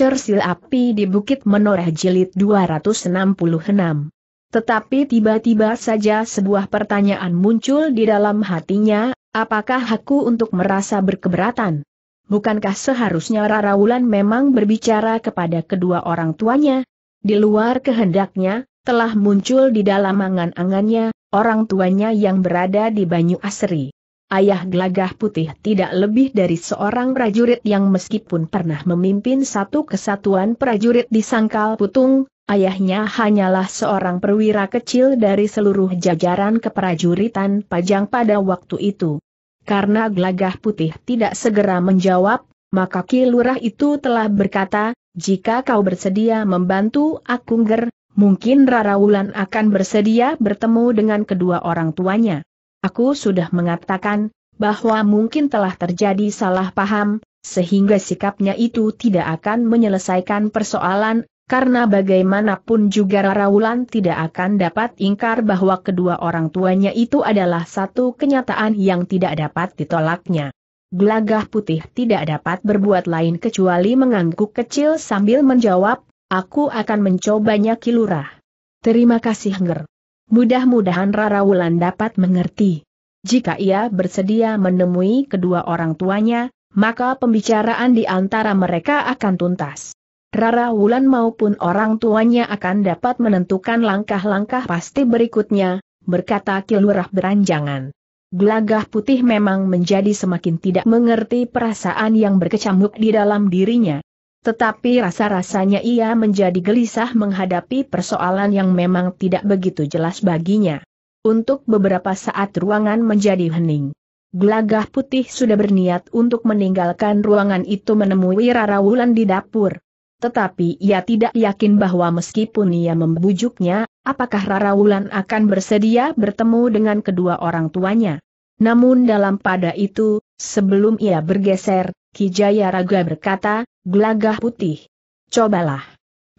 Cersil api di Bukit Menoreh Jilid 266. Tetapi tiba-tiba saja sebuah pertanyaan muncul di dalam hatinya, apakah aku untuk merasa berkeberatan? Bukankah seharusnya Rara Wulan memang berbicara kepada kedua orang tuanya? Di luar kehendaknya, telah muncul di dalam angan-angannya, orang tuanya yang berada di Banyu Asri. Ayah Gelagah Putih tidak lebih dari seorang prajurit yang meskipun pernah memimpin satu kesatuan prajurit di Sangkal Putung, ayahnya hanyalah seorang perwira kecil dari seluruh jajaran keprajuritan Pajang pada waktu itu. Karena Gelagah Putih tidak segera menjawab, maka Ki itu telah berkata, jika kau bersedia membantu aku mungkin Rara Wulan akan bersedia bertemu dengan kedua orang tuanya. Aku sudah mengatakan, bahwa mungkin telah terjadi salah paham, sehingga sikapnya itu tidak akan menyelesaikan persoalan, karena bagaimanapun juga Raraulan tidak akan dapat ingkar bahwa kedua orang tuanya itu adalah satu kenyataan yang tidak dapat ditolaknya. Gelagah putih tidak dapat berbuat lain kecuali mengangguk kecil sambil menjawab, aku akan mencobanya kilurah. Terima kasih Nger. Mudah-mudahan Rara Wulan dapat mengerti. Jika ia bersedia menemui kedua orang tuanya, maka pembicaraan di antara mereka akan tuntas. Rara Wulan maupun orang tuanya akan dapat menentukan langkah-langkah pasti berikutnya, berkata Kilurah beranjangan. Gelagah putih memang menjadi semakin tidak mengerti perasaan yang berkecamuk di dalam dirinya. Tetapi rasa-rasanya ia menjadi gelisah menghadapi persoalan yang memang tidak begitu jelas baginya. Untuk beberapa saat ruangan menjadi hening. Gelagah putih sudah berniat untuk meninggalkan ruangan itu menemui Rara Wulan di dapur. Tetapi ia tidak yakin bahwa meskipun ia membujuknya, apakah Rara Wulan akan bersedia bertemu dengan kedua orang tuanya. Namun dalam pada itu, sebelum ia bergeser, Kijaya Raga berkata, gelagah putih. Cobalah.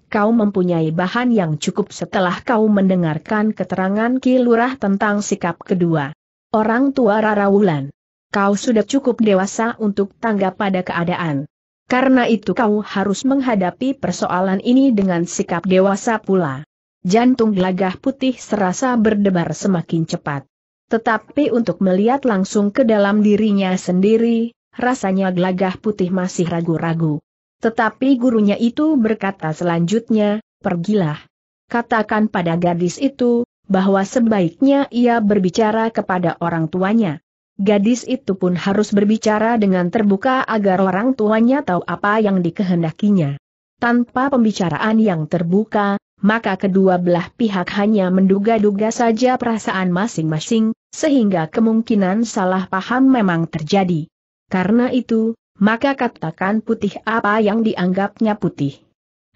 Kau mempunyai bahan yang cukup setelah kau mendengarkan keterangan Kilurah tentang sikap kedua. Orang tua Rarawulan. Kau sudah cukup dewasa untuk tanggap pada keadaan. Karena itu kau harus menghadapi persoalan ini dengan sikap dewasa pula. Jantung gelagah putih serasa berdebar semakin cepat. Tetapi untuk melihat langsung ke dalam dirinya sendiri, rasanya gelagah putih masih ragu-ragu. Tetapi gurunya itu berkata selanjutnya, pergilah. Katakan pada gadis itu, bahwa sebaiknya ia berbicara kepada orang tuanya. Gadis itu pun harus berbicara dengan terbuka agar orang tuanya tahu apa yang dikehendakinya. Tanpa pembicaraan yang terbuka, maka kedua belah pihak hanya menduga-duga saja perasaan masing-masing, sehingga kemungkinan salah paham memang terjadi. Karena itu, maka katakan putih apa yang dianggapnya putih.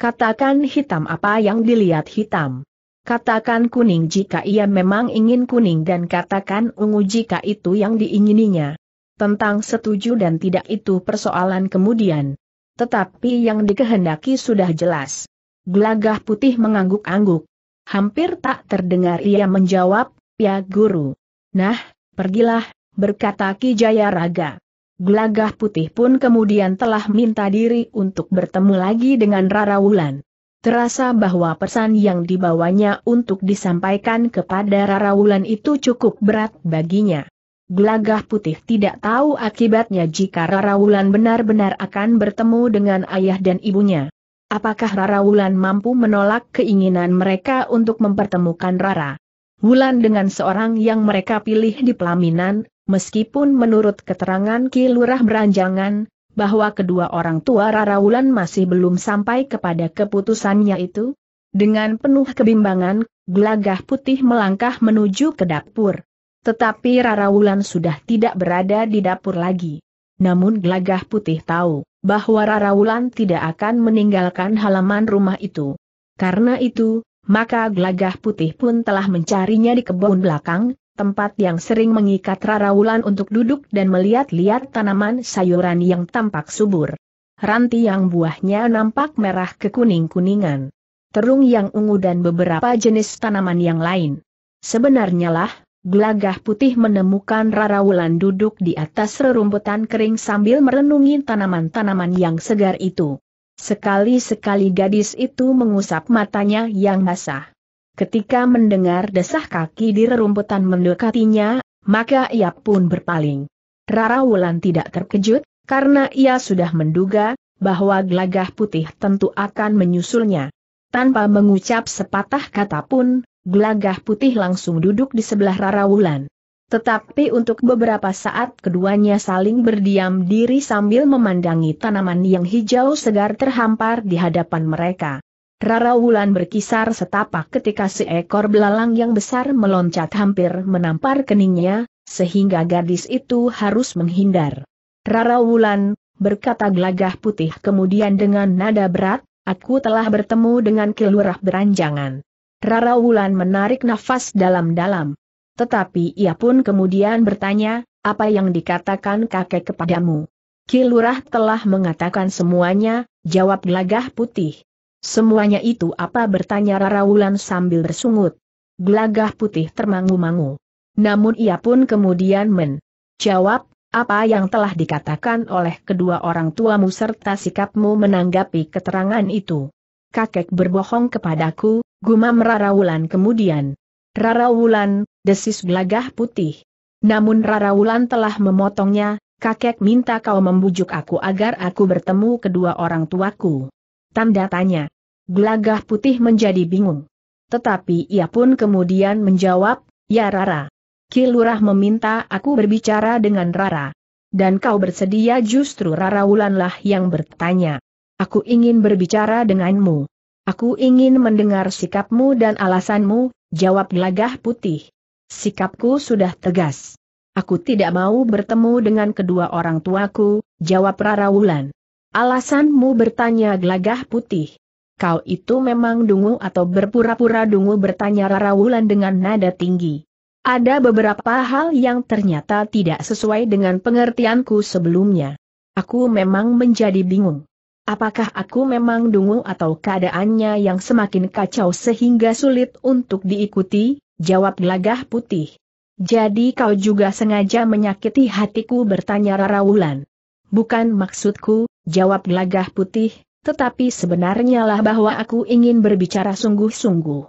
Katakan hitam apa yang dilihat hitam. Katakan kuning jika ia memang ingin kuning dan katakan ungu jika itu yang diingininya. Tentang setuju dan tidak itu persoalan kemudian. Tetapi yang dikehendaki sudah jelas. Gelagah putih mengangguk-angguk. Hampir tak terdengar ia menjawab, ya guru. Nah, pergilah, berkata Ki Jaya Raga. Gelagah putih pun kemudian telah minta diri untuk bertemu lagi dengan Rara Wulan. Terasa bahwa pesan yang dibawanya untuk disampaikan kepada Rara Wulan itu cukup berat baginya. Gelagah putih tidak tahu akibatnya jika Rara Wulan benar-benar akan bertemu dengan ayah dan ibunya. Apakah Rara Wulan mampu menolak keinginan mereka untuk mempertemukan Rara Wulan dengan seorang yang mereka pilih di pelaminan, meskipun menurut keterangan Ki Lurah Beranjangan, bahwa kedua orang tua Rara Wulan masih belum sampai kepada keputusannya itu? Dengan penuh kebimbangan, Glagah putih melangkah menuju ke dapur. Tetapi Rara Wulan sudah tidak berada di dapur lagi. Namun Glagah putih tahu, bahwa Rara Wulan tidak akan meninggalkan halaman rumah itu. Karena itu, maka Glagah putih pun telah mencarinya di kebun belakang, tempat yang sering mengikat Raraulan untuk duduk dan melihat-lihat tanaman sayuran yang tampak subur. Ranti yang buahnya nampak merah kekuning-kuningan. Terung yang ungu dan beberapa jenis tanaman yang lain. Sebenarnya lah, Gelagah putih menemukan Raraulan duduk di atas rerumputan kering sambil merenungi tanaman-tanaman yang segar itu. Sekali-sekali gadis itu mengusap matanya yang basah. Ketika mendengar desah kaki di rerumputan mendekatinya, maka ia pun berpaling. Rara Wulan tidak terkejut, karena ia sudah menduga, bahwa gelagah putih tentu akan menyusulnya. Tanpa mengucap sepatah kata pun, gelagah putih langsung duduk di sebelah Rara Wulan. Tetapi untuk beberapa saat keduanya saling berdiam diri sambil memandangi tanaman yang hijau segar terhampar di hadapan mereka. Rara Wulan berkisar setapak ketika seekor belalang yang besar meloncat hampir menampar keningnya, sehingga gadis itu harus menghindar. Rara Wulan, berkata gelagah putih kemudian dengan nada berat, aku telah bertemu dengan kelurah beranjangan. Rara Wulan menarik nafas dalam-dalam. Tetapi ia pun kemudian bertanya, apa yang dikatakan kakek kepadamu? Kilurah telah mengatakan semuanya, jawab gelagah putih. Semuanya itu apa bertanya Rara Wulan sambil bersungut. Gelagah putih termangu-mangu. Namun ia pun kemudian menjawab apa yang telah dikatakan oleh kedua orang tuamu serta sikapmu menanggapi keterangan itu. Kakek berbohong kepadaku, gumam Rara Wulan kemudian. Rara Wulan, desis gelagah putih. Namun Rara Wulan telah memotongnya, kakek minta kau membujuk aku agar aku bertemu kedua orang tuaku. Tanda tanya. Gelagah putih menjadi bingung. Tetapi ia pun kemudian menjawab, ya Rara. Kilurah meminta aku berbicara dengan Rara. Dan kau bersedia justru Rara Wulanlah yang bertanya. Aku ingin berbicara denganmu. Aku ingin mendengar sikapmu dan alasanmu, jawab gelagah putih. Sikapku sudah tegas. Aku tidak mau bertemu dengan kedua orang tuaku, jawab Rara Wulan. Alasanmu bertanya gelagah putih kau itu memang dungu atau berpura-pura dungu bertanya Rara Wulan dengan nada tinggi. Ada beberapa hal yang ternyata tidak sesuai dengan pengertianku sebelumnya. Aku memang menjadi bingung. Apakah aku memang dungu atau keadaannya yang semakin kacau sehingga sulit untuk diikuti? Jawab gelagah putih. Jadi kau juga sengaja menyakiti hatiku bertanya Rara Wulan. Bukan maksudku, jawab gelagah putih, tetapi sebenarnya lah bahwa aku ingin berbicara sungguh-sungguh.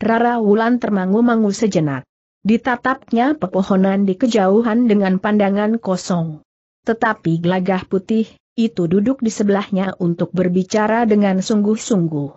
Rara Wulan termangu-mangu sejenak. Ditatapnya pepohonan di kejauhan dengan pandangan kosong. Tetapi gelagah putih, itu duduk di sebelahnya untuk berbicara dengan sungguh-sungguh.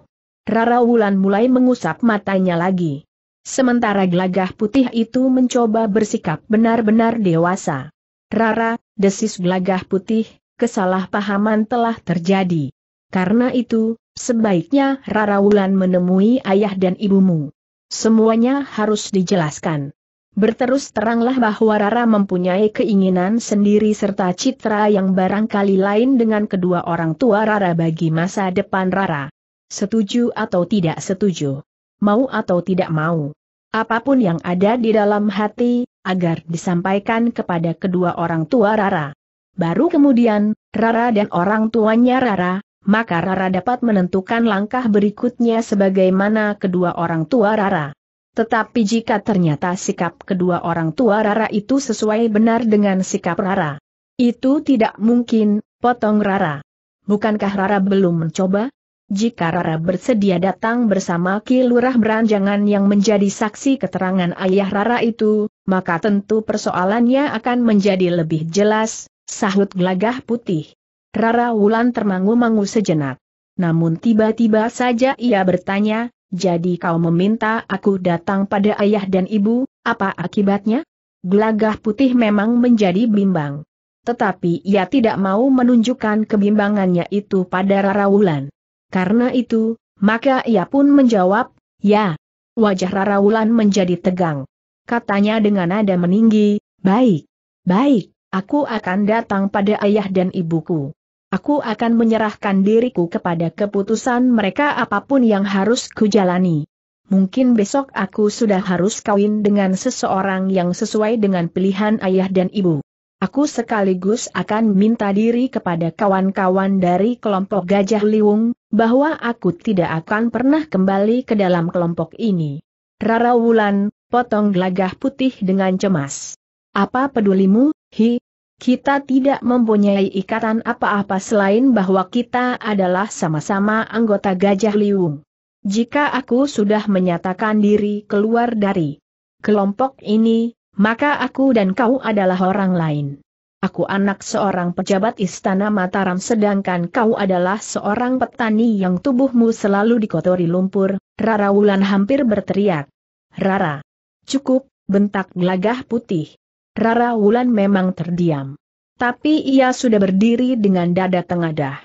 Rara Wulan mulai mengusap matanya lagi. Sementara gelagah putih itu mencoba bersikap benar-benar dewasa. Rara, desis gelagah putih, kesalahpahaman telah terjadi. Karena itu, sebaiknya Rara Wulan menemui ayah dan ibumu. Semuanya harus dijelaskan. Berterus teranglah bahwa Rara mempunyai keinginan sendiri serta citra yang barangkali lain dengan kedua orang tua Rara bagi masa depan Rara. Setuju atau tidak setuju? Mau atau tidak mau? Apapun yang ada di dalam hati, agar disampaikan kepada kedua orang tua Rara. Baru kemudian, Rara dan orang tuanya Rara, maka Rara dapat menentukan langkah berikutnya sebagaimana kedua orang tua Rara. Tetapi jika ternyata sikap kedua orang tua Rara itu sesuai benar dengan sikap Rara, itu tidak mungkin, potong Rara. Bukankah Rara belum mencoba? Jika Rara bersedia datang bersama Ki Lurah Beranjangan yang menjadi saksi keterangan ayah Rara itu, maka tentu persoalannya akan menjadi lebih jelas, sahut gelagah putih. Rara Wulan termangu-mangu sejenak. Namun tiba-tiba saja ia bertanya, jadi kau meminta aku datang pada ayah dan ibu, apa akibatnya? Gelagah putih memang menjadi bimbang. Tetapi ia tidak mau menunjukkan kebimbangannya itu pada Rara Wulan. Karena itu, maka ia pun menjawab, ya. Wajah Rara Wulan menjadi tegang. Katanya dengan nada meninggi, baik, baik, aku akan datang pada ayah dan ibuku. Aku akan menyerahkan diriku kepada keputusan mereka apapun yang harus kujalani. Mungkin besok aku sudah harus kawin dengan seseorang yang sesuai dengan pilihan ayah dan ibu. Aku sekaligus akan minta diri kepada kawan-kawan dari kelompok Gajah Liwung, bahwa aku tidak akan pernah kembali ke dalam kelompok ini. Rara Wulan, potong gelagah putih dengan cemas. Apa pedulimu, Hi, kita tidak mempunyai ikatan apa-apa selain bahwa kita adalah sama-sama anggota Gajah Liung. Jika aku sudah menyatakan diri keluar dari kelompok ini, maka aku dan kau adalah orang lain. Aku anak seorang pejabat istana Mataram sedangkan kau adalah seorang petani yang tubuhmu selalu dikotori lumpur, Rara Wulan hampir berteriak. Rara. Cukup, bentak gelagah putih. Rara Wulan memang terdiam. Tapi ia sudah berdiri dengan dada tengadah.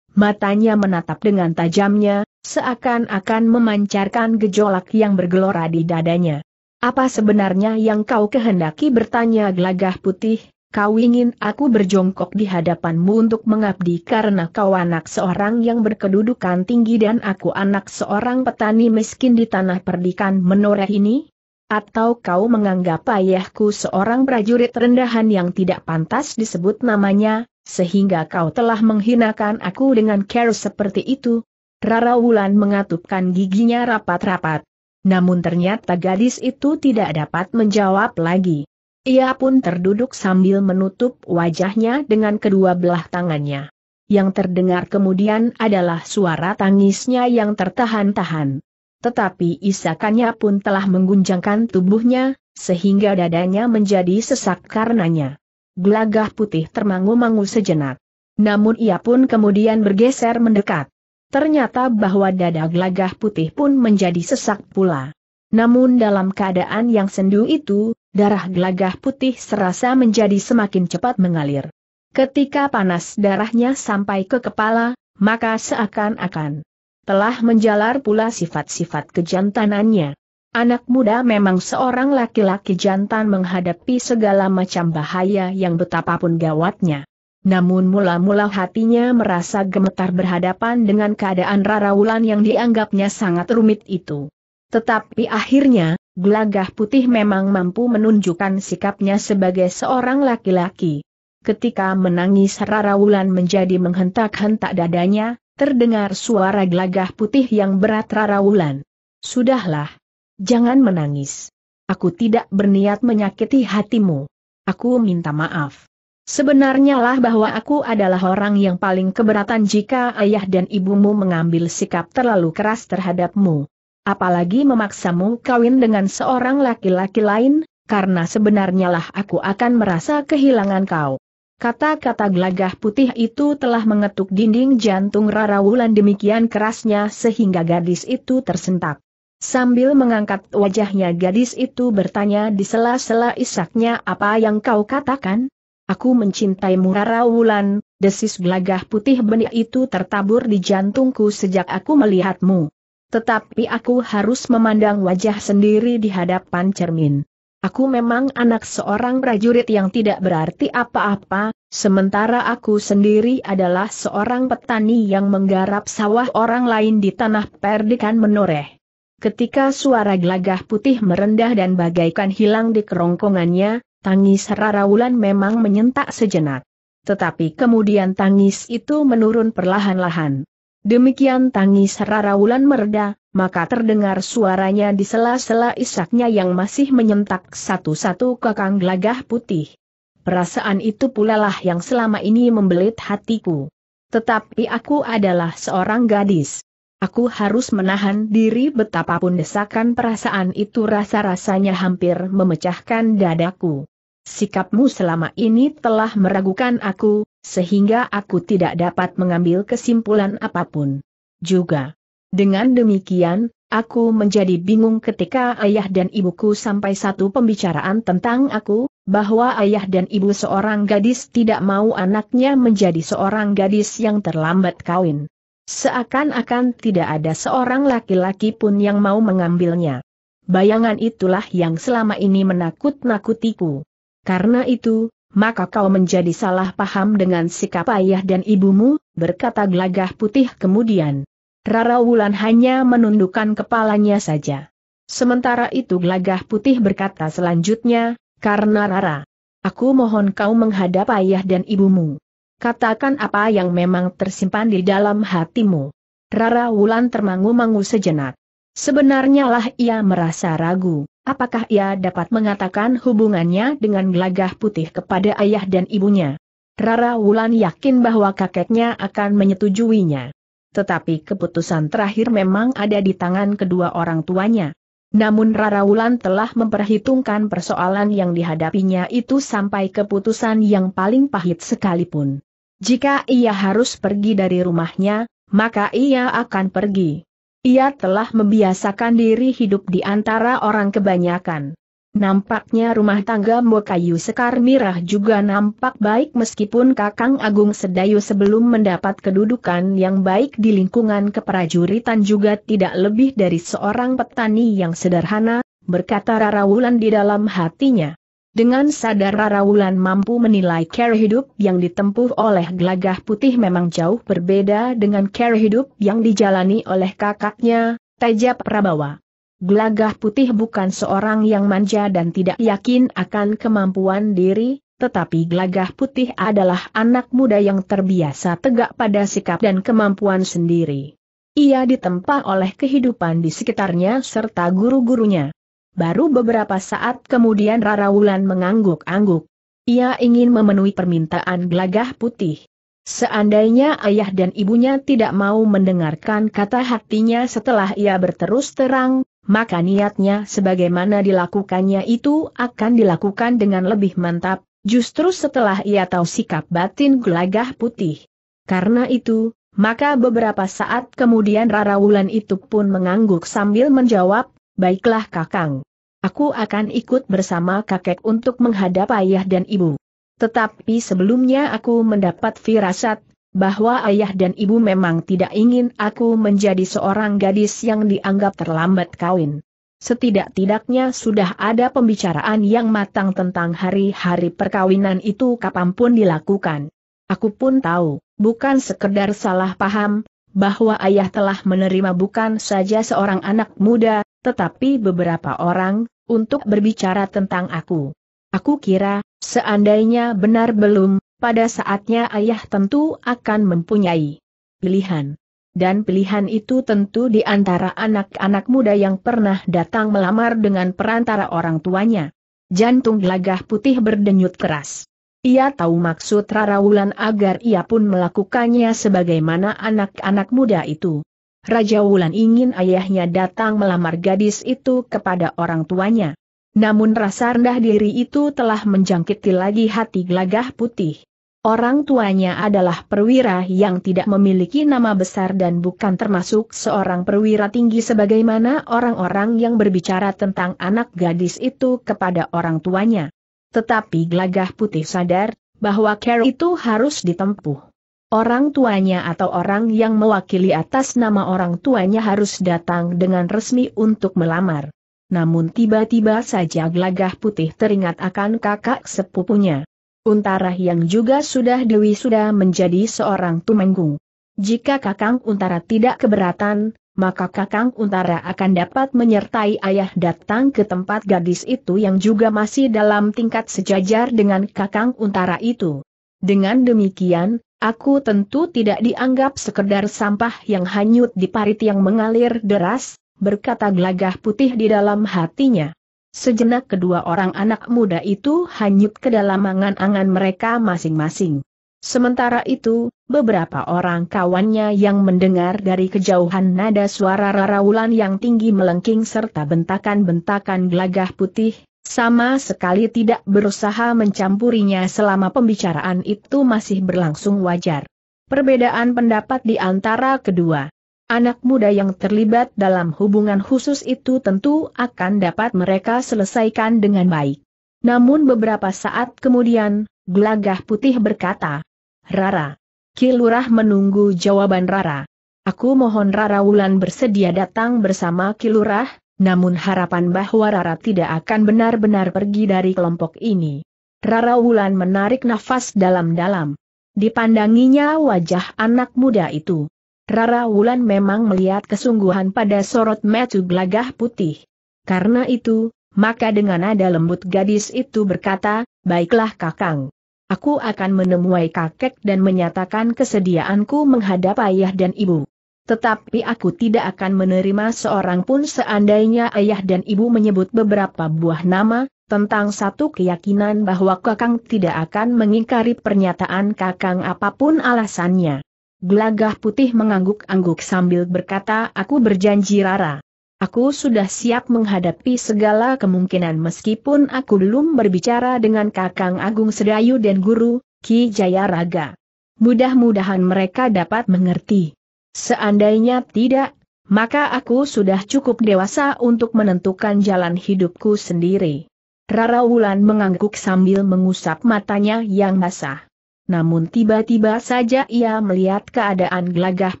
Matanya menatap dengan tajamnya, seakan-akan memancarkan gejolak yang bergelora di dadanya. Apa sebenarnya yang kau kehendaki bertanya gelagah putih, kau ingin aku berjongkok di hadapanmu untuk mengabdi karena kau anak seorang yang berkedudukan tinggi dan aku anak seorang petani miskin di tanah perdikan menoreh ini? Atau kau menganggap ayahku seorang prajurit rendahan yang tidak pantas disebut namanya, sehingga kau telah menghinakan aku dengan care seperti itu? Rara Wulan mengatupkan giginya rapat-rapat. Namun ternyata gadis itu tidak dapat menjawab lagi. Ia pun terduduk sambil menutup wajahnya dengan kedua belah tangannya. Yang terdengar kemudian adalah suara tangisnya yang tertahan-tahan tetapi isakannya pun telah menggunjangkan tubuhnya, sehingga dadanya menjadi sesak karenanya. Gelagah putih termangu-mangu sejenak. Namun ia pun kemudian bergeser mendekat. Ternyata bahwa dada gelagah putih pun menjadi sesak pula. Namun dalam keadaan yang sendu itu, darah gelagah putih serasa menjadi semakin cepat mengalir. Ketika panas darahnya sampai ke kepala, maka seakan-akan telah menjalar pula sifat-sifat kejantanannya. Anak muda memang seorang laki-laki jantan menghadapi segala macam bahaya yang betapapun gawatnya. Namun mula-mula hatinya merasa gemetar berhadapan dengan keadaan Wulan yang dianggapnya sangat rumit itu. Tetapi akhirnya, gelagah putih memang mampu menunjukkan sikapnya sebagai seorang laki-laki. Ketika menangis Rara Wulan menjadi menghentak-hentak dadanya, Terdengar suara gelagah putih yang berat Raraulan. Sudahlah. Jangan menangis. Aku tidak berniat menyakiti hatimu. Aku minta maaf. Sebenarnya lah bahwa aku adalah orang yang paling keberatan jika ayah dan ibumu mengambil sikap terlalu keras terhadapmu. Apalagi memaksamu kawin dengan seorang laki-laki lain, karena sebenarnya lah aku akan merasa kehilangan kau. Kata-kata gelagah putih itu telah mengetuk dinding jantung Rara Wulan demikian kerasnya sehingga gadis itu tersentak. Sambil mengangkat wajahnya gadis itu bertanya di sela-sela isaknya apa yang kau katakan? Aku mencintaimu Rara Wulan, desis gelagah putih benih itu tertabur di jantungku sejak aku melihatmu. Tetapi aku harus memandang wajah sendiri di hadapan cermin. Aku memang anak seorang prajurit yang tidak berarti apa-apa, sementara aku sendiri adalah seorang petani yang menggarap sawah orang lain di tanah perdikan menoreh. Ketika suara gelagah putih merendah dan bagaikan hilang di kerongkongannya, tangis Rara Wulan memang menyentak sejenak. Tetapi kemudian tangis itu menurun perlahan-lahan. Demikian tangis Rara Wulan meredah, maka terdengar suaranya di sela-sela isaknya yang masih menyentak satu-satu kakang gelagah putih. Perasaan itu pula lah yang selama ini membelit hatiku. Tetapi aku adalah seorang gadis. Aku harus menahan diri betapapun desakan perasaan itu rasa-rasanya hampir memecahkan dadaku. Sikapmu selama ini telah meragukan aku, sehingga aku tidak dapat mengambil kesimpulan apapun. Juga dengan demikian, aku menjadi bingung ketika ayah dan ibuku sampai satu pembicaraan tentang aku, bahwa ayah dan ibu seorang gadis tidak mau anaknya menjadi seorang gadis yang terlambat kawin. Seakan-akan tidak ada seorang laki-laki pun yang mau mengambilnya. Bayangan itulah yang selama ini menakut-nakutiku. Karena itu, maka kau menjadi salah paham dengan sikap ayah dan ibumu, berkata gelagah putih kemudian. Rara Wulan hanya menundukkan kepalanya saja. Sementara itu Glagah putih berkata selanjutnya, karena Rara, aku mohon kau menghadap ayah dan ibumu. Katakan apa yang memang tersimpan di dalam hatimu. Rara Wulan termangu-mangu sejenak. Sebenarnya lah ia merasa ragu, apakah ia dapat mengatakan hubungannya dengan Glagah putih kepada ayah dan ibunya. Rara Wulan yakin bahwa kakeknya akan menyetujuinya tetapi keputusan terakhir memang ada di tangan kedua orang tuanya. Namun Rara Wulan telah memperhitungkan persoalan yang dihadapinya itu sampai keputusan yang paling pahit sekalipun. Jika ia harus pergi dari rumahnya, maka ia akan pergi. Ia telah membiasakan diri hidup di antara orang kebanyakan. Nampaknya rumah tangga Mokayu Sekar Mirah juga nampak baik meskipun Kakang Agung Sedayu sebelum mendapat kedudukan yang baik di lingkungan keprajuritan juga tidak lebih dari seorang petani yang sederhana, berkata Rara Wulan di dalam hatinya. Dengan sadar Rara Wulan mampu menilai cara hidup yang ditempuh oleh gelagah putih memang jauh berbeda dengan cara hidup yang dijalani oleh kakaknya, Tejap Prabawa. Gelagah putih bukan seorang yang manja dan tidak yakin akan kemampuan diri, tetapi gelagah putih adalah anak muda yang terbiasa tegak pada sikap dan kemampuan sendiri. Ia ditempa oleh kehidupan di sekitarnya serta guru-gurunya. Baru beberapa saat kemudian Rara Wulan mengangguk-angguk. Ia ingin memenuhi permintaan gelagah putih. Seandainya ayah dan ibunya tidak mau mendengarkan kata hatinya setelah ia berterus terang, maka niatnya sebagaimana dilakukannya itu akan dilakukan dengan lebih mantap, justru setelah ia tahu sikap batin gelagah putih. Karena itu, maka beberapa saat kemudian Rara Wulan itu pun mengangguk sambil menjawab, Baiklah kakang. Aku akan ikut bersama kakek untuk menghadap ayah dan ibu. Tetapi sebelumnya aku mendapat firasat, bahwa ayah dan ibu memang tidak ingin aku menjadi seorang gadis yang dianggap terlambat kawin. Setidak-tidaknya sudah ada pembicaraan yang matang tentang hari-hari perkawinan itu kapanpun dilakukan. Aku pun tahu, bukan sekedar salah paham, bahwa ayah telah menerima bukan saja seorang anak muda, tetapi beberapa orang, untuk berbicara tentang aku. Aku kira, seandainya benar belum, pada saatnya ayah tentu akan mempunyai pilihan. Dan pilihan itu tentu di antara anak-anak muda yang pernah datang melamar dengan perantara orang tuanya. Jantung gelagah putih berdenyut keras. Ia tahu maksud Rara Wulan agar ia pun melakukannya sebagaimana anak-anak muda itu. Raja Wulan ingin ayahnya datang melamar gadis itu kepada orang tuanya. Namun rasa rendah diri itu telah menjangkiti lagi hati gelagah putih. Orang tuanya adalah perwira yang tidak memiliki nama besar dan bukan termasuk seorang perwira tinggi sebagaimana orang-orang yang berbicara tentang anak gadis itu kepada orang tuanya. Tetapi Glagah putih sadar, bahwa Carol itu harus ditempuh. Orang tuanya atau orang yang mewakili atas nama orang tuanya harus datang dengan resmi untuk melamar. Namun tiba-tiba saja Glagah putih teringat akan kakak sepupunya. Untara yang juga sudah Dewi sudah menjadi seorang tumenggung. Jika Kakang Untara tidak keberatan, maka Kakang Untara akan dapat menyertai ayah datang ke tempat gadis itu yang juga masih dalam tingkat sejajar dengan Kakang Untara itu. Dengan demikian, aku tentu tidak dianggap sekedar sampah yang hanyut di parit yang mengalir deras, berkata gelagah putih di dalam hatinya. Sejenak kedua orang anak muda itu hanyut ke dalam angan-angan mereka masing-masing. Sementara itu, beberapa orang kawannya yang mendengar dari kejauhan nada suara raraulan yang tinggi melengking serta bentakan-bentakan gelagah putih, sama sekali tidak berusaha mencampurinya selama pembicaraan itu masih berlangsung wajar. Perbedaan pendapat di antara kedua Anak muda yang terlibat dalam hubungan khusus itu tentu akan dapat mereka selesaikan dengan baik. Namun beberapa saat kemudian, gelagah putih berkata, Rara. Kilurah menunggu jawaban Rara. Aku mohon Rara Wulan bersedia datang bersama Kilurah, namun harapan bahwa Rara tidak akan benar-benar pergi dari kelompok ini. Rara Wulan menarik nafas dalam-dalam. Dipandanginya wajah anak muda itu. Rara Wulan memang melihat kesungguhan pada sorot metu gelagah putih. Karena itu, maka dengan nada lembut gadis itu berkata, baiklah kakang. Aku akan menemui kakek dan menyatakan kesediaanku menghadap ayah dan ibu. Tetapi aku tidak akan menerima seorang pun seandainya ayah dan ibu menyebut beberapa buah nama, tentang satu keyakinan bahwa kakang tidak akan mengingkari pernyataan kakang apapun alasannya. Gelagah putih mengangguk-angguk sambil berkata aku berjanji Rara. Aku sudah siap menghadapi segala kemungkinan meskipun aku belum berbicara dengan Kakang Agung Sedayu dan Guru, Ki Jayaraga. Mudah-mudahan mereka dapat mengerti. Seandainya tidak, maka aku sudah cukup dewasa untuk menentukan jalan hidupku sendiri. Rara Wulan mengangguk sambil mengusap matanya yang basah. Namun tiba-tiba saja ia melihat keadaan gelagah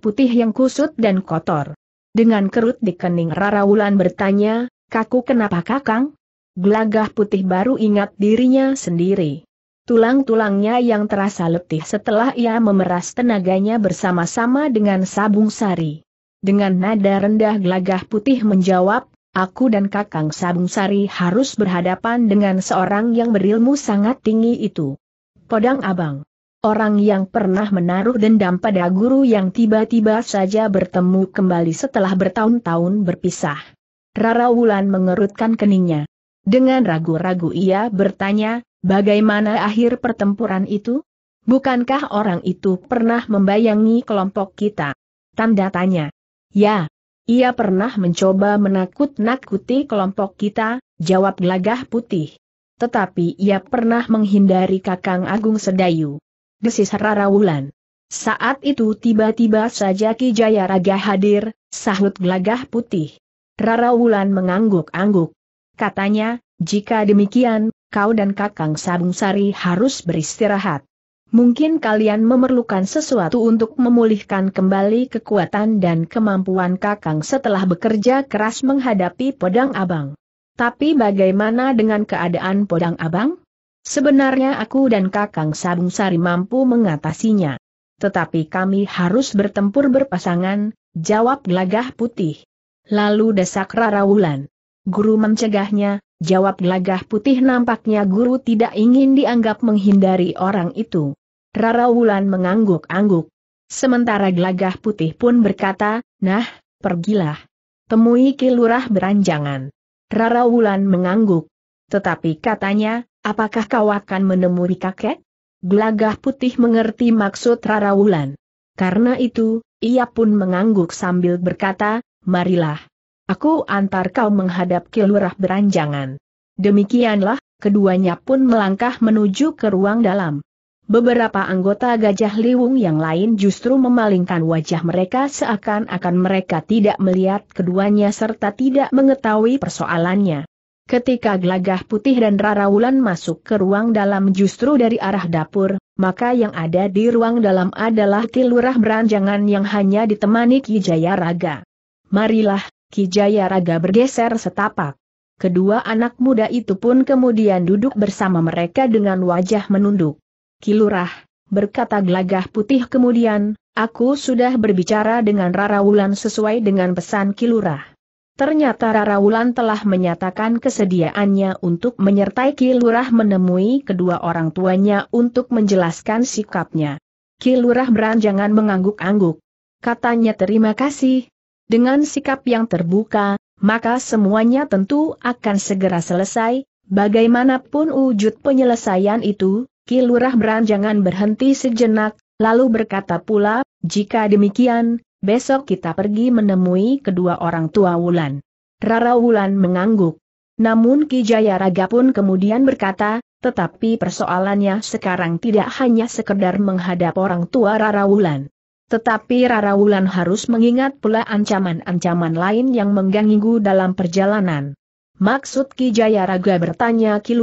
putih yang kusut dan kotor. Dengan kerut di kening Rara Wulan bertanya, kaku kenapa kakang? Gelagah putih baru ingat dirinya sendiri. Tulang-tulangnya yang terasa letih setelah ia memeras tenaganya bersama-sama dengan sabung sari. Dengan nada rendah gelagah putih menjawab, aku dan kakang sabung sari harus berhadapan dengan seorang yang berilmu sangat tinggi itu. Podang abang. Orang yang pernah menaruh dendam pada guru yang tiba-tiba saja bertemu kembali setelah bertahun-tahun berpisah. Rara Wulan mengerutkan keningnya. Dengan ragu-ragu ia bertanya, bagaimana akhir pertempuran itu? Bukankah orang itu pernah membayangi kelompok kita? Tanda tanya. Ya, ia pernah mencoba menakut-nakuti kelompok kita, jawab gelagah putih. Tetapi ia pernah menghindari Kakang Agung Sedayu desis Rara Wulan. Saat itu tiba-tiba saja Ki Jayaraga hadir, sahut gelagah putih. Rara Wulan mengangguk-angguk. Katanya, jika demikian, kau dan Kakang Sabung Sari harus beristirahat. Mungkin kalian memerlukan sesuatu untuk memulihkan kembali kekuatan dan kemampuan Kakang setelah bekerja keras menghadapi Podang Abang. Tapi bagaimana dengan keadaan Podang Abang? Sebenarnya aku dan Kakang Sabung Sari mampu mengatasinya. Tetapi kami harus bertempur berpasangan, jawab gelagah putih. Lalu desak Rara Wulan. Guru mencegahnya, jawab gelagah putih nampaknya guru tidak ingin dianggap menghindari orang itu. Rara Wulan mengangguk-angguk. Sementara gelagah putih pun berkata, nah, pergilah. Temui kilurah beranjangan. Rara Wulan mengangguk. Tetapi katanya, Apakah kau akan menemui kakek? Gelagah putih mengerti maksud Rara Wulan. Karena itu, ia pun mengangguk sambil berkata, marilah. Aku antar kau menghadap kilurah beranjangan. Demikianlah, keduanya pun melangkah menuju ke ruang dalam. Beberapa anggota Gajah Liwung yang lain justru memalingkan wajah mereka seakan-akan mereka tidak melihat keduanya serta tidak mengetahui persoalannya. Ketika Glagah putih dan Rara Wulan masuk ke ruang dalam justru dari arah dapur, maka yang ada di ruang dalam adalah kilurah beranjangan yang hanya ditemani Ki Jaya Raga. Marilah, Ki Jaya Raga bergeser setapak. Kedua anak muda itu pun kemudian duduk bersama mereka dengan wajah menunduk. Kilurah, berkata Glagah putih kemudian, aku sudah berbicara dengan Rara Wulan sesuai dengan pesan Kilurah. Ternyata Rara Wulan telah menyatakan kesediaannya untuk menyertai Kilurah menemui kedua orang tuanya untuk menjelaskan sikapnya. Kilurah beranjangan mengangguk-angguk. Katanya terima kasih. Dengan sikap yang terbuka, maka semuanya tentu akan segera selesai, bagaimanapun wujud penyelesaian itu, Kilurah beranjangan berhenti sejenak, lalu berkata pula, jika demikian, Besok kita pergi menemui kedua orang tua Wulan. Rara Wulan mengangguk. Namun Ki Jayaraga pun kemudian berkata, tetapi persoalannya sekarang tidak hanya sekedar menghadap orang tua Rara Wulan. Tetapi Rara Wulan harus mengingat pula ancaman-ancaman lain yang mengganggu dalam perjalanan. Maksud Ki Jayaraga bertanya Ki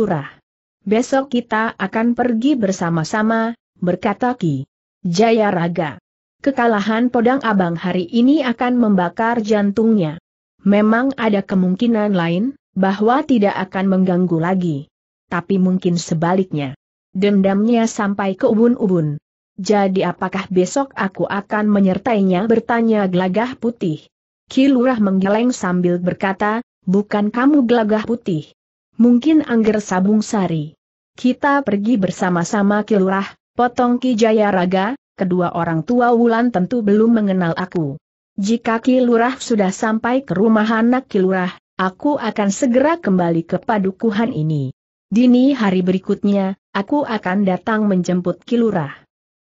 Besok kita akan pergi bersama-sama, berkata Ki Jayaraga kekalahan Podang Abang hari ini akan membakar jantungnya. Memang ada kemungkinan lain, bahwa tidak akan mengganggu lagi. Tapi mungkin sebaliknya. Dendamnya sampai ke ubun-ubun. Jadi apakah besok aku akan menyertainya bertanya Glagah putih? Kilurah menggeleng sambil berkata, bukan kamu Glagah putih. Mungkin Angger Sabung Sari. Kita pergi bersama-sama Kilurah, potong Ki Raga kedua orang tua Wulan tentu belum mengenal aku. Jika Kilurah sudah sampai ke rumah anak Kilurah, aku akan segera kembali ke padukuhan ini. Dini hari berikutnya, aku akan datang menjemput Kilurah.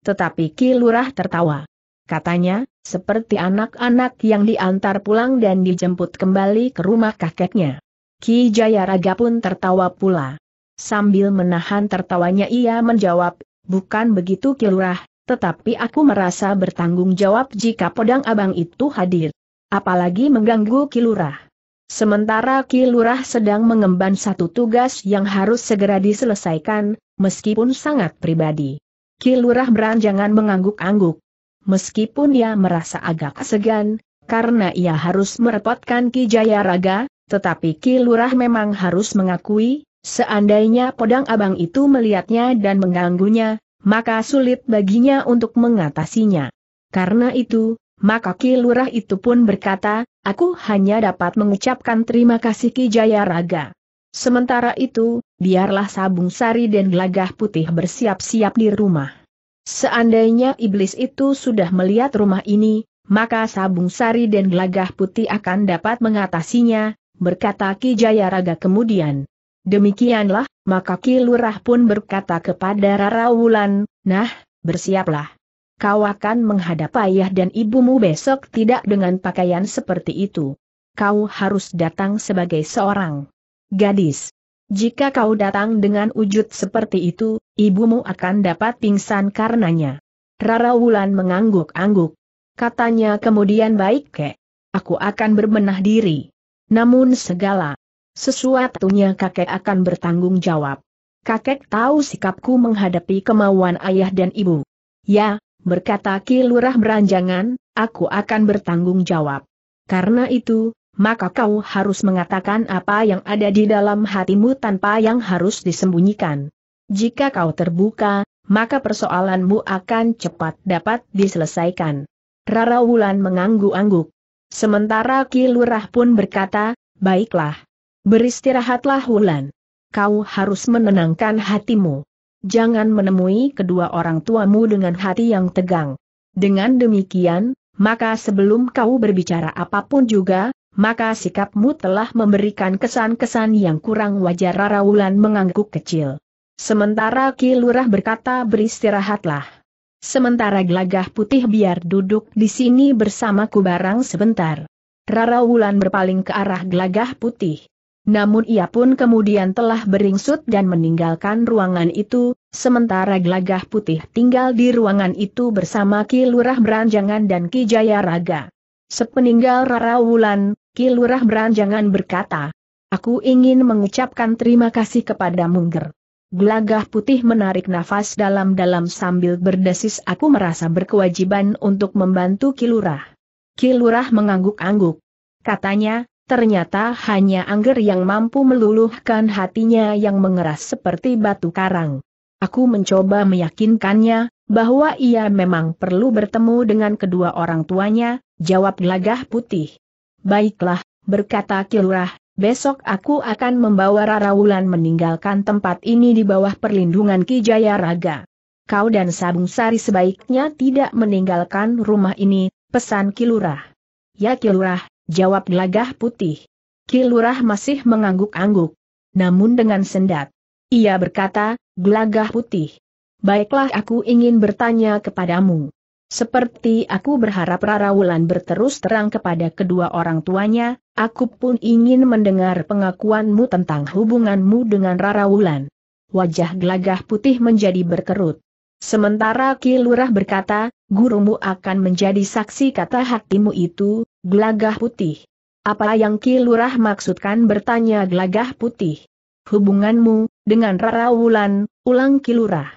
Tetapi Kilurah tertawa. Katanya, seperti anak-anak yang diantar pulang dan dijemput kembali ke rumah kakeknya. Ki Jayaraga pun tertawa pula. Sambil menahan tertawanya ia menjawab, bukan begitu Kilurah, tetapi aku merasa bertanggung jawab jika pedang abang itu hadir. Apalagi mengganggu kilurah. Sementara kilurah sedang mengemban satu tugas yang harus segera diselesaikan, meskipun sangat pribadi. Kilurah beranjangan mengangguk-angguk. Meskipun ia merasa agak segan, karena ia harus merepotkan Ki Jaya Raga, tetapi Ki Lurah memang harus mengakui, seandainya pedang abang itu melihatnya dan mengganggunya, maka sulit baginya untuk mengatasinya. Karena itu, maka Ki itu pun berkata, aku hanya dapat mengucapkan terima kasih Ki Jaya Raga. Sementara itu, biarlah Sabung Sari dan Gelagah Putih bersiap-siap di rumah. Seandainya iblis itu sudah melihat rumah ini, maka Sabung Sari dan Gelagah Putih akan dapat mengatasinya, berkata Ki Jaya Raga kemudian. Demikianlah, maka Kilurah pun berkata kepada Rara Wulan, nah, bersiaplah. Kau akan menghadap ayah dan ibumu besok tidak dengan pakaian seperti itu. Kau harus datang sebagai seorang gadis. Jika kau datang dengan wujud seperti itu, ibumu akan dapat pingsan karenanya. Rara Wulan mengangguk-angguk. Katanya kemudian baik kek. Aku akan berbenah diri. Namun segala Sesuatunya kakek akan bertanggung jawab. Kakek tahu sikapku menghadapi kemauan ayah dan ibu. Ya, berkata Ki Lurah beranjangan, aku akan bertanggung jawab. Karena itu, maka kau harus mengatakan apa yang ada di dalam hatimu tanpa yang harus disembunyikan. Jika kau terbuka, maka persoalanmu akan cepat dapat diselesaikan. Rara Wulan mengangguk-angguk. Sementara Ki Lurah pun berkata, baiklah. Beristirahatlah Wulan. Kau harus menenangkan hatimu. Jangan menemui kedua orang tuamu dengan hati yang tegang. Dengan demikian, maka sebelum kau berbicara apapun juga, maka sikapmu telah memberikan kesan-kesan yang kurang wajar Rara Wulan mengangguk kecil. Sementara Ki Lurah berkata beristirahatlah. Sementara gelagah putih biar duduk di sini bersamaku barang sebentar. Rara Wulan berpaling ke arah gelagah putih. Namun ia pun kemudian telah beringsut dan meninggalkan ruangan itu, sementara Glagah putih tinggal di ruangan itu bersama Ki Lurah Beranjangan dan Ki Jaya Raga. Sepeninggal Rara Wulan, Ki Lurah Beranjangan berkata, Aku ingin mengucapkan terima kasih kepada Mungger. Glagah putih menarik nafas dalam-dalam sambil berdesis aku merasa berkewajiban untuk membantu Ki Lurah. Ki Lurah mengangguk-angguk. Katanya, Ternyata hanya Angger yang mampu meluluhkan hatinya yang mengeras seperti batu karang. Aku mencoba meyakinkannya, bahwa ia memang perlu bertemu dengan kedua orang tuanya, jawab gelagah putih. Baiklah, berkata Kilurah, besok aku akan membawa Rarawulan meninggalkan tempat ini di bawah perlindungan Ki Jaya Raga. Kau dan Sabung Sari sebaiknya tidak meninggalkan rumah ini, pesan Kilurah. Ya Kilurah, Jawab gelagah putih. Kilurah masih mengangguk-angguk. Namun dengan sendat. Ia berkata, gelagah putih. Baiklah aku ingin bertanya kepadamu. Seperti aku berharap Rarawulan berterus terang kepada kedua orang tuanya, aku pun ingin mendengar pengakuanmu tentang hubunganmu dengan Rarawulan. Wajah gelagah putih menjadi berkerut. Sementara Kilurah berkata, gurumu akan menjadi saksi kata hatimu itu, gelagah putih. Apa yang Kilurah maksudkan bertanya gelagah putih? Hubunganmu, dengan Rara Wulan, ulang Kilurah.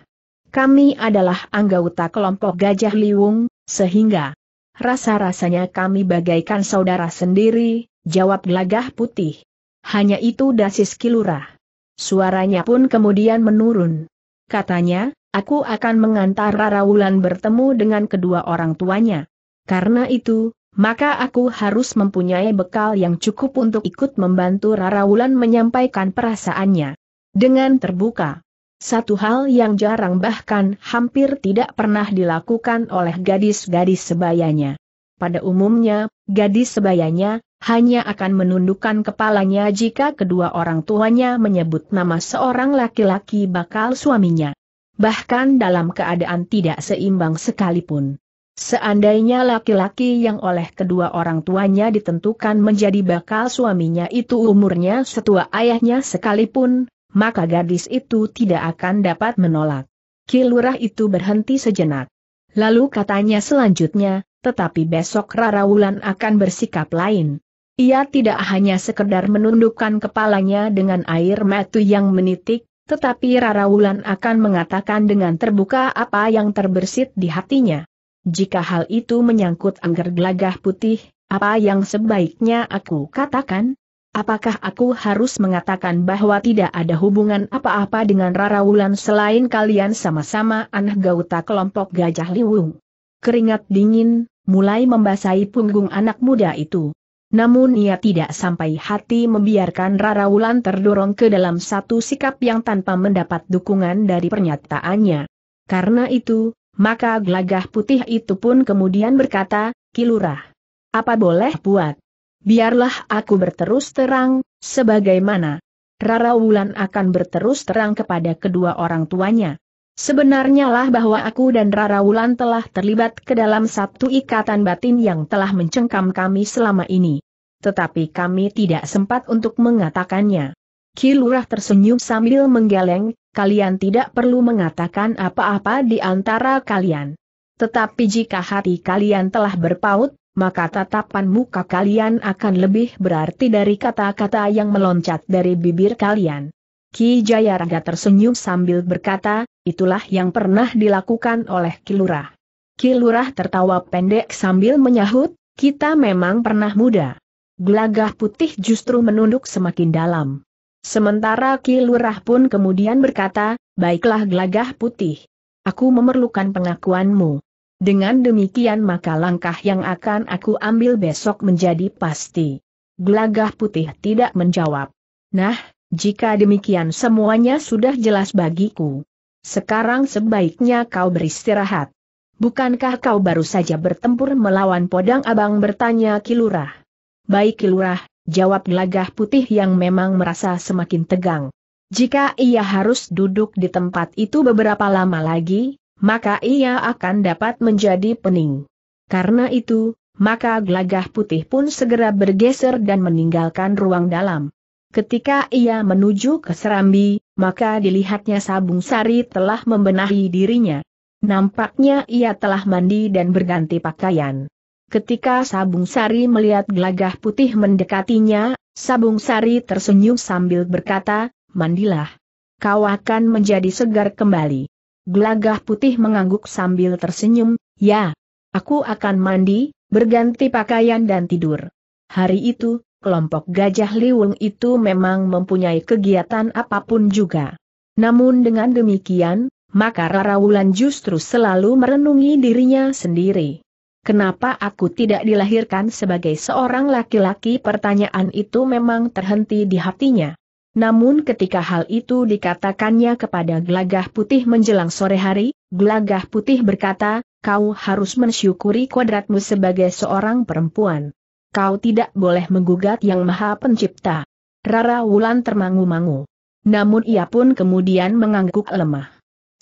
Kami adalah anggota kelompok Gajah Liwung, sehingga rasa-rasanya kami bagaikan saudara sendiri, jawab gelagah putih. Hanya itu dasis Kilurah. Suaranya pun kemudian menurun. Katanya, aku akan mengantar Rara Wulan bertemu dengan kedua orang tuanya. Karena itu, maka aku harus mempunyai bekal yang cukup untuk ikut membantu Rara Wulan menyampaikan perasaannya. Dengan terbuka. Satu hal yang jarang bahkan hampir tidak pernah dilakukan oleh gadis-gadis sebayanya. Pada umumnya, gadis sebayanya hanya akan menundukkan kepalanya jika kedua orang tuanya menyebut nama seorang laki-laki bakal suaminya bahkan dalam keadaan tidak seimbang sekalipun. Seandainya laki-laki yang oleh kedua orang tuanya ditentukan menjadi bakal suaminya itu umurnya setua ayahnya sekalipun, maka gadis itu tidak akan dapat menolak. Kilurah itu berhenti sejenak. Lalu katanya selanjutnya, tetapi besok Rara Wulan akan bersikap lain. Ia tidak hanya sekedar menundukkan kepalanya dengan air mata yang menitik, tetapi Rara Wulan akan mengatakan dengan terbuka apa yang terbersit di hatinya. Jika hal itu menyangkut angger gelagah putih, apa yang sebaiknya aku katakan? Apakah aku harus mengatakan bahwa tidak ada hubungan apa-apa dengan Rara Wulan selain kalian sama-sama anak gauta kelompok Gajah Liwung? Keringat dingin, mulai membasahi punggung anak muda itu. Namun ia tidak sampai hati membiarkan Rara Wulan terdorong ke dalam satu sikap yang tanpa mendapat dukungan dari pernyataannya. Karena itu, maka gelagah putih itu pun kemudian berkata, Kilurah, apa boleh buat? Biarlah aku berterus terang, sebagaimana Rara Wulan akan berterus terang kepada kedua orang tuanya. Sebenarnya lah bahwa aku dan Rara Wulan telah terlibat ke dalam satu ikatan batin yang telah mencengkam kami selama ini. Tetapi kami tidak sempat untuk mengatakannya. Kilurah tersenyum sambil menggeleng, kalian tidak perlu mengatakan apa-apa di antara kalian. Tetapi jika hati kalian telah berpaut, maka tatapan muka kalian akan lebih berarti dari kata-kata yang meloncat dari bibir kalian. Ki Jayaraga tersenyum sambil berkata, Itulah yang pernah dilakukan oleh Kilurah. Kilurah tertawa pendek sambil menyahut, kita memang pernah muda. Gelagah putih justru menunduk semakin dalam. Sementara Kilurah pun kemudian berkata, baiklah gelagah putih. Aku memerlukan pengakuanmu. Dengan demikian maka langkah yang akan aku ambil besok menjadi pasti. Gelagah putih tidak menjawab. Nah, jika demikian semuanya sudah jelas bagiku. Sekarang sebaiknya kau beristirahat. Bukankah kau baru saja bertempur melawan podang abang bertanya Kilurah? Baik Kilurah, jawab gelagah putih yang memang merasa semakin tegang. Jika ia harus duduk di tempat itu beberapa lama lagi, maka ia akan dapat menjadi pening. Karena itu, maka gelagah putih pun segera bergeser dan meninggalkan ruang dalam. Ketika ia menuju ke Serambi, maka dilihatnya Sabung Sari telah membenahi dirinya. Nampaknya ia telah mandi dan berganti pakaian. Ketika Sabung Sari melihat gelagah putih mendekatinya, Sabung Sari tersenyum sambil berkata, mandilah. Kau akan menjadi segar kembali. Gelagah putih mengangguk sambil tersenyum, ya, aku akan mandi, berganti pakaian dan tidur. Hari itu, kelompok gajah liwung itu memang mempunyai kegiatan apapun juga. Namun dengan demikian, maka Rara Wulan justru selalu merenungi dirinya sendiri. Kenapa aku tidak dilahirkan sebagai seorang laki-laki pertanyaan itu memang terhenti di hatinya. Namun ketika hal itu dikatakannya kepada Glagah Putih menjelang sore hari, Glagah Putih berkata, kau harus mensyukuri kodratmu sebagai seorang perempuan kau tidak boleh menggugat yang maha pencipta. Rara Wulan termangu-mangu. Namun ia pun kemudian mengangguk lemah.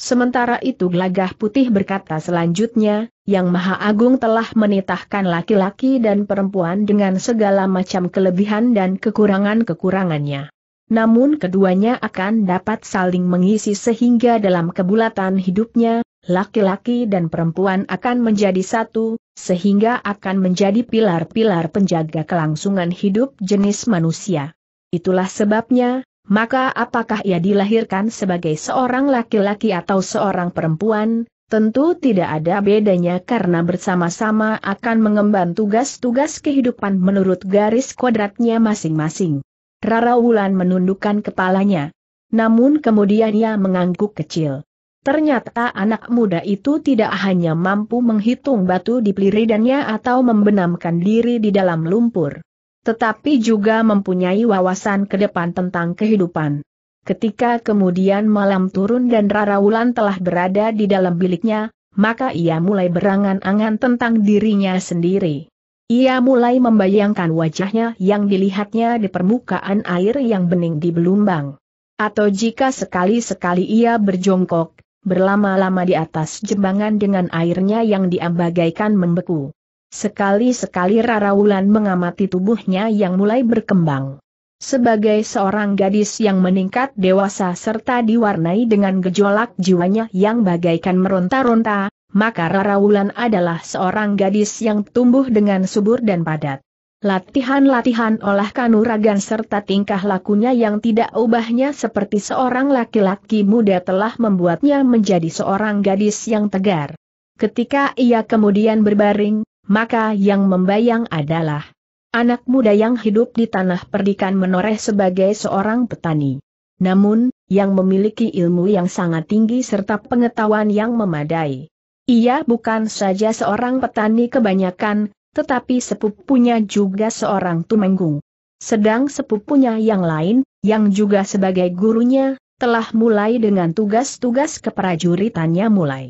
Sementara itu Gelagah Putih berkata selanjutnya, Yang Maha Agung telah menitahkan laki-laki dan perempuan dengan segala macam kelebihan dan kekurangan-kekurangannya. Namun keduanya akan dapat saling mengisi sehingga dalam kebulatan hidupnya, laki-laki dan perempuan akan menjadi satu, sehingga akan menjadi pilar-pilar penjaga kelangsungan hidup jenis manusia. Itulah sebabnya, maka apakah ia dilahirkan sebagai seorang laki-laki atau seorang perempuan, tentu tidak ada bedanya karena bersama-sama akan mengemban tugas-tugas kehidupan menurut garis kuadratnya masing-masing. Rara Wulan menundukkan kepalanya. Namun kemudian ia mengangguk kecil. Ternyata anak muda itu tidak hanya mampu menghitung batu di peliridannya atau membenamkan diri di dalam lumpur. Tetapi juga mempunyai wawasan ke depan tentang kehidupan. Ketika kemudian malam turun dan Rara Wulan telah berada di dalam biliknya, maka ia mulai berangan-angan tentang dirinya sendiri. Ia mulai membayangkan wajahnya yang dilihatnya di permukaan air yang bening di belumbang. Atau jika sekali-sekali ia berjongkok, berlama-lama di atas jembangan dengan airnya yang diambagaikan membeku. Sekali-sekali Rara Wulan mengamati tubuhnya yang mulai berkembang. Sebagai seorang gadis yang meningkat dewasa serta diwarnai dengan gejolak jiwanya yang bagaikan meronta-ronta, maka Rara Wulan adalah seorang gadis yang tumbuh dengan subur dan padat. Latihan-latihan olah kanuragan serta tingkah lakunya yang tidak ubahnya seperti seorang laki-laki muda telah membuatnya menjadi seorang gadis yang tegar. Ketika ia kemudian berbaring, maka yang membayang adalah anak muda yang hidup di tanah perdikan menoreh sebagai seorang petani. Namun, yang memiliki ilmu yang sangat tinggi serta pengetahuan yang memadai. Ia bukan saja seorang petani kebanyakan, tetapi sepupunya juga seorang tumenggung. Sedang sepupunya yang lain, yang juga sebagai gurunya, telah mulai dengan tugas-tugas keprajuritannya mulai.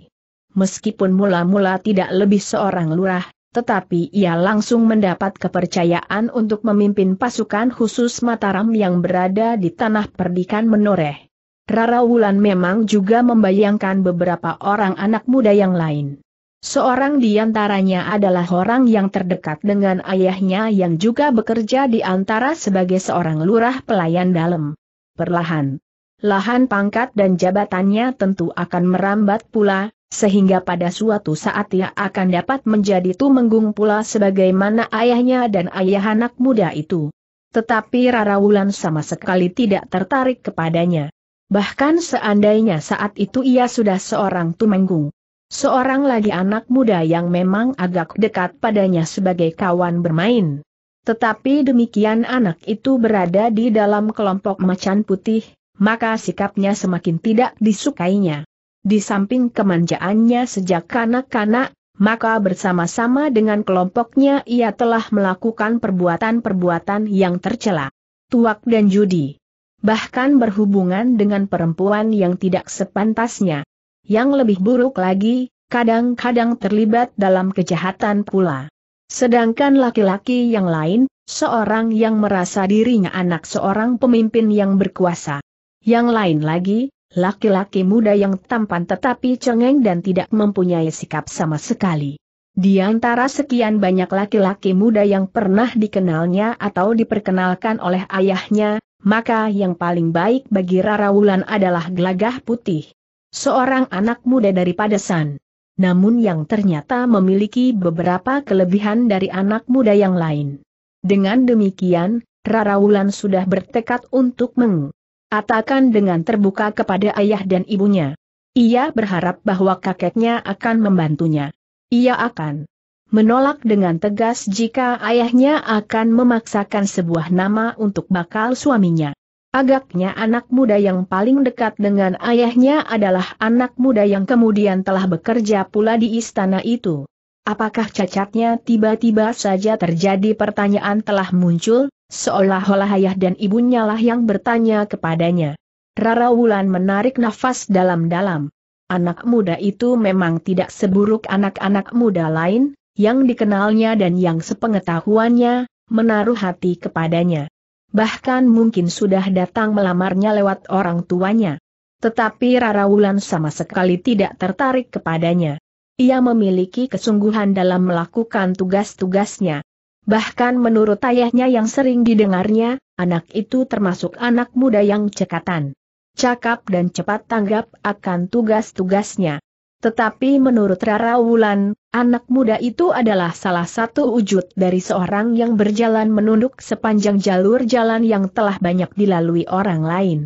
Meskipun mula-mula tidak lebih seorang lurah, tetapi ia langsung mendapat kepercayaan untuk memimpin pasukan khusus Mataram yang berada di tanah perdikan menoreh. Rara Wulan memang juga membayangkan beberapa orang anak muda yang lain. Seorang di antaranya adalah orang yang terdekat dengan ayahnya yang juga bekerja di antara sebagai seorang lurah pelayan dalam. Perlahan. Lahan pangkat dan jabatannya tentu akan merambat pula, sehingga pada suatu saat ia akan dapat menjadi tumenggung pula sebagaimana ayahnya dan ayah anak muda itu. Tetapi Rara Wulan sama sekali tidak tertarik kepadanya. Bahkan seandainya saat itu ia sudah seorang tumenggung Seorang lagi anak muda yang memang agak dekat padanya sebagai kawan bermain. Tetapi demikian anak itu berada di dalam kelompok macan putih, maka sikapnya semakin tidak disukainya. Di samping kemanjaannya sejak kanak-kanak, maka bersama-sama dengan kelompoknya ia telah melakukan perbuatan-perbuatan yang tercela. Tuak dan judi. Bahkan berhubungan dengan perempuan yang tidak sepantasnya. Yang lebih buruk lagi, kadang-kadang terlibat dalam kejahatan pula. Sedangkan laki-laki yang lain, seorang yang merasa dirinya anak seorang pemimpin yang berkuasa. Yang lain lagi, laki-laki muda yang tampan tetapi cengeng dan tidak mempunyai sikap sama sekali. Di antara sekian banyak laki-laki muda yang pernah dikenalnya atau diperkenalkan oleh ayahnya, maka yang paling baik bagi Rara Wulan adalah gelagah putih seorang anak muda daripada San. Namun yang ternyata memiliki beberapa kelebihan dari anak muda yang lain. Dengan demikian, Rara Wulan sudah bertekad untuk mengatakan dengan terbuka kepada ayah dan ibunya. Ia berharap bahwa kakeknya akan membantunya. Ia akan menolak dengan tegas jika ayahnya akan memaksakan sebuah nama untuk bakal suaminya. Agaknya anak muda yang paling dekat dengan ayahnya adalah anak muda yang kemudian telah bekerja pula di istana itu. Apakah cacatnya tiba-tiba saja terjadi pertanyaan telah muncul, seolah-olah ayah dan ibunya lah yang bertanya kepadanya. Rara Wulan menarik nafas dalam-dalam. Anak muda itu memang tidak seburuk anak-anak muda lain, yang dikenalnya dan yang sepengetahuannya, menaruh hati kepadanya bahkan mungkin sudah datang melamarnya lewat orang tuanya. Tetapi Rara Wulan sama sekali tidak tertarik kepadanya. Ia memiliki kesungguhan dalam melakukan tugas-tugasnya. Bahkan menurut ayahnya yang sering didengarnya, anak itu termasuk anak muda yang cekatan. Cakap dan cepat tanggap akan tugas-tugasnya. Tetapi menurut Rara Wulan, anak muda itu adalah salah satu wujud dari seorang yang berjalan menunduk sepanjang jalur jalan yang telah banyak dilalui orang lain.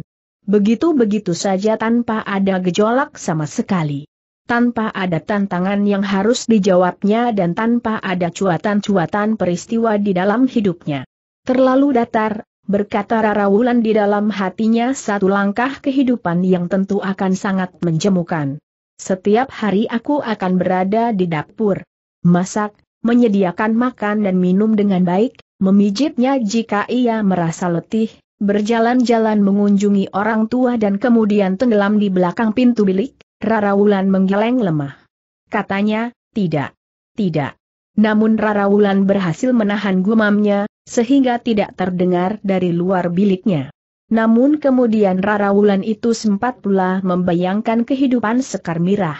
Begitu-begitu saja tanpa ada gejolak sama sekali. Tanpa ada tantangan yang harus dijawabnya dan tanpa ada cuatan-cuatan peristiwa di dalam hidupnya. Terlalu datar, berkata Rara Wulan di dalam hatinya satu langkah kehidupan yang tentu akan sangat menjemukan. Setiap hari aku akan berada di dapur. Masak, menyediakan makan dan minum dengan baik, memijitnya jika ia merasa letih, berjalan-jalan mengunjungi orang tua dan kemudian tenggelam di belakang pintu bilik, Rara Wulan menggeleng lemah. Katanya, tidak. Tidak. Namun Rara Wulan berhasil menahan gumamnya, sehingga tidak terdengar dari luar biliknya. Namun kemudian Rara Wulan itu sempat pula membayangkan kehidupan Sekar Mirah.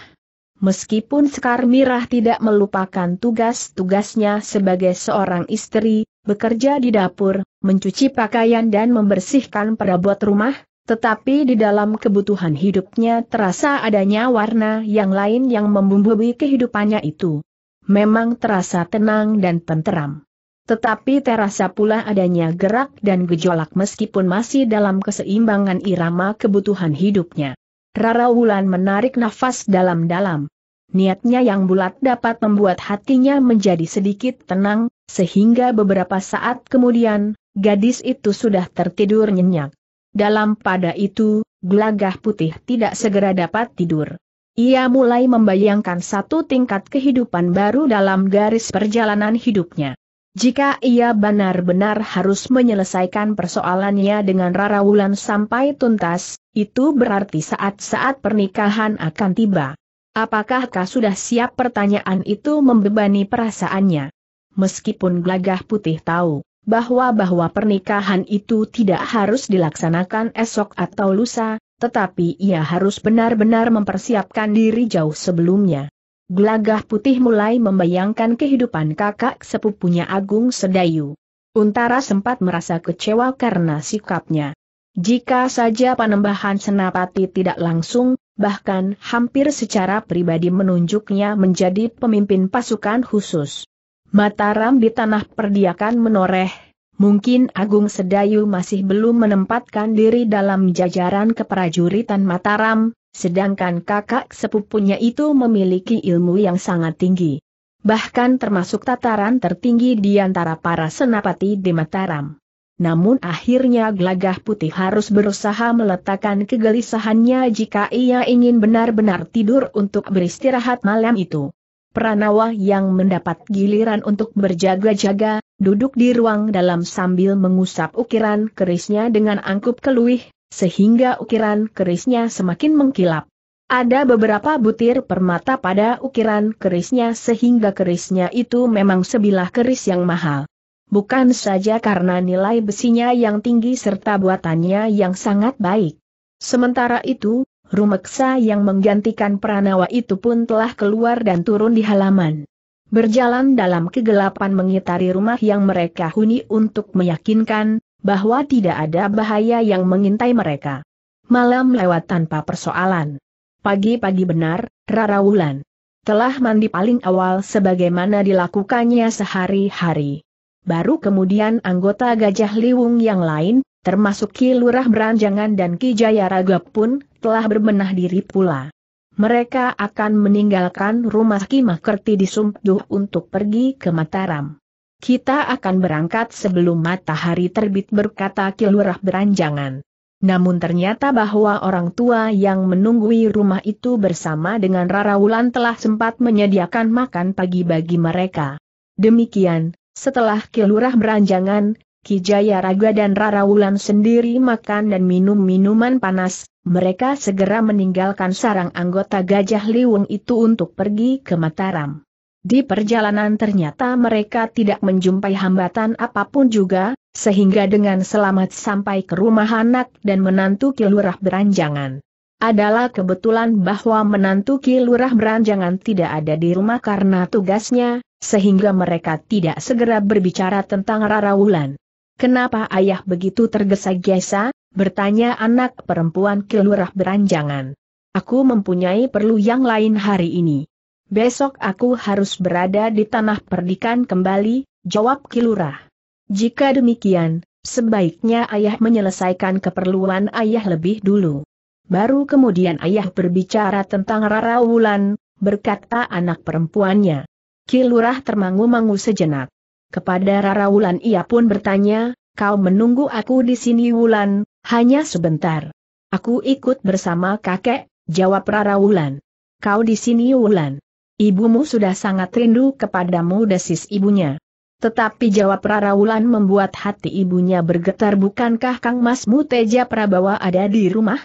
Meskipun Sekar Mirah tidak melupakan tugas-tugasnya sebagai seorang istri, bekerja di dapur, mencuci pakaian dan membersihkan perabot rumah, tetapi di dalam kebutuhan hidupnya terasa adanya warna yang lain yang membumbui kehidupannya itu. Memang terasa tenang dan tenteram. Tetapi terasa pula adanya gerak dan gejolak meskipun masih dalam keseimbangan irama kebutuhan hidupnya. Rara Wulan menarik nafas dalam-dalam. Niatnya yang bulat dapat membuat hatinya menjadi sedikit tenang, sehingga beberapa saat kemudian, gadis itu sudah tertidur nyenyak. Dalam pada itu, gelagah putih tidak segera dapat tidur. Ia mulai membayangkan satu tingkat kehidupan baru dalam garis perjalanan hidupnya. Jika ia benar-benar harus menyelesaikan persoalannya dengan Rara Wulan sampai tuntas, itu berarti saat-saat pernikahan akan tiba. Apakah kau sudah siap pertanyaan itu membebani perasaannya? Meskipun Glagah Putih tahu bahwa-bahwa pernikahan itu tidak harus dilaksanakan esok atau lusa, tetapi ia harus benar-benar mempersiapkan diri jauh sebelumnya. Gelagah putih mulai membayangkan kehidupan kakak sepupunya Agung Sedayu. Untara sempat merasa kecewa karena sikapnya. Jika saja panembahan Senapati tidak langsung, bahkan hampir secara pribadi menunjuknya menjadi pemimpin pasukan khusus. Mataram di tanah perdiakan menoreh, mungkin Agung Sedayu masih belum menempatkan diri dalam jajaran keprajuritan Mataram, sedangkan kakak sepupunya itu memiliki ilmu yang sangat tinggi. Bahkan termasuk tataran tertinggi di antara para senapati di Mataram. Namun akhirnya Glagah Putih harus berusaha meletakkan kegelisahannya jika ia ingin benar-benar tidur untuk beristirahat malam itu. Pranawa yang mendapat giliran untuk berjaga-jaga, duduk di ruang dalam sambil mengusap ukiran kerisnya dengan angkup keluih, sehingga ukiran kerisnya semakin mengkilap. Ada beberapa butir permata pada ukiran kerisnya sehingga kerisnya itu memang sebilah keris yang mahal. Bukan saja karena nilai besinya yang tinggi serta buatannya yang sangat baik. Sementara itu, Rumeksa yang menggantikan Pranawa itu pun telah keluar dan turun di halaman. Berjalan dalam kegelapan mengitari rumah yang mereka huni untuk meyakinkan, bahwa tidak ada bahaya yang mengintai mereka. Malam lewat tanpa persoalan. Pagi-pagi benar, Rara Wulan telah mandi paling awal sebagaimana dilakukannya sehari-hari. Baru kemudian anggota Gajah Liwung yang lain, termasuk Ki Lurah Beranjangan dan Ki Jaya pun telah berbenah diri pula. Mereka akan meninggalkan rumah Ki Makerti di Sumduh untuk pergi ke Mataram. Kita akan berangkat sebelum matahari terbit berkata kilurah beranjangan. Namun ternyata bahwa orang tua yang menunggui rumah itu bersama dengan Rara Wulan telah sempat menyediakan makan pagi bagi mereka. Demikian, setelah kilurah beranjangan, Ki Jaya Raga dan Rara Wulan sendiri makan dan minum minuman panas, mereka segera meninggalkan sarang anggota Gajah Liwung itu untuk pergi ke Mataram. Di perjalanan ternyata mereka tidak menjumpai hambatan apapun juga, sehingga dengan selamat sampai ke rumah anak dan menantu Kilurah Beranjangan. Adalah kebetulan bahwa menantu Kilurah Beranjangan tidak ada di rumah karena tugasnya, sehingga mereka tidak segera berbicara tentang Rarawulan. Kenapa ayah begitu tergesa-gesa? bertanya anak perempuan Kilurah Beranjangan. Aku mempunyai perlu yang lain hari ini. Besok aku harus berada di tanah perdikan kembali, jawab Kilurah. Jika demikian, sebaiknya ayah menyelesaikan keperluan ayah lebih dulu. Baru kemudian ayah berbicara tentang Rara Wulan, berkata anak perempuannya. Kilurah termangu-mangu sejenak. Kepada Rara Wulan ia pun bertanya, kau menunggu aku di sini Wulan, hanya sebentar. Aku ikut bersama kakek, jawab Rara Wulan. Kau di sini Wulan. Ibumu sudah sangat rindu kepadamu desis ibunya. Tetapi jawab Rarawulan membuat hati ibunya bergetar bukankah Kang Mas Muteja Prabawa ada di rumah?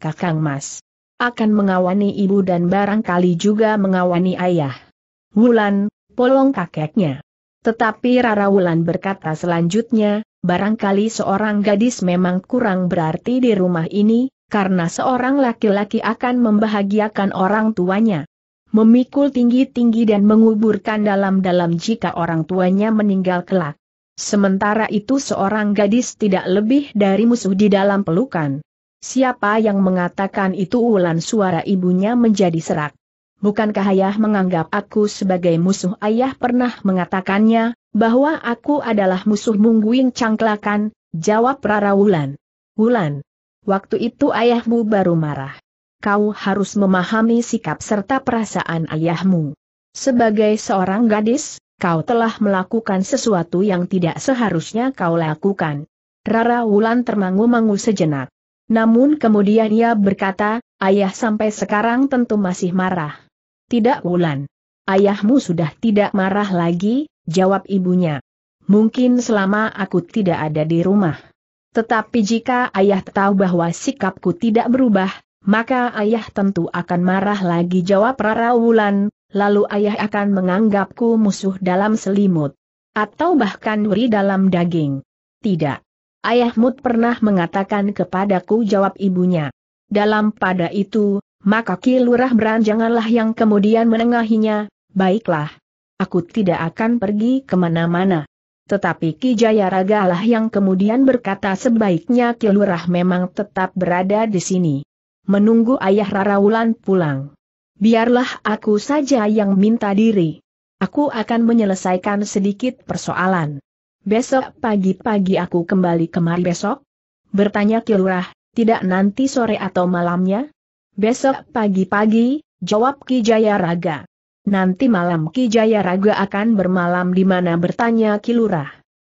Kakang Mas akan mengawani ibu dan barangkali juga mengawani ayah. Wulan, polong kakeknya. Tetapi Rarawulan berkata selanjutnya, barangkali seorang gadis memang kurang berarti di rumah ini, karena seorang laki-laki akan membahagiakan orang tuanya memikul tinggi-tinggi dan menguburkan dalam-dalam jika orang tuanya meninggal kelak. Sementara itu seorang gadis tidak lebih dari musuh di dalam pelukan. Siapa yang mengatakan itu ulan suara ibunya menjadi serak? Bukankah ayah menganggap aku sebagai musuh ayah pernah mengatakannya, bahwa aku adalah musuh mungguin cangklakan, jawab Rara Wulan. Wulan. Waktu itu ayahmu baru marah kau harus memahami sikap serta perasaan ayahmu. Sebagai seorang gadis, kau telah melakukan sesuatu yang tidak seharusnya kau lakukan. Rara Wulan termangu-mangu sejenak. Namun kemudian ia berkata, ayah sampai sekarang tentu masih marah. Tidak Wulan. Ayahmu sudah tidak marah lagi, jawab ibunya. Mungkin selama aku tidak ada di rumah. Tetapi jika ayah tahu bahwa sikapku tidak berubah, maka ayah tentu akan marah lagi jawab Rara Wulan, lalu ayah akan menganggapku musuh dalam selimut. Atau bahkan duri dalam daging. Tidak. Ayah mut pernah mengatakan kepadaku jawab ibunya. Dalam pada itu, maka Ki Lurah beranjanganlah yang kemudian menengahinya, baiklah. Aku tidak akan pergi kemana-mana. Tetapi Ki lah yang kemudian berkata sebaiknya Ki memang tetap berada di sini menunggu ayah Rara Wulan pulang. Biarlah aku saja yang minta diri. Aku akan menyelesaikan sedikit persoalan. Besok pagi-pagi aku kembali kemari besok? Bertanya Kilurah, tidak nanti sore atau malamnya? Besok pagi-pagi, jawab Ki Raga. Nanti malam Ki Raga akan bermalam di mana bertanya Kilurah.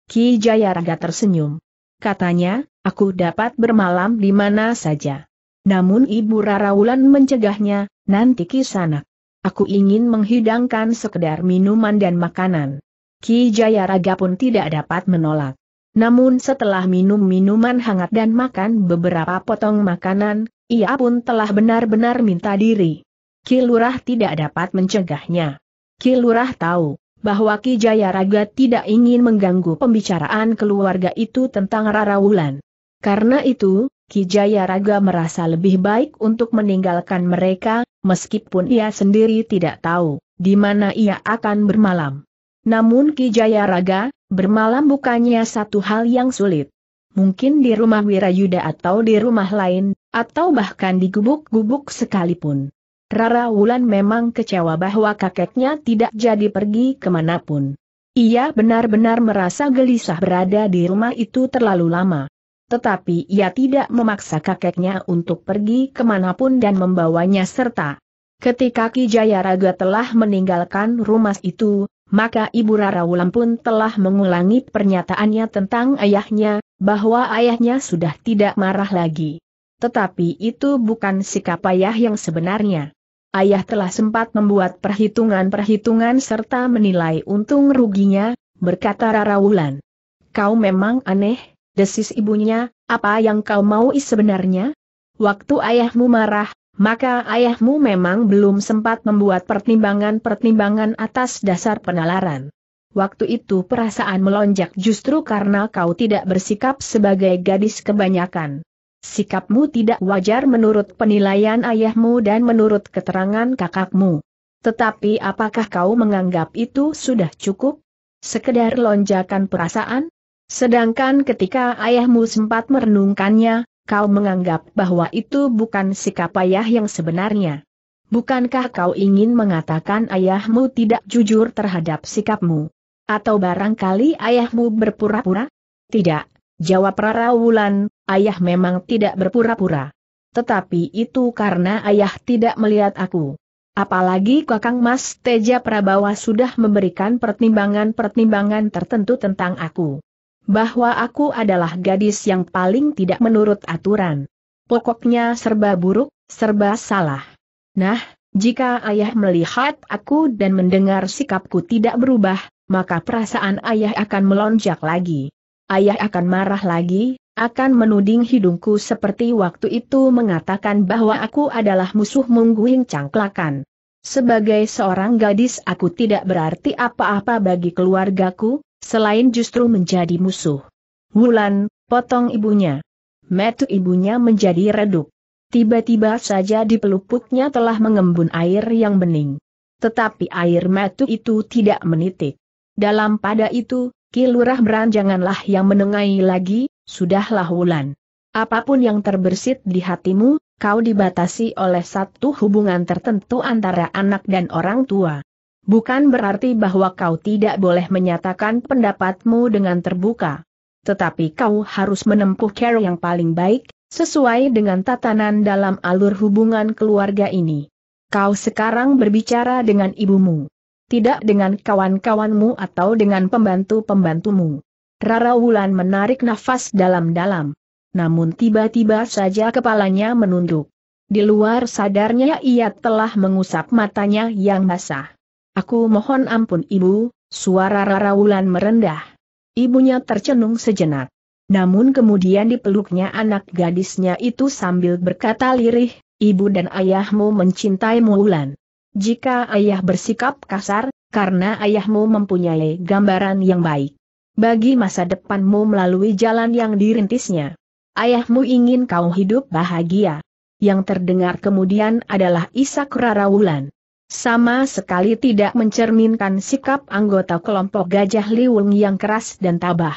Ki Raga tersenyum. Katanya, aku dapat bermalam di mana saja. Namun Ibu Rara Wulan mencegahnya, nanti kisanak. Aku ingin menghidangkan sekedar minuman dan makanan. Ki Jayaraga pun tidak dapat menolak. Namun setelah minum minuman hangat dan makan beberapa potong makanan, ia pun telah benar-benar minta diri. Ki Lurah tidak dapat mencegahnya. Ki Lurah tahu bahwa Ki Jayaraga tidak ingin mengganggu pembicaraan keluarga itu tentang Rara Wulan. Karena itu, Kijaya Raga merasa lebih baik untuk meninggalkan mereka, meskipun ia sendiri tidak tahu di mana ia akan bermalam. Namun Kijaya Raga, bermalam bukannya satu hal yang sulit. Mungkin di rumah Wirayuda atau di rumah lain, atau bahkan di gubuk-gubuk sekalipun. Rara Wulan memang kecewa bahwa kakeknya tidak jadi pergi kemanapun. Ia benar-benar merasa gelisah berada di rumah itu terlalu lama tetapi ia tidak memaksa kakeknya untuk pergi kemanapun dan membawanya serta. Ketika Ki Jayaraga telah meninggalkan rumah itu, maka Ibu Rara Wulan pun telah mengulangi pernyataannya tentang ayahnya, bahwa ayahnya sudah tidak marah lagi. Tetapi itu bukan sikap ayah yang sebenarnya. Ayah telah sempat membuat perhitungan-perhitungan serta menilai untung ruginya, berkata Rara Wulan. Kau memang aneh, desis ibunya, apa yang kau mau sebenarnya? Waktu ayahmu marah, maka ayahmu memang belum sempat membuat pertimbangan-pertimbangan atas dasar penalaran. Waktu itu perasaan melonjak justru karena kau tidak bersikap sebagai gadis kebanyakan. Sikapmu tidak wajar menurut penilaian ayahmu dan menurut keterangan kakakmu. Tetapi apakah kau menganggap itu sudah cukup? Sekedar lonjakan perasaan? Sedangkan ketika ayahmu sempat merenungkannya, kau menganggap bahwa itu bukan sikap ayah yang sebenarnya. Bukankah kau ingin mengatakan ayahmu tidak jujur terhadap sikapmu? Atau barangkali ayahmu berpura-pura? Tidak, jawab Rara Wulan, ayah memang tidak berpura-pura. Tetapi itu karena ayah tidak melihat aku. Apalagi Kakang Mas Teja Prabawa sudah memberikan pertimbangan-pertimbangan tertentu tentang aku bahwa aku adalah gadis yang paling tidak menurut aturan. Pokoknya serba buruk, serba salah. Nah, jika ayah melihat aku dan mendengar sikapku tidak berubah, maka perasaan ayah akan melonjak lagi. Ayah akan marah lagi, akan menuding hidungku seperti waktu itu mengatakan bahwa aku adalah musuh mungguing cangklakan. Sebagai seorang gadis aku tidak berarti apa-apa bagi keluargaku, Selain justru menjadi musuh. Wulan, potong ibunya. Metu ibunya menjadi redup. Tiba-tiba saja di pelupuknya telah mengembun air yang bening. Tetapi air metu itu tidak menitik. Dalam pada itu, Kilurah beranjanganlah yang menengahi lagi, sudahlah Wulan. Apapun yang terbersit di hatimu, kau dibatasi oleh satu hubungan tertentu antara anak dan orang tua. Bukan berarti bahwa kau tidak boleh menyatakan pendapatmu dengan terbuka. Tetapi kau harus menempuh cara yang paling baik, sesuai dengan tatanan dalam alur hubungan keluarga ini. Kau sekarang berbicara dengan ibumu. Tidak dengan kawan-kawanmu atau dengan pembantu-pembantumu. Rara Wulan menarik nafas dalam-dalam. Namun tiba-tiba saja kepalanya menunduk. Di luar sadarnya ia telah mengusap matanya yang basah. Aku mohon ampun ibu, suara Rara Wulan merendah. Ibunya tercenung sejenak. Namun kemudian dipeluknya anak gadisnya itu sambil berkata lirih, ibu dan ayahmu mencintaimu Wulan. Jika ayah bersikap kasar, karena ayahmu mempunyai gambaran yang baik. Bagi masa depanmu melalui jalan yang dirintisnya. Ayahmu ingin kau hidup bahagia. Yang terdengar kemudian adalah isak Rara Wulan. Sama sekali tidak mencerminkan sikap anggota kelompok Gajah Liwung yang keras dan tabah.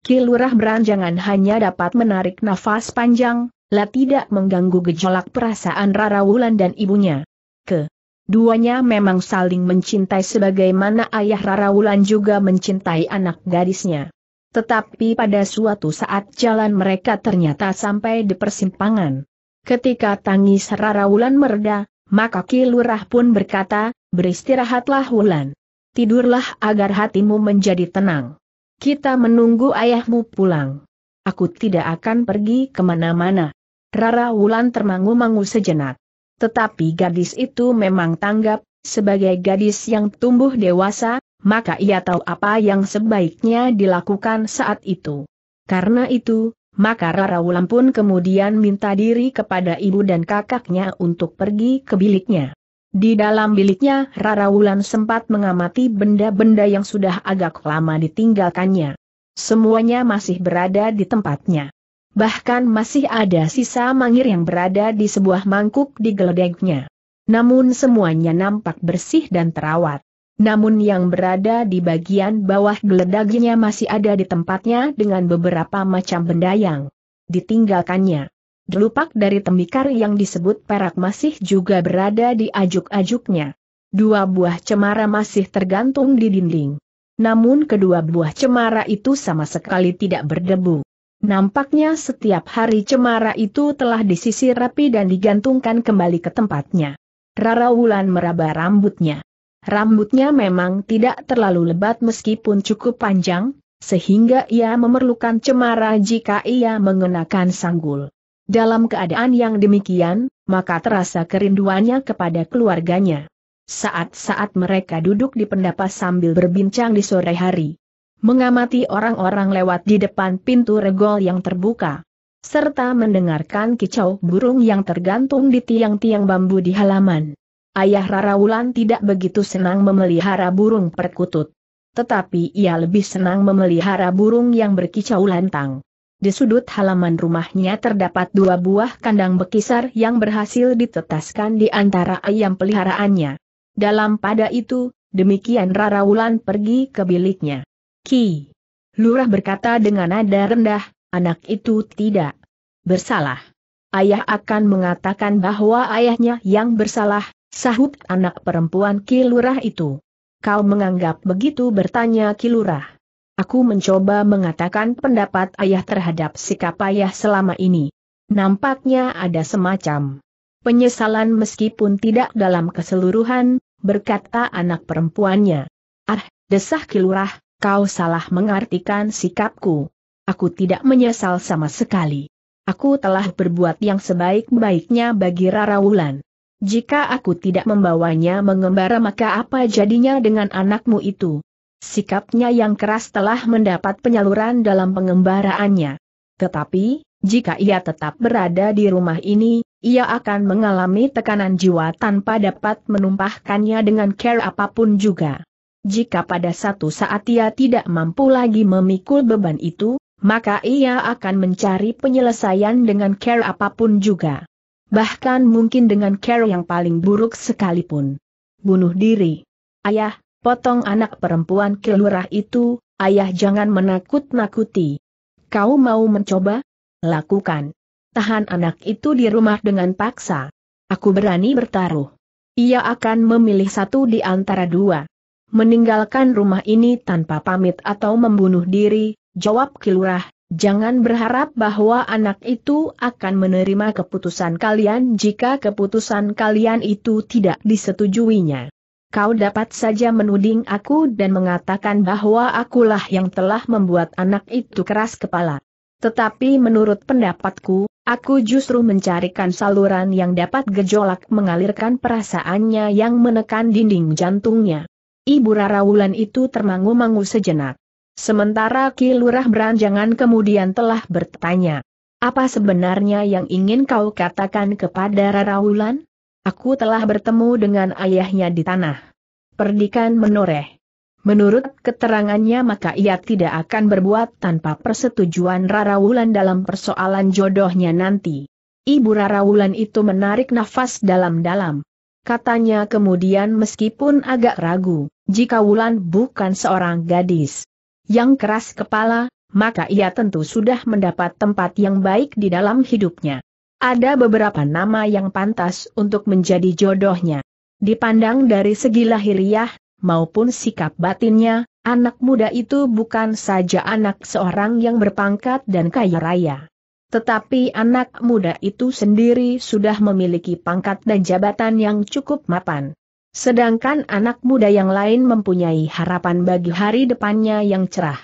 Kilurah beranjangan hanya dapat menarik nafas panjang, lah tidak mengganggu gejolak perasaan Rara Wulan dan ibunya. Keduanya memang saling mencintai sebagaimana ayah Rara Wulan juga mencintai anak gadisnya. Tetapi pada suatu saat jalan mereka ternyata sampai di persimpangan. Ketika tangis Rara Wulan mereda, maka Kilurah pun berkata, beristirahatlah Wulan. Tidurlah agar hatimu menjadi tenang. Kita menunggu ayahmu pulang. Aku tidak akan pergi kemana-mana. Rara Wulan termangu-mangu sejenak. Tetapi gadis itu memang tanggap, sebagai gadis yang tumbuh dewasa, maka ia tahu apa yang sebaiknya dilakukan saat itu. Karena itu, maka Rara Wulan pun kemudian minta diri kepada ibu dan kakaknya untuk pergi ke biliknya. Di dalam biliknya Rara Wulan sempat mengamati benda-benda yang sudah agak lama ditinggalkannya. Semuanya masih berada di tempatnya. Bahkan masih ada sisa mangir yang berada di sebuah mangkuk di geledeknya. Namun semuanya nampak bersih dan terawat. Namun yang berada di bagian bawah geledaginya masih ada di tempatnya dengan beberapa macam benda yang ditinggalkannya. Delupak dari tembikar yang disebut perak masih juga berada di ajuk-ajuknya. Dua buah cemara masih tergantung di dinding. Namun kedua buah cemara itu sama sekali tidak berdebu. Nampaknya setiap hari cemara itu telah disisir rapi dan digantungkan kembali ke tempatnya. Rara Wulan meraba rambutnya. Rambutnya memang tidak terlalu lebat meskipun cukup panjang, sehingga ia memerlukan cemara jika ia mengenakan sanggul. Dalam keadaan yang demikian, maka terasa kerinduannya kepada keluarganya. Saat-saat mereka duduk di pendapa sambil berbincang di sore hari. Mengamati orang-orang lewat di depan pintu regol yang terbuka. Serta mendengarkan kicau burung yang tergantung di tiang-tiang bambu di halaman. Ayah Rara Wulan tidak begitu senang memelihara burung perkutut. Tetapi ia lebih senang memelihara burung yang berkicau lantang. Di sudut halaman rumahnya terdapat dua buah kandang bekisar yang berhasil ditetaskan di antara ayam peliharaannya. Dalam pada itu, demikian Rara Wulan pergi ke biliknya. Ki. Lurah berkata dengan nada rendah, anak itu tidak bersalah. Ayah akan mengatakan bahwa ayahnya yang bersalah, Sahut anak perempuan Kilurah itu. Kau menganggap begitu bertanya Kilurah. Aku mencoba mengatakan pendapat ayah terhadap sikap ayah selama ini. Nampaknya ada semacam penyesalan meskipun tidak dalam keseluruhan, berkata anak perempuannya. Ah, desah Kilurah, kau salah mengartikan sikapku. Aku tidak menyesal sama sekali. Aku telah berbuat yang sebaik-baiknya bagi Rara Wulan. Jika aku tidak membawanya mengembara maka apa jadinya dengan anakmu itu? Sikapnya yang keras telah mendapat penyaluran dalam pengembaraannya. Tetapi, jika ia tetap berada di rumah ini, ia akan mengalami tekanan jiwa tanpa dapat menumpahkannya dengan care apapun juga. Jika pada satu saat ia tidak mampu lagi memikul beban itu, maka ia akan mencari penyelesaian dengan care apapun juga bahkan mungkin dengan cara yang paling buruk sekalipun. Bunuh diri. Ayah, potong anak perempuan kelurah itu, ayah jangan menakut-nakuti. Kau mau mencoba? Lakukan. Tahan anak itu di rumah dengan paksa. Aku berani bertaruh. Ia akan memilih satu di antara dua. Meninggalkan rumah ini tanpa pamit atau membunuh diri, jawab Kilurah, Jangan berharap bahwa anak itu akan menerima keputusan kalian jika keputusan kalian itu tidak disetujuinya. Kau dapat saja menuding aku dan mengatakan bahwa akulah yang telah membuat anak itu keras kepala. Tetapi menurut pendapatku, aku justru mencarikan saluran yang dapat gejolak mengalirkan perasaannya yang menekan dinding jantungnya. Ibu Rara Wulan itu termangu-mangu sejenak. Sementara Ki Lurah Beranjangan kemudian telah bertanya, apa sebenarnya yang ingin kau katakan kepada Raraulan? Aku telah bertemu dengan ayahnya di tanah. Perdikan menoreh. Menurut keterangannya maka ia tidak akan berbuat tanpa persetujuan Raraulan dalam persoalan jodohnya nanti. Ibu Raraulan itu menarik nafas dalam-dalam. Katanya kemudian meskipun agak ragu, jika Wulan bukan seorang gadis, yang keras kepala, maka ia tentu sudah mendapat tempat yang baik di dalam hidupnya. Ada beberapa nama yang pantas untuk menjadi jodohnya. Dipandang dari segi lahiriah, maupun sikap batinnya, anak muda itu bukan saja anak seorang yang berpangkat dan kaya raya. Tetapi anak muda itu sendiri sudah memiliki pangkat dan jabatan yang cukup mapan. Sedangkan anak muda yang lain mempunyai harapan bagi hari depannya yang cerah.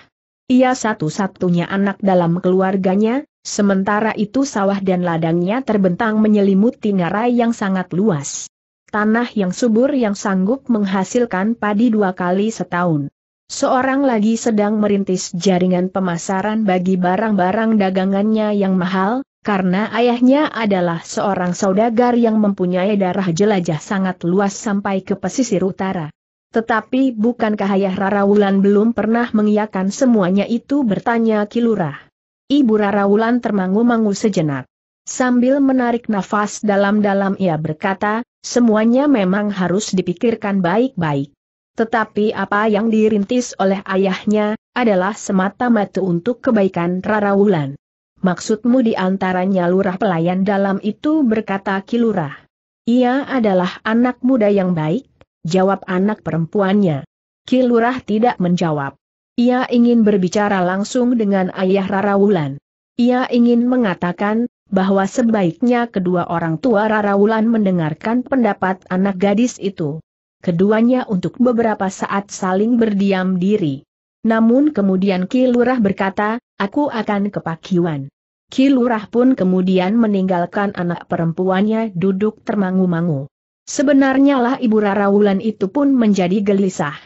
Ia satu-satunya anak dalam keluarganya, sementara itu sawah dan ladangnya terbentang menyelimuti ngarai yang sangat luas. Tanah yang subur yang sanggup menghasilkan padi dua kali setahun. Seorang lagi sedang merintis jaringan pemasaran bagi barang-barang dagangannya yang mahal, karena ayahnya adalah seorang saudagar yang mempunyai darah jelajah sangat luas sampai ke pesisir utara. Tetapi bukankah ayah Rarawulan belum pernah mengiyakan semuanya itu bertanya Kilurah. Ibu Rarawulan termangu-mangu sejenak. Sambil menarik nafas dalam-dalam ia berkata, semuanya memang harus dipikirkan baik-baik. Tetapi apa yang dirintis oleh ayahnya, adalah semata-mata untuk kebaikan Rarawulan. Maksudmu di antaranya lurah pelayan dalam itu berkata kilurah. Ia adalah anak muda yang baik, jawab anak perempuannya. Kilurah tidak menjawab. Ia ingin berbicara langsung dengan ayah Rarawulan. Ia ingin mengatakan, bahwa sebaiknya kedua orang tua Rarawulan mendengarkan pendapat anak gadis itu. Keduanya untuk beberapa saat saling berdiam diri. Namun kemudian Ki Lurah berkata, aku akan ke Pakiwan. Ki Lurah pun kemudian meninggalkan anak perempuannya duduk termangu-mangu. Sebenarnya lah Ibu Rarawulan itu pun menjadi gelisah.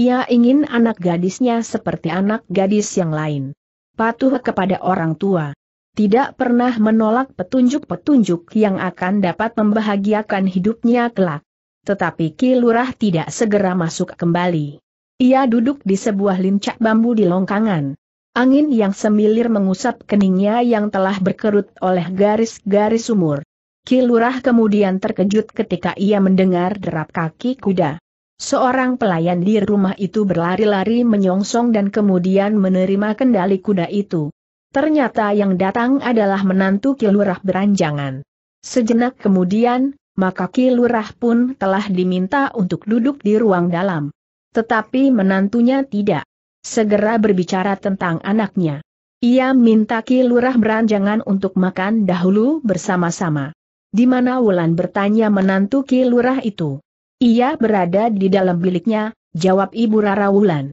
Ia ingin anak gadisnya seperti anak gadis yang lain. Patuh kepada orang tua tidak pernah menolak petunjuk-petunjuk yang akan dapat membahagiakan hidupnya kelak. Tetapi Ki Lurah tidak segera masuk kembali. Ia duduk di sebuah lincak bambu di longkangan. Angin yang semilir mengusap keningnya yang telah berkerut oleh garis-garis sumur. Kilurah kemudian terkejut ketika ia mendengar derap kaki kuda. Seorang pelayan di rumah itu berlari-lari menyongsong dan kemudian menerima kendali kuda itu. Ternyata yang datang adalah menantu Kilurah beranjangan. Sejenak kemudian, maka Kilurah pun telah diminta untuk duduk di ruang dalam. Tetapi menantunya tidak. Segera berbicara tentang anaknya. Ia minta Ki Lurah beranjangan untuk makan dahulu bersama-sama. Di mana Wulan bertanya menantu Ki Lurah itu. Ia berada di dalam biliknya, jawab Ibu Rara Wulan.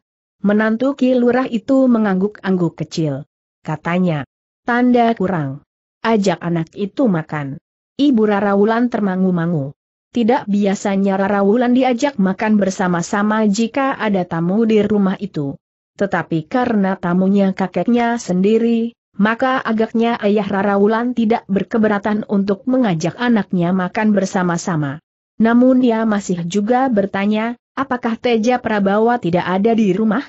Menantu Ki Lurah itu mengangguk-angguk kecil. Katanya, tanda kurang. Ajak anak itu makan. Ibu Rara Wulan termangu-mangu. Tidak biasanya Rara Wulan diajak makan bersama-sama jika ada tamu di rumah itu. Tetapi karena tamunya kakeknya sendiri, maka agaknya ayah Rara Wulan tidak berkeberatan untuk mengajak anaknya makan bersama-sama. Namun dia masih juga bertanya, apakah Teja Prabawa tidak ada di rumah?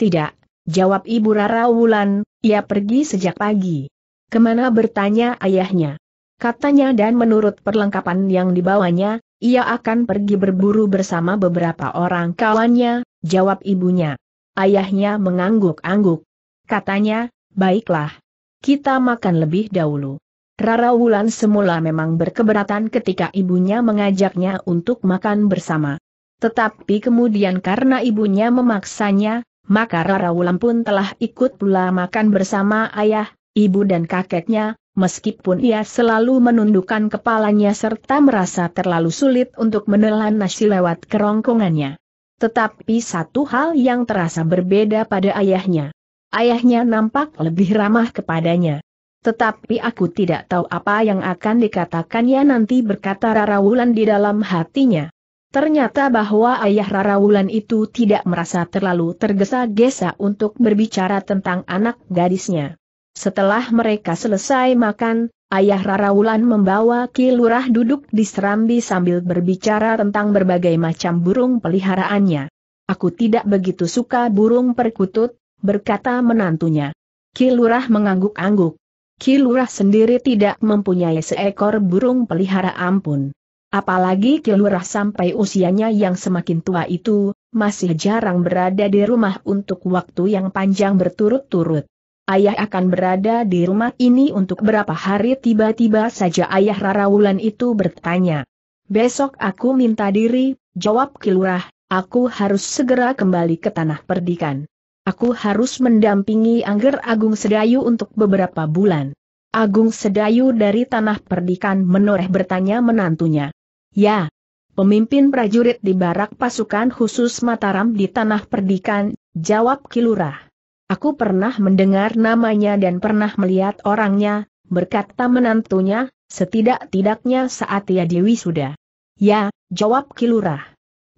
Tidak, jawab ibu Rara Wulan, ia pergi sejak pagi. Kemana bertanya ayahnya? katanya dan menurut perlengkapan yang dibawanya, ia akan pergi berburu bersama beberapa orang kawannya, jawab ibunya. Ayahnya mengangguk-angguk. Katanya, baiklah. Kita makan lebih dahulu. Rara Wulan semula memang berkeberatan ketika ibunya mengajaknya untuk makan bersama. Tetapi kemudian karena ibunya memaksanya, maka Rara Wulan pun telah ikut pula makan bersama ayah, ibu dan kakeknya, meskipun ia selalu menundukkan kepalanya serta merasa terlalu sulit untuk menelan nasi lewat kerongkongannya. Tetapi satu hal yang terasa berbeda pada ayahnya. Ayahnya nampak lebih ramah kepadanya. Tetapi aku tidak tahu apa yang akan dikatakannya nanti berkata Rara Wulan di dalam hatinya. Ternyata bahwa ayah Rara Wulan itu tidak merasa terlalu tergesa-gesa untuk berbicara tentang anak gadisnya. Setelah mereka selesai makan, Ayah Rara Wulan membawa Ki duduk di serambi sambil berbicara tentang berbagai macam burung peliharaannya. Aku tidak begitu suka burung perkutut, berkata menantunya. Ki mengangguk-angguk. Ki sendiri tidak mempunyai seekor burung peliharaan pun. Apalagi Ki sampai usianya yang semakin tua itu, masih jarang berada di rumah untuk waktu yang panjang berturut-turut ayah akan berada di rumah ini untuk berapa hari tiba-tiba saja ayah Rara Wulan itu bertanya. Besok aku minta diri, jawab Kilurah, aku harus segera kembali ke tanah perdikan. Aku harus mendampingi Angger Agung Sedayu untuk beberapa bulan. Agung Sedayu dari tanah perdikan menoreh bertanya menantunya. Ya, pemimpin prajurit di barak pasukan khusus Mataram di tanah perdikan, jawab Kilurah. Aku pernah mendengar namanya dan pernah melihat orangnya, berkata menantunya, setidak-tidaknya saat ia Dewi sudah. Ya, jawab Kilurah.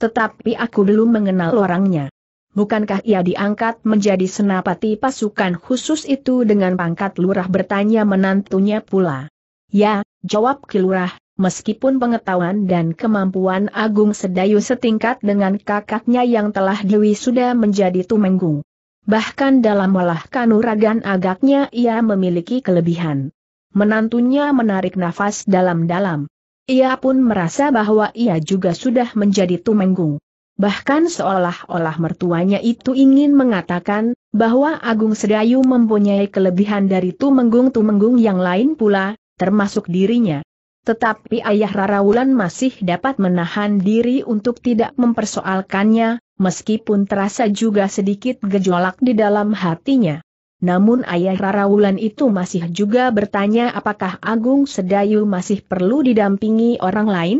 Tetapi aku belum mengenal orangnya. Bukankah ia diangkat menjadi senapati pasukan khusus itu dengan pangkat lurah bertanya menantunya pula. Ya, jawab Kilurah, meskipun pengetahuan dan kemampuan Agung Sedayu setingkat dengan kakaknya yang telah Dewi sudah menjadi Tumenggung. Bahkan dalam olah kanuragan agaknya ia memiliki kelebihan. Menantunya menarik nafas dalam-dalam. Ia pun merasa bahwa ia juga sudah menjadi tumenggung. Bahkan seolah-olah mertuanya itu ingin mengatakan, bahwa Agung Sedayu mempunyai kelebihan dari tumenggung-tumenggung yang lain pula, termasuk dirinya. Tetapi ayah Rara Wulan masih dapat menahan diri untuk tidak mempersoalkannya, meskipun terasa juga sedikit gejolak di dalam hatinya. Namun ayah Raraulan itu masih juga bertanya apakah Agung Sedayu masih perlu didampingi orang lain?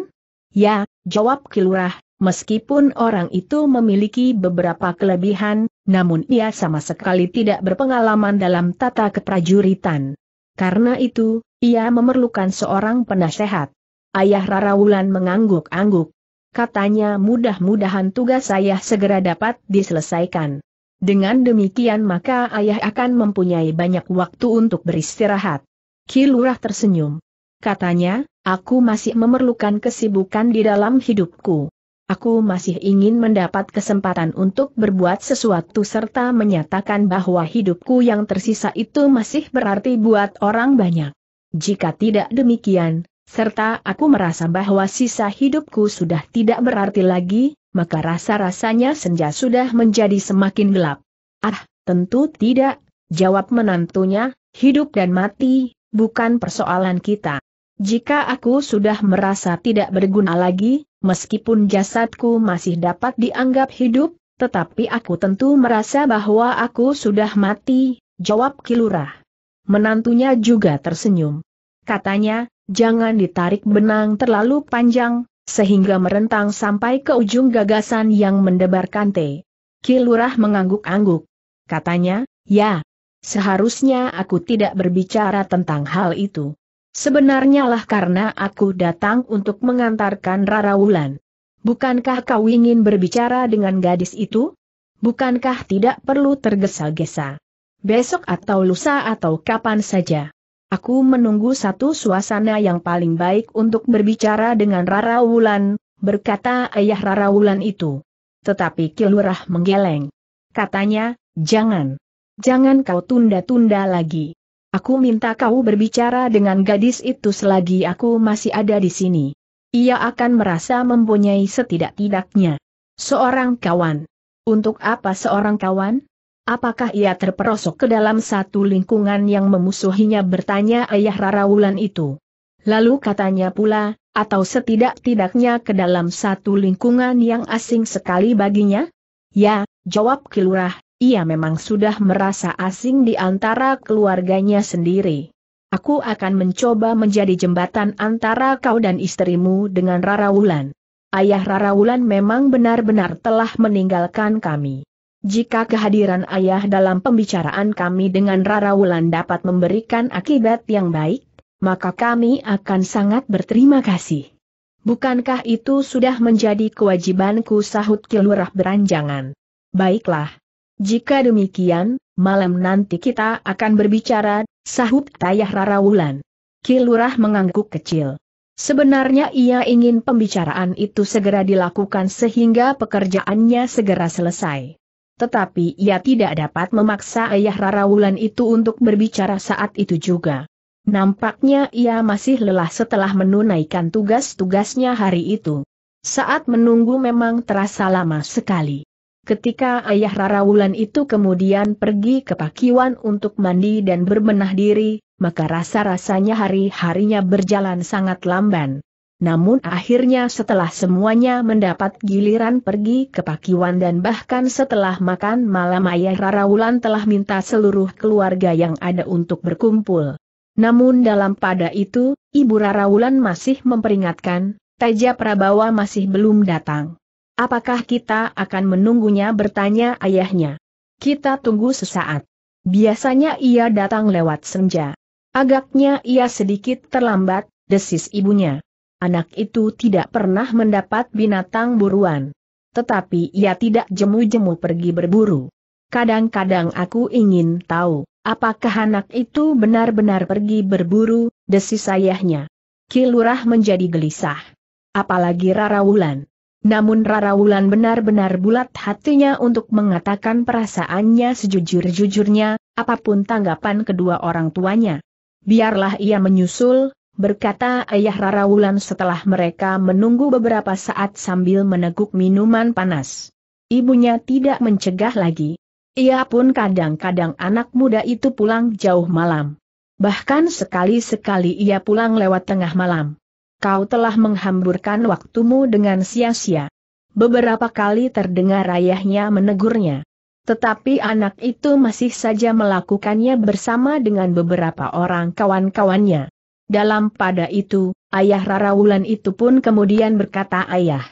Ya, jawab Kilurah, meskipun orang itu memiliki beberapa kelebihan, namun ia sama sekali tidak berpengalaman dalam tata keprajuritan. Karena itu, ia memerlukan seorang penasehat. Ayah Raraulan mengangguk-angguk katanya mudah-mudahan tugas saya segera dapat diselesaikan. Dengan demikian maka ayah akan mempunyai banyak waktu untuk beristirahat. Kilurah tersenyum. Katanya, aku masih memerlukan kesibukan di dalam hidupku. Aku masih ingin mendapat kesempatan untuk berbuat sesuatu serta menyatakan bahwa hidupku yang tersisa itu masih berarti buat orang banyak. Jika tidak demikian, serta aku merasa bahwa sisa hidupku sudah tidak berarti lagi, maka rasa-rasanya senja sudah menjadi semakin gelap. Ah, tentu tidak, jawab menantunya, hidup dan mati, bukan persoalan kita. Jika aku sudah merasa tidak berguna lagi, meskipun jasadku masih dapat dianggap hidup, tetapi aku tentu merasa bahwa aku sudah mati, jawab Kilurah. Menantunya juga tersenyum. Katanya, jangan ditarik benang terlalu panjang, sehingga merentang sampai ke ujung gagasan yang mendebarkan T. Kilurah mengangguk-angguk. Katanya, ya, seharusnya aku tidak berbicara tentang hal itu. Sebenarnya lah karena aku datang untuk mengantarkan Rara Wulan. Bukankah kau ingin berbicara dengan gadis itu? Bukankah tidak perlu tergesa-gesa? Besok atau lusa atau kapan saja. Aku menunggu satu suasana yang paling baik untuk berbicara dengan Rara Wulan, berkata ayah Rara Wulan itu. Tetapi Kilurah menggeleng. Katanya, jangan. Jangan kau tunda-tunda lagi. Aku minta kau berbicara dengan gadis itu selagi aku masih ada di sini. Ia akan merasa mempunyai setidak-tidaknya. Seorang kawan. Untuk apa seorang kawan? Apakah ia terperosok ke dalam satu lingkungan yang memusuhinya bertanya ayah Rarawulan itu. Lalu katanya pula, atau setidak-tidaknya ke dalam satu lingkungan yang asing sekali baginya? Ya, jawab Kilurah, ia memang sudah merasa asing di antara keluarganya sendiri. Aku akan mencoba menjadi jembatan antara kau dan istrimu dengan Rara Wulan. Ayah Rara Wulan memang benar-benar telah meninggalkan kami. Jika kehadiran ayah dalam pembicaraan kami dengan Rara Wulan dapat memberikan akibat yang baik, maka kami akan sangat berterima kasih. Bukankah itu sudah menjadi kewajibanku sahut kilurah beranjangan? Baiklah. Jika demikian, malam nanti kita akan berbicara, sahut tayah Rara Wulan. Kilurah mengangguk kecil. Sebenarnya ia ingin pembicaraan itu segera dilakukan sehingga pekerjaannya segera selesai. Tetapi ia tidak dapat memaksa ayah Rara Wulan itu untuk berbicara saat itu juga. Nampaknya ia masih lelah setelah menunaikan tugas-tugasnya hari itu. Saat menunggu memang terasa lama sekali. Ketika ayah Rara Wulan itu kemudian pergi ke pakiwan untuk mandi dan berbenah diri, maka rasa-rasanya hari-harinya berjalan sangat lamban. Namun akhirnya setelah semuanya mendapat giliran pergi ke Pakiwan dan bahkan setelah makan malam Ayah Rarawulan telah minta seluruh keluarga yang ada untuk berkumpul. Namun dalam pada itu, Ibu Rarawulan masih memperingatkan, Teja Prabawa masih belum datang. Apakah kita akan menunggunya bertanya ayahnya? Kita tunggu sesaat. Biasanya ia datang lewat senja. Agaknya ia sedikit terlambat, desis ibunya. Anak itu tidak pernah mendapat binatang buruan. Tetapi ia tidak jemu-jemu pergi berburu. Kadang-kadang aku ingin tahu, apakah anak itu benar-benar pergi berburu, desis ayahnya. Kilurah menjadi gelisah. Apalagi Rarawulan. Namun Rarawulan benar-benar bulat hatinya untuk mengatakan perasaannya sejujur-jujurnya, apapun tanggapan kedua orang tuanya. Biarlah ia menyusul, berkata Ayah Rara Wulan setelah mereka menunggu beberapa saat sambil meneguk minuman panas. Ibunya tidak mencegah lagi. Ia pun kadang-kadang anak muda itu pulang jauh malam. Bahkan sekali-sekali ia pulang lewat tengah malam. Kau telah menghamburkan waktumu dengan sia-sia. Beberapa kali terdengar ayahnya menegurnya. Tetapi anak itu masih saja melakukannya bersama dengan beberapa orang kawan-kawannya. Dalam pada itu, ayah Rara Wulan itu pun kemudian berkata ayah.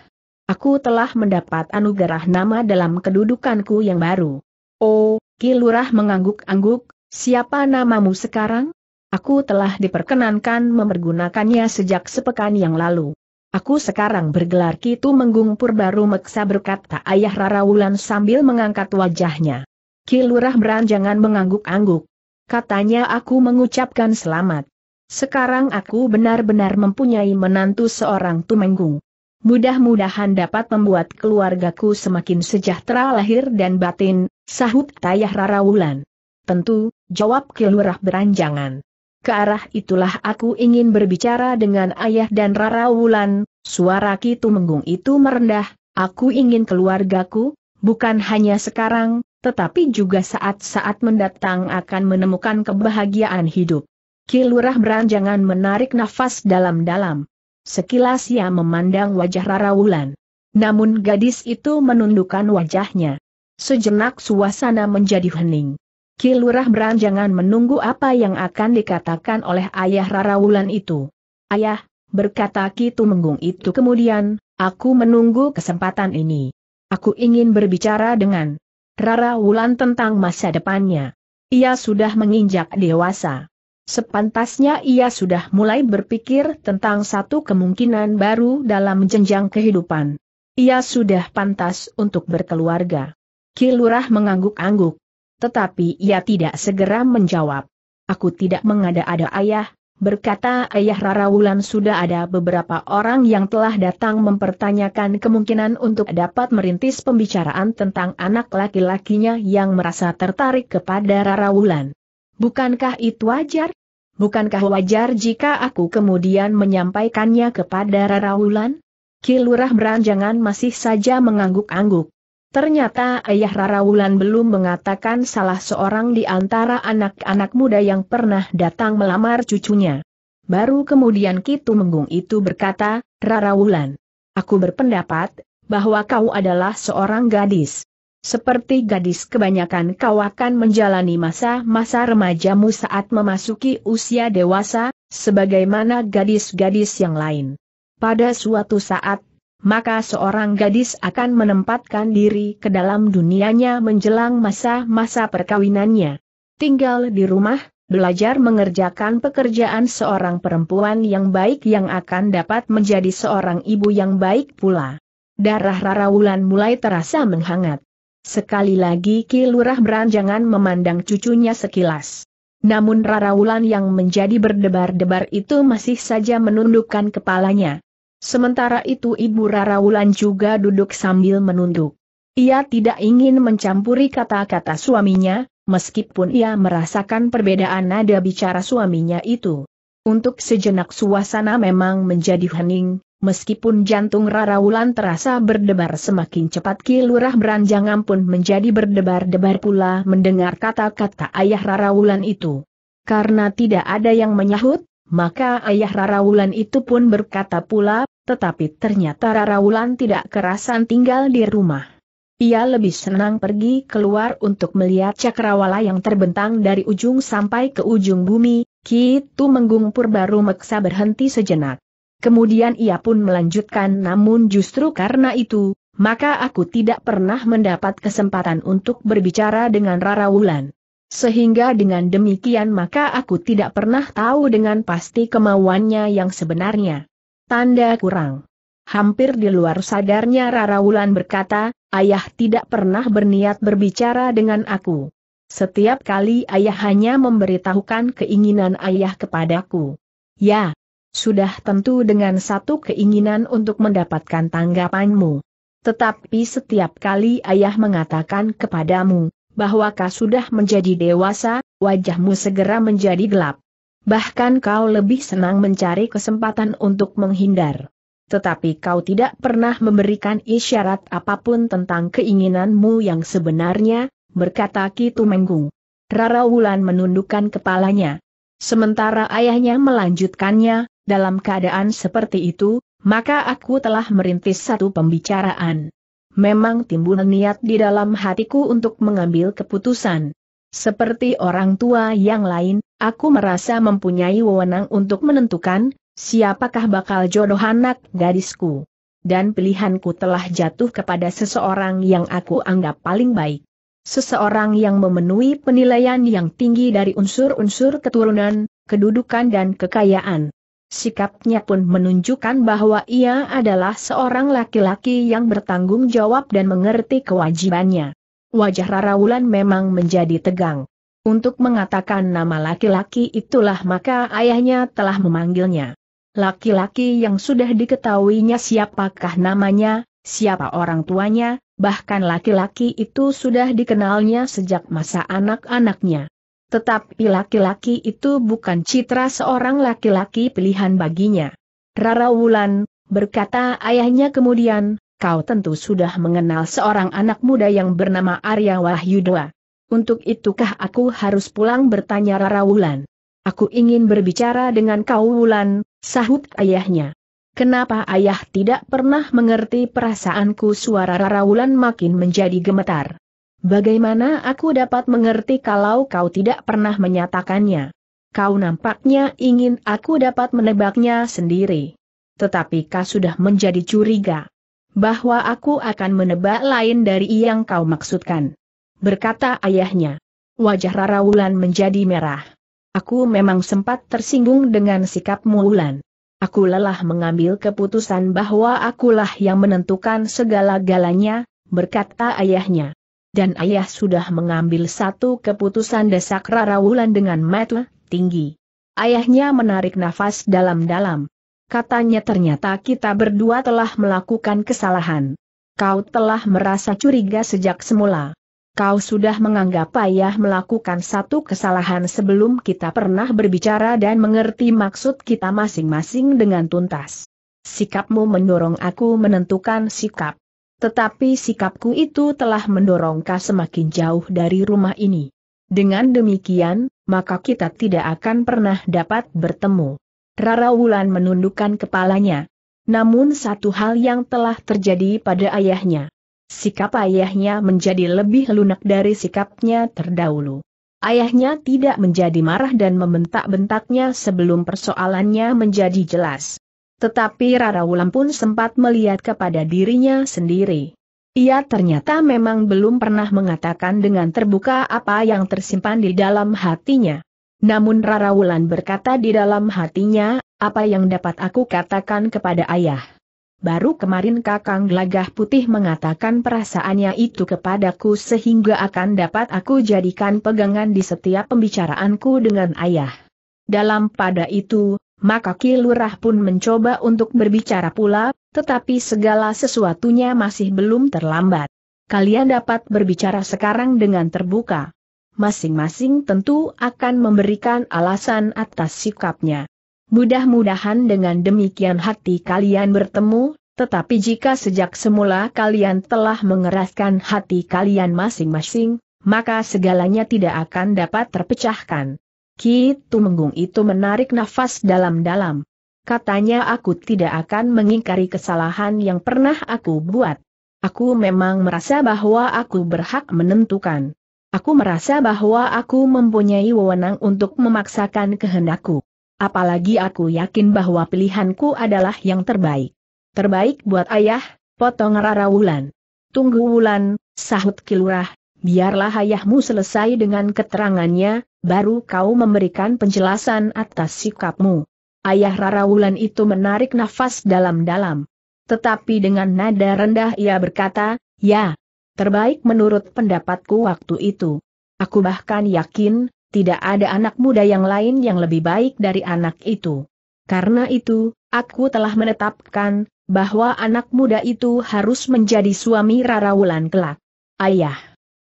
Aku telah mendapat anugerah nama dalam kedudukanku yang baru. Oh, Kilurah mengangguk-angguk, siapa namamu sekarang? Aku telah diperkenankan memergunakannya sejak sepekan yang lalu. Aku sekarang bergelar Kitu Menggung Purbaru Meksa berkata ayah Rara Wulan sambil mengangkat wajahnya. Kilurah beranjangan mengangguk-angguk. Katanya aku mengucapkan selamat. Sekarang aku benar-benar mempunyai menantu seorang tumenggung. Mudah-mudahan dapat membuat keluargaku semakin sejahtera lahir dan batin, sahut Tayah Rarawulan. Tentu, jawab Kilurah beranjangan. Ke arah itulah aku ingin berbicara dengan ayah dan Rarawulan, suara Ki Tumenggung itu merendah, aku ingin keluargaku, bukan hanya sekarang, tetapi juga saat-saat mendatang akan menemukan kebahagiaan hidup. Kilurah beranjangan menarik nafas dalam-dalam. Sekilas ia memandang wajah Rara Wulan. Namun gadis itu menundukkan wajahnya. Sejenak suasana menjadi hening. Kilurah beranjangan menunggu apa yang akan dikatakan oleh ayah Rara Wulan itu. Ayah, berkata Ki Tumenggung itu kemudian, aku menunggu kesempatan ini. Aku ingin berbicara dengan Rara Wulan tentang masa depannya. Ia sudah menginjak dewasa. Sepantasnya ia sudah mulai berpikir tentang satu kemungkinan baru dalam jenjang kehidupan. Ia sudah pantas untuk berkeluarga. Kilurah mengangguk-angguk. Tetapi ia tidak segera menjawab. Aku tidak mengada-ada ayah, berkata ayah Rara Wulan sudah ada beberapa orang yang telah datang mempertanyakan kemungkinan untuk dapat merintis pembicaraan tentang anak laki-lakinya yang merasa tertarik kepada Rara Wulan. Bukankah itu wajar? Bukankah wajar jika aku kemudian menyampaikannya kepada Raraulan? Kilurah beranjangan masih saja mengangguk-angguk. Ternyata ayah Raraulan belum mengatakan salah seorang di antara anak-anak muda yang pernah datang melamar cucunya. Baru kemudian Kitu Menggung itu berkata, Raraulan, aku berpendapat, bahwa kau adalah seorang gadis. Seperti gadis kebanyakan kau akan menjalani masa-masa remajamu saat memasuki usia dewasa, sebagaimana gadis-gadis yang lain. Pada suatu saat, maka seorang gadis akan menempatkan diri ke dalam dunianya menjelang masa-masa perkawinannya. Tinggal di rumah, belajar mengerjakan pekerjaan seorang perempuan yang baik yang akan dapat menjadi seorang ibu yang baik pula. Darah Rara Wulan mulai terasa menghangat. Sekali lagi Ki Lurah beranjangan memandang cucunya sekilas. Namun Rarawulan yang menjadi berdebar-debar itu masih saja menundukkan kepalanya. Sementara itu Ibu Rarawulan juga duduk sambil menunduk. Ia tidak ingin mencampuri kata-kata suaminya, meskipun ia merasakan perbedaan nada bicara suaminya itu. Untuk sejenak suasana memang menjadi hening, Meskipun jantung Rara Wulan terasa berdebar semakin cepat Ki Lurah Beranjangan pun menjadi berdebar-debar pula mendengar kata-kata ayah Rara Wulan itu. Karena tidak ada yang menyahut, maka ayah Rara Wulan itu pun berkata pula, tetapi ternyata Rara Wulan tidak kerasan tinggal di rumah. Ia lebih senang pergi keluar untuk melihat cakrawala yang terbentang dari ujung sampai ke ujung bumi, Kitu menggumpur baru meksa berhenti sejenak. Kemudian ia pun melanjutkan namun justru karena itu, maka aku tidak pernah mendapat kesempatan untuk berbicara dengan Rara Wulan. Sehingga dengan demikian maka aku tidak pernah tahu dengan pasti kemauannya yang sebenarnya. Tanda kurang. Hampir di luar sadarnya Rara Wulan berkata, ayah tidak pernah berniat berbicara dengan aku. Setiap kali ayah hanya memberitahukan keinginan ayah kepadaku. Ya, sudah tentu dengan satu keinginan untuk mendapatkan tanggapanmu. Tetapi setiap kali ayah mengatakan kepadamu, bahwa kau sudah menjadi dewasa, wajahmu segera menjadi gelap. Bahkan kau lebih senang mencari kesempatan untuk menghindar. Tetapi kau tidak pernah memberikan isyarat apapun tentang keinginanmu yang sebenarnya, berkata Kitu Tumenggung. Rara Wulan menundukkan kepalanya. Sementara ayahnya melanjutkannya, dalam keadaan seperti itu, maka aku telah merintis satu pembicaraan. Memang timbul niat di dalam hatiku untuk mengambil keputusan. Seperti orang tua yang lain, aku merasa mempunyai wewenang untuk menentukan siapakah bakal jodoh anak gadisku. Dan pilihanku telah jatuh kepada seseorang yang aku anggap paling baik. Seseorang yang memenuhi penilaian yang tinggi dari unsur-unsur keturunan, kedudukan dan kekayaan. Sikapnya pun menunjukkan bahwa ia adalah seorang laki-laki yang bertanggung jawab dan mengerti kewajibannya. Wajah Rara Wulan memang menjadi tegang. Untuk mengatakan nama laki-laki itulah maka ayahnya telah memanggilnya. Laki-laki yang sudah diketahuinya siapakah namanya, siapa orang tuanya, bahkan laki-laki itu sudah dikenalnya sejak masa anak-anaknya. Tetapi laki-laki itu bukan citra seorang laki-laki pilihan baginya. Rara Wulan, berkata ayahnya kemudian, kau tentu sudah mengenal seorang anak muda yang bernama Arya Wahyudwa. Untuk itukah aku harus pulang bertanya Rara Wulan. Aku ingin berbicara dengan kau Wulan, sahut ayahnya. Kenapa ayah tidak pernah mengerti perasaanku suara Rara Wulan makin menjadi gemetar. Bagaimana aku dapat mengerti kalau kau tidak pernah menyatakannya? Kau nampaknya ingin aku dapat menebaknya sendiri. Tetapi kau sudah menjadi curiga bahwa aku akan menebak lain dari yang kau maksudkan. Berkata ayahnya. Wajah Rara Wulan menjadi merah. Aku memang sempat tersinggung dengan sikapmu Wulan. Aku lelah mengambil keputusan bahwa akulah yang menentukan segala galanya, berkata ayahnya dan ayah sudah mengambil satu keputusan desak Rara Wulan dengan metel tinggi. Ayahnya menarik nafas dalam-dalam. Katanya ternyata kita berdua telah melakukan kesalahan. Kau telah merasa curiga sejak semula. Kau sudah menganggap ayah melakukan satu kesalahan sebelum kita pernah berbicara dan mengerti maksud kita masing-masing dengan tuntas. Sikapmu mendorong aku menentukan sikap. Tetapi sikapku itu telah mendorong kau semakin jauh dari rumah ini. Dengan demikian, maka kita tidak akan pernah dapat bertemu. Rara Wulan menundukkan kepalanya. Namun satu hal yang telah terjadi pada ayahnya. Sikap ayahnya menjadi lebih lunak dari sikapnya terdahulu. Ayahnya tidak menjadi marah dan membentak-bentaknya sebelum persoalannya menjadi jelas. Tetapi Rara Wulan pun sempat melihat kepada dirinya sendiri. Ia ternyata memang belum pernah mengatakan dengan terbuka apa yang tersimpan di dalam hatinya. Namun Rara Wulan berkata di dalam hatinya, apa yang dapat aku katakan kepada ayah. Baru kemarin Kakang Gelagah Putih mengatakan perasaannya itu kepadaku sehingga akan dapat aku jadikan pegangan di setiap pembicaraanku dengan ayah. Dalam pada itu, maka Kilurah pun mencoba untuk berbicara pula, tetapi segala sesuatunya masih belum terlambat. Kalian dapat berbicara sekarang dengan terbuka. Masing-masing tentu akan memberikan alasan atas sikapnya. Mudah-mudahan dengan demikian hati kalian bertemu, tetapi jika sejak semula kalian telah mengeraskan hati kalian masing-masing, maka segalanya tidak akan dapat terpecahkan. Ki Tumenggung itu menarik nafas dalam-dalam. Katanya aku tidak akan mengingkari kesalahan yang pernah aku buat. Aku memang merasa bahwa aku berhak menentukan. Aku merasa bahwa aku mempunyai wewenang untuk memaksakan kehendakku. Apalagi aku yakin bahwa pilihanku adalah yang terbaik. Terbaik buat ayah, potong Rara Wulan. Tunggu Wulan, sahut Kilurah, biarlah ayahmu selesai dengan keterangannya, baru kau memberikan penjelasan atas sikapmu. Ayah Rara Wulan itu menarik nafas dalam-dalam. Tetapi dengan nada rendah ia berkata, ya, terbaik menurut pendapatku waktu itu. Aku bahkan yakin, tidak ada anak muda yang lain yang lebih baik dari anak itu. Karena itu, aku telah menetapkan, bahwa anak muda itu harus menjadi suami Rara Wulan kelak. Ayah.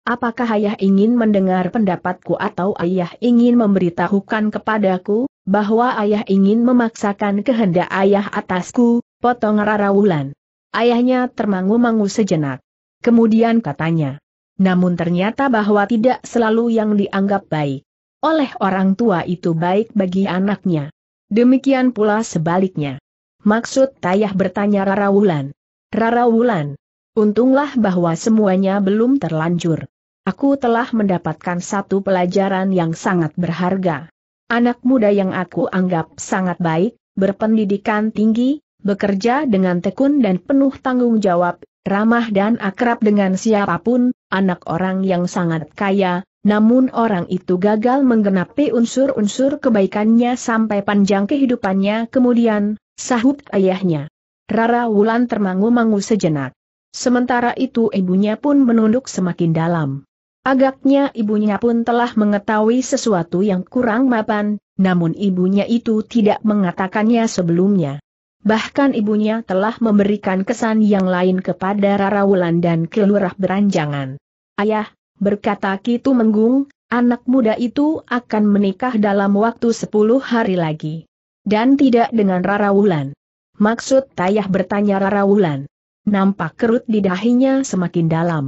Apakah ayah ingin mendengar pendapatku atau ayah ingin memberitahukan kepadaku, bahwa ayah ingin memaksakan kehendak ayah atasku, potong Rara Wulan. Ayahnya termangu-mangu sejenak. Kemudian katanya. Namun ternyata bahwa tidak selalu yang dianggap baik oleh orang tua itu baik bagi anaknya. Demikian pula sebaliknya. Maksud ayah bertanya Rara Wulan. Rara Wulan. untunglah bahwa semuanya belum terlanjur. Aku telah mendapatkan satu pelajaran yang sangat berharga. Anak muda yang aku anggap sangat baik, berpendidikan tinggi, bekerja dengan tekun dan penuh tanggung jawab, ramah dan akrab dengan siapapun, anak orang yang sangat kaya, namun orang itu gagal menggenapi unsur-unsur kebaikannya sampai panjang kehidupannya kemudian, sahut ayahnya. Rara Wulan termangu-mangu sejenak. Sementara itu ibunya pun menunduk semakin dalam. Agaknya ibunya pun telah mengetahui sesuatu yang kurang mapan, namun ibunya itu tidak mengatakannya sebelumnya. Bahkan ibunya telah memberikan kesan yang lain kepada Rara Wulan dan Kelurah Beranjangan. Ayah, berkata Kitu Menggung, anak muda itu akan menikah dalam waktu 10 hari lagi. Dan tidak dengan Rara Wulan. Maksud Tayah bertanya Rara Wulan. Nampak kerut di dahinya semakin dalam.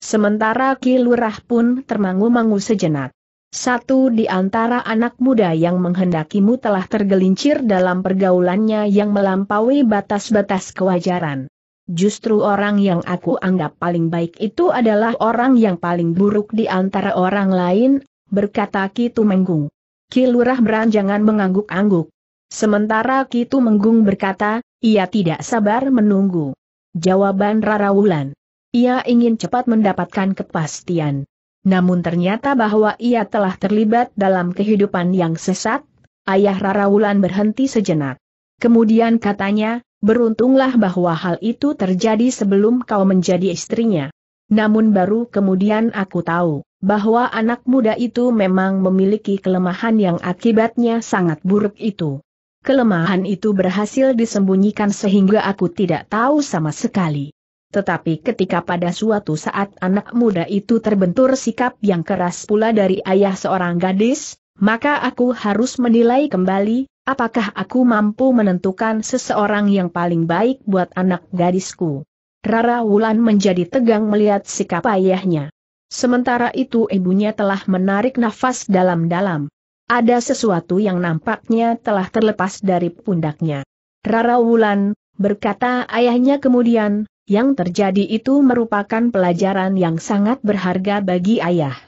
Sementara Ki Lurah pun termangu-mangu sejenak. Satu di antara anak muda yang menghendakimu telah tergelincir dalam pergaulannya yang melampaui batas-batas kewajaran. Justru orang yang aku anggap paling baik itu adalah orang yang paling buruk di antara orang lain, berkata Ki Tumenggung. Ki Lurah beranjangan mengangguk-angguk. Sementara Ki Tumenggung berkata, ia tidak sabar menunggu. Jawaban Rara Wulan. Ia ingin cepat mendapatkan kepastian. Namun ternyata bahwa ia telah terlibat dalam kehidupan yang sesat, ayah Rara Wulan berhenti sejenak. Kemudian katanya, beruntunglah bahwa hal itu terjadi sebelum kau menjadi istrinya. Namun baru kemudian aku tahu, bahwa anak muda itu memang memiliki kelemahan yang akibatnya sangat buruk itu. Kelemahan itu berhasil disembunyikan sehingga aku tidak tahu sama sekali. Tetapi ketika pada suatu saat anak muda itu terbentur sikap yang keras pula dari ayah seorang gadis, maka aku harus menilai kembali, apakah aku mampu menentukan seseorang yang paling baik buat anak gadisku. Rara Wulan menjadi tegang melihat sikap ayahnya. Sementara itu ibunya telah menarik nafas dalam-dalam. Ada sesuatu yang nampaknya telah terlepas dari pundaknya. Rara Wulan, berkata ayahnya kemudian, yang terjadi itu merupakan pelajaran yang sangat berharga bagi ayah.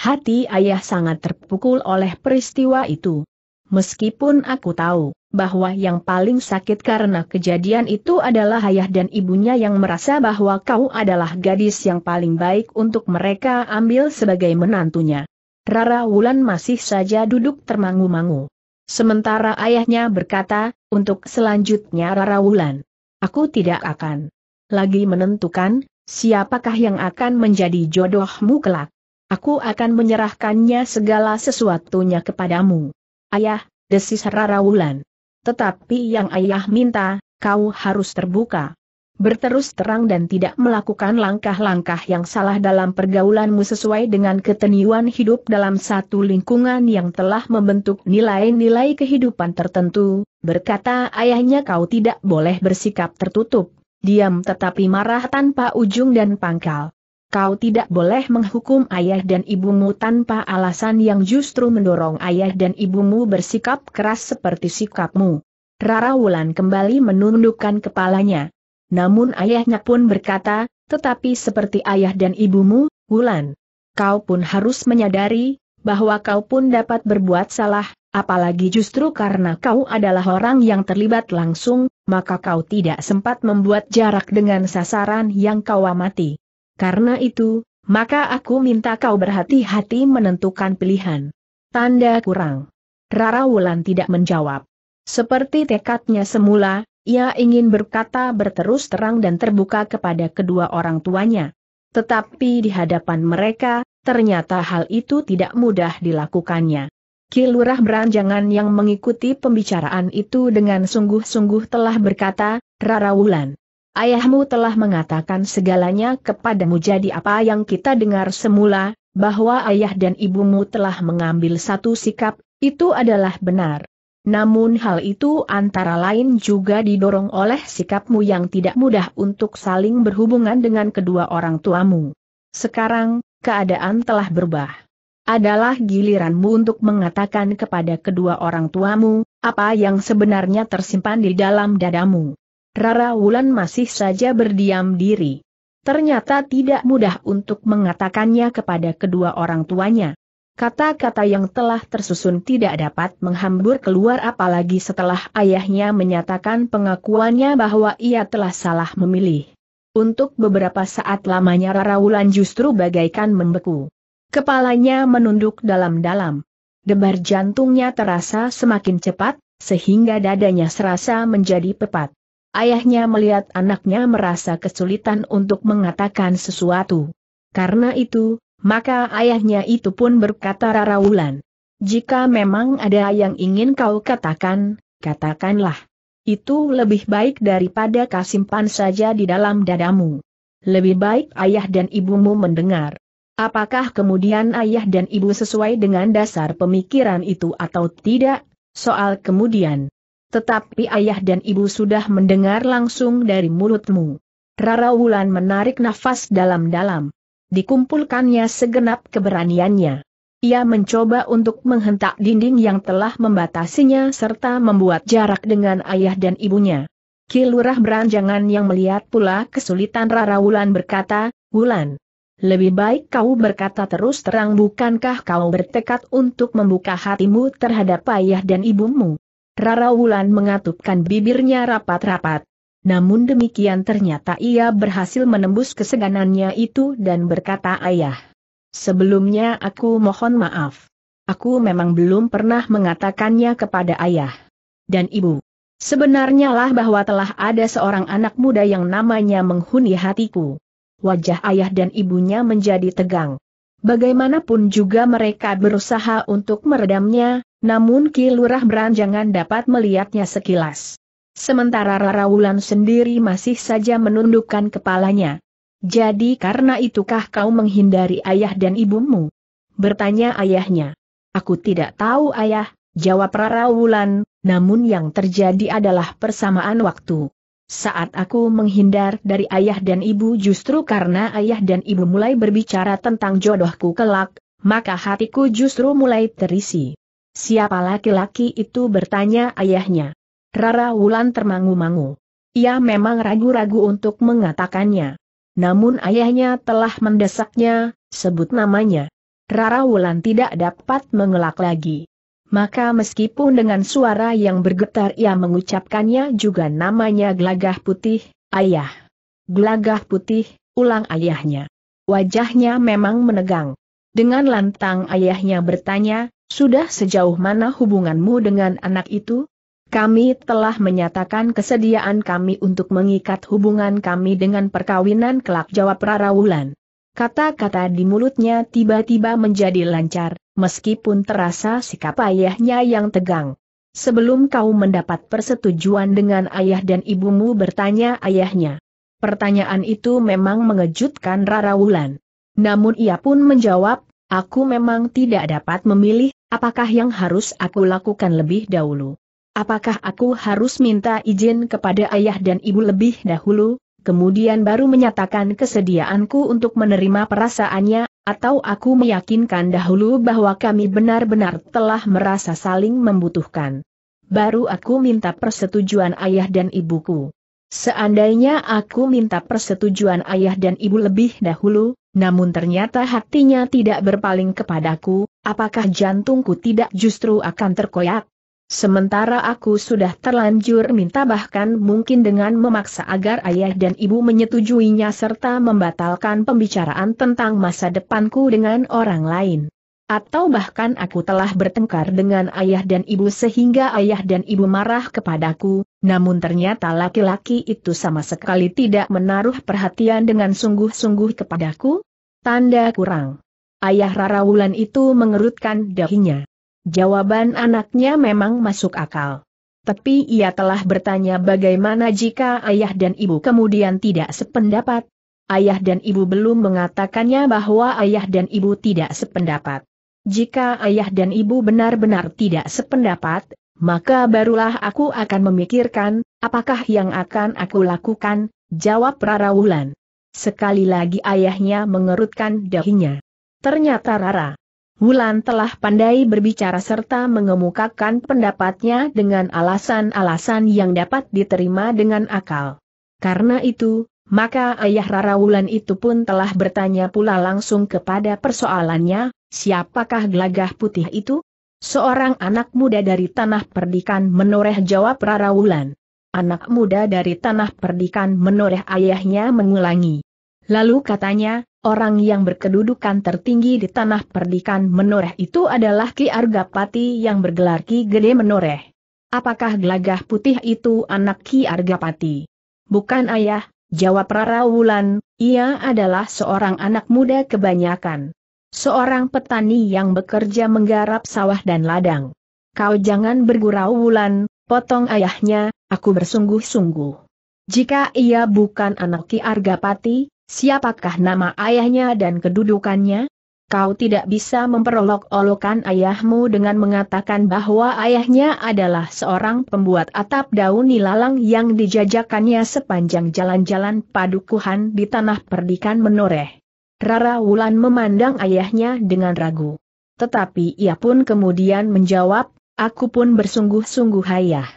Hati ayah sangat terpukul oleh peristiwa itu. Meskipun aku tahu bahwa yang paling sakit karena kejadian itu adalah ayah dan ibunya yang merasa bahwa kau adalah gadis yang paling baik untuk mereka ambil sebagai menantunya. Rara Wulan masih saja duduk termangu-mangu. Sementara ayahnya berkata, untuk selanjutnya Rara Wulan, aku tidak akan lagi menentukan, siapakah yang akan menjadi jodohmu kelak. Aku akan menyerahkannya segala sesuatunya kepadamu. Ayah, desis Rara Wulan. Tetapi yang ayah minta, kau harus terbuka. Berterus terang dan tidak melakukan langkah-langkah yang salah dalam pergaulanmu sesuai dengan keteniuan hidup dalam satu lingkungan yang telah membentuk nilai-nilai kehidupan tertentu, berkata ayahnya kau tidak boleh bersikap tertutup. Diam tetapi marah tanpa ujung dan pangkal. Kau tidak boleh menghukum ayah dan ibumu tanpa alasan yang justru mendorong ayah dan ibumu bersikap keras seperti sikapmu. Rara Wulan kembali menundukkan kepalanya. Namun ayahnya pun berkata, tetapi seperti ayah dan ibumu, Wulan. Kau pun harus menyadari, bahwa kau pun dapat berbuat salah, apalagi justru karena kau adalah orang yang terlibat langsung, maka kau tidak sempat membuat jarak dengan sasaran yang kau amati. Karena itu, maka aku minta kau berhati-hati menentukan pilihan. Tanda kurang. Rara Wulan tidak menjawab. Seperti tekadnya semula, ia ingin berkata berterus terang dan terbuka kepada kedua orang tuanya. Tetapi di hadapan mereka, ternyata hal itu tidak mudah dilakukannya. Kilurah beranjangan yang mengikuti pembicaraan itu dengan sungguh-sungguh telah berkata, Rara Wulan. Ayahmu telah mengatakan segalanya kepadamu jadi apa yang kita dengar semula, bahwa ayah dan ibumu telah mengambil satu sikap, itu adalah benar. Namun hal itu antara lain juga didorong oleh sikapmu yang tidak mudah untuk saling berhubungan dengan kedua orang tuamu. Sekarang, keadaan telah berubah adalah giliranmu untuk mengatakan kepada kedua orang tuamu, apa yang sebenarnya tersimpan di dalam dadamu. Rara Wulan masih saja berdiam diri. Ternyata tidak mudah untuk mengatakannya kepada kedua orang tuanya. Kata-kata yang telah tersusun tidak dapat menghambur keluar apalagi setelah ayahnya menyatakan pengakuannya bahwa ia telah salah memilih. Untuk beberapa saat lamanya Rara Wulan justru bagaikan membeku. Kepalanya menunduk dalam-dalam. Debar jantungnya terasa semakin cepat, sehingga dadanya serasa menjadi pepat. Ayahnya melihat anaknya merasa kesulitan untuk mengatakan sesuatu. Karena itu, maka ayahnya itu pun berkata Raraulan. Jika memang ada yang ingin kau katakan, katakanlah. Itu lebih baik daripada kasimpan saja di dalam dadamu. Lebih baik ayah dan ibumu mendengar. Apakah kemudian ayah dan ibu sesuai dengan dasar pemikiran itu atau tidak? Soal kemudian. Tetapi ayah dan ibu sudah mendengar langsung dari mulutmu. Rara Wulan menarik nafas dalam-dalam. Dikumpulkannya segenap keberaniannya. Ia mencoba untuk menghentak dinding yang telah membatasinya serta membuat jarak dengan ayah dan ibunya. Kilurah beranjangan yang melihat pula kesulitan Rara Wulan berkata, Wulan, lebih baik kau berkata terus terang bukankah kau bertekad untuk membuka hatimu terhadap ayah dan ibumu? Rara Wulan mengatupkan bibirnya rapat-rapat. Namun demikian ternyata ia berhasil menembus keseganannya itu dan berkata ayah. Sebelumnya aku mohon maaf. Aku memang belum pernah mengatakannya kepada ayah dan ibu. Sebenarnya lah bahwa telah ada seorang anak muda yang namanya menghuni hatiku wajah ayah dan ibunya menjadi tegang. Bagaimanapun juga mereka berusaha untuk meredamnya, namun Ki Lurah beranjangan dapat melihatnya sekilas. Sementara Rara Wulan sendiri masih saja menundukkan kepalanya. Jadi karena itukah kau menghindari ayah dan ibumu? Bertanya ayahnya. Aku tidak tahu ayah, jawab Rara Wulan, namun yang terjadi adalah persamaan waktu saat aku menghindar dari ayah dan ibu justru karena ayah dan ibu mulai berbicara tentang jodohku kelak, maka hatiku justru mulai terisi. Siapa laki-laki itu bertanya ayahnya. Rara Wulan termangu-mangu. Ia memang ragu-ragu untuk mengatakannya. Namun ayahnya telah mendesaknya, sebut namanya. Rara Wulan tidak dapat mengelak lagi. Maka meskipun dengan suara yang bergetar ia mengucapkannya juga namanya gelagah putih, ayah. Gelagah putih, ulang ayahnya. Wajahnya memang menegang. Dengan lantang ayahnya bertanya, sudah sejauh mana hubunganmu dengan anak itu? Kami telah menyatakan kesediaan kami untuk mengikat hubungan kami dengan perkawinan kelak jawab Wulan. Kata-kata di mulutnya tiba-tiba menjadi lancar, meskipun terasa sikap ayahnya yang tegang. Sebelum kau mendapat persetujuan dengan ayah dan ibumu bertanya ayahnya. Pertanyaan itu memang mengejutkan Rara Wulan. Namun ia pun menjawab, aku memang tidak dapat memilih, apakah yang harus aku lakukan lebih dahulu. Apakah aku harus minta izin kepada ayah dan ibu lebih dahulu, kemudian baru menyatakan kesediaanku untuk menerima perasaannya, atau aku meyakinkan dahulu bahwa kami benar-benar telah merasa saling membutuhkan. Baru aku minta persetujuan ayah dan ibuku. Seandainya aku minta persetujuan ayah dan ibu lebih dahulu, namun ternyata hatinya tidak berpaling kepadaku, apakah jantungku tidak justru akan terkoyak? Sementara aku sudah terlanjur minta bahkan mungkin dengan memaksa agar ayah dan ibu menyetujuinya serta membatalkan pembicaraan tentang masa depanku dengan orang lain. Atau bahkan aku telah bertengkar dengan ayah dan ibu sehingga ayah dan ibu marah kepadaku, namun ternyata laki-laki itu sama sekali tidak menaruh perhatian dengan sungguh-sungguh kepadaku? Tanda kurang. Ayah Rara Wulan itu mengerutkan dahinya. Jawaban anaknya memang masuk akal. Tapi ia telah bertanya bagaimana jika ayah dan ibu kemudian tidak sependapat. Ayah dan ibu belum mengatakannya bahwa ayah dan ibu tidak sependapat. Jika ayah dan ibu benar-benar tidak sependapat, maka barulah aku akan memikirkan, apakah yang akan aku lakukan, jawab Rara Wulan. Sekali lagi ayahnya mengerutkan dahinya. Ternyata Rara Wulan telah pandai berbicara serta mengemukakan pendapatnya dengan alasan-alasan yang dapat diterima dengan akal. Karena itu, maka ayah Rara Wulan itu pun telah bertanya pula langsung kepada persoalannya, siapakah gelagah putih itu? Seorang anak muda dari tanah perdikan menoreh jawab Rara Wulan. Anak muda dari tanah perdikan menoreh ayahnya mengulangi. Lalu katanya, orang yang berkedudukan tertinggi di tanah perdikan menoreh itu adalah Ki Argapati yang bergelar Ki Gede Menoreh. Apakah gelagah putih itu anak Ki Argapati? Bukan ayah, jawab Rara Wulan, ia adalah seorang anak muda kebanyakan. Seorang petani yang bekerja menggarap sawah dan ladang. Kau jangan bergurau Wulan, potong ayahnya, aku bersungguh-sungguh. Jika ia bukan anak Ki Argapati, Siapakah nama ayahnya dan kedudukannya? Kau tidak bisa memperolok-olokan ayahmu dengan mengatakan bahwa ayahnya adalah seorang pembuat atap daun nilalang yang dijajakannya sepanjang jalan-jalan padukuhan di tanah perdikan menoreh. Rara Wulan memandang ayahnya dengan ragu. Tetapi ia pun kemudian menjawab, aku pun bersungguh-sungguh ayah.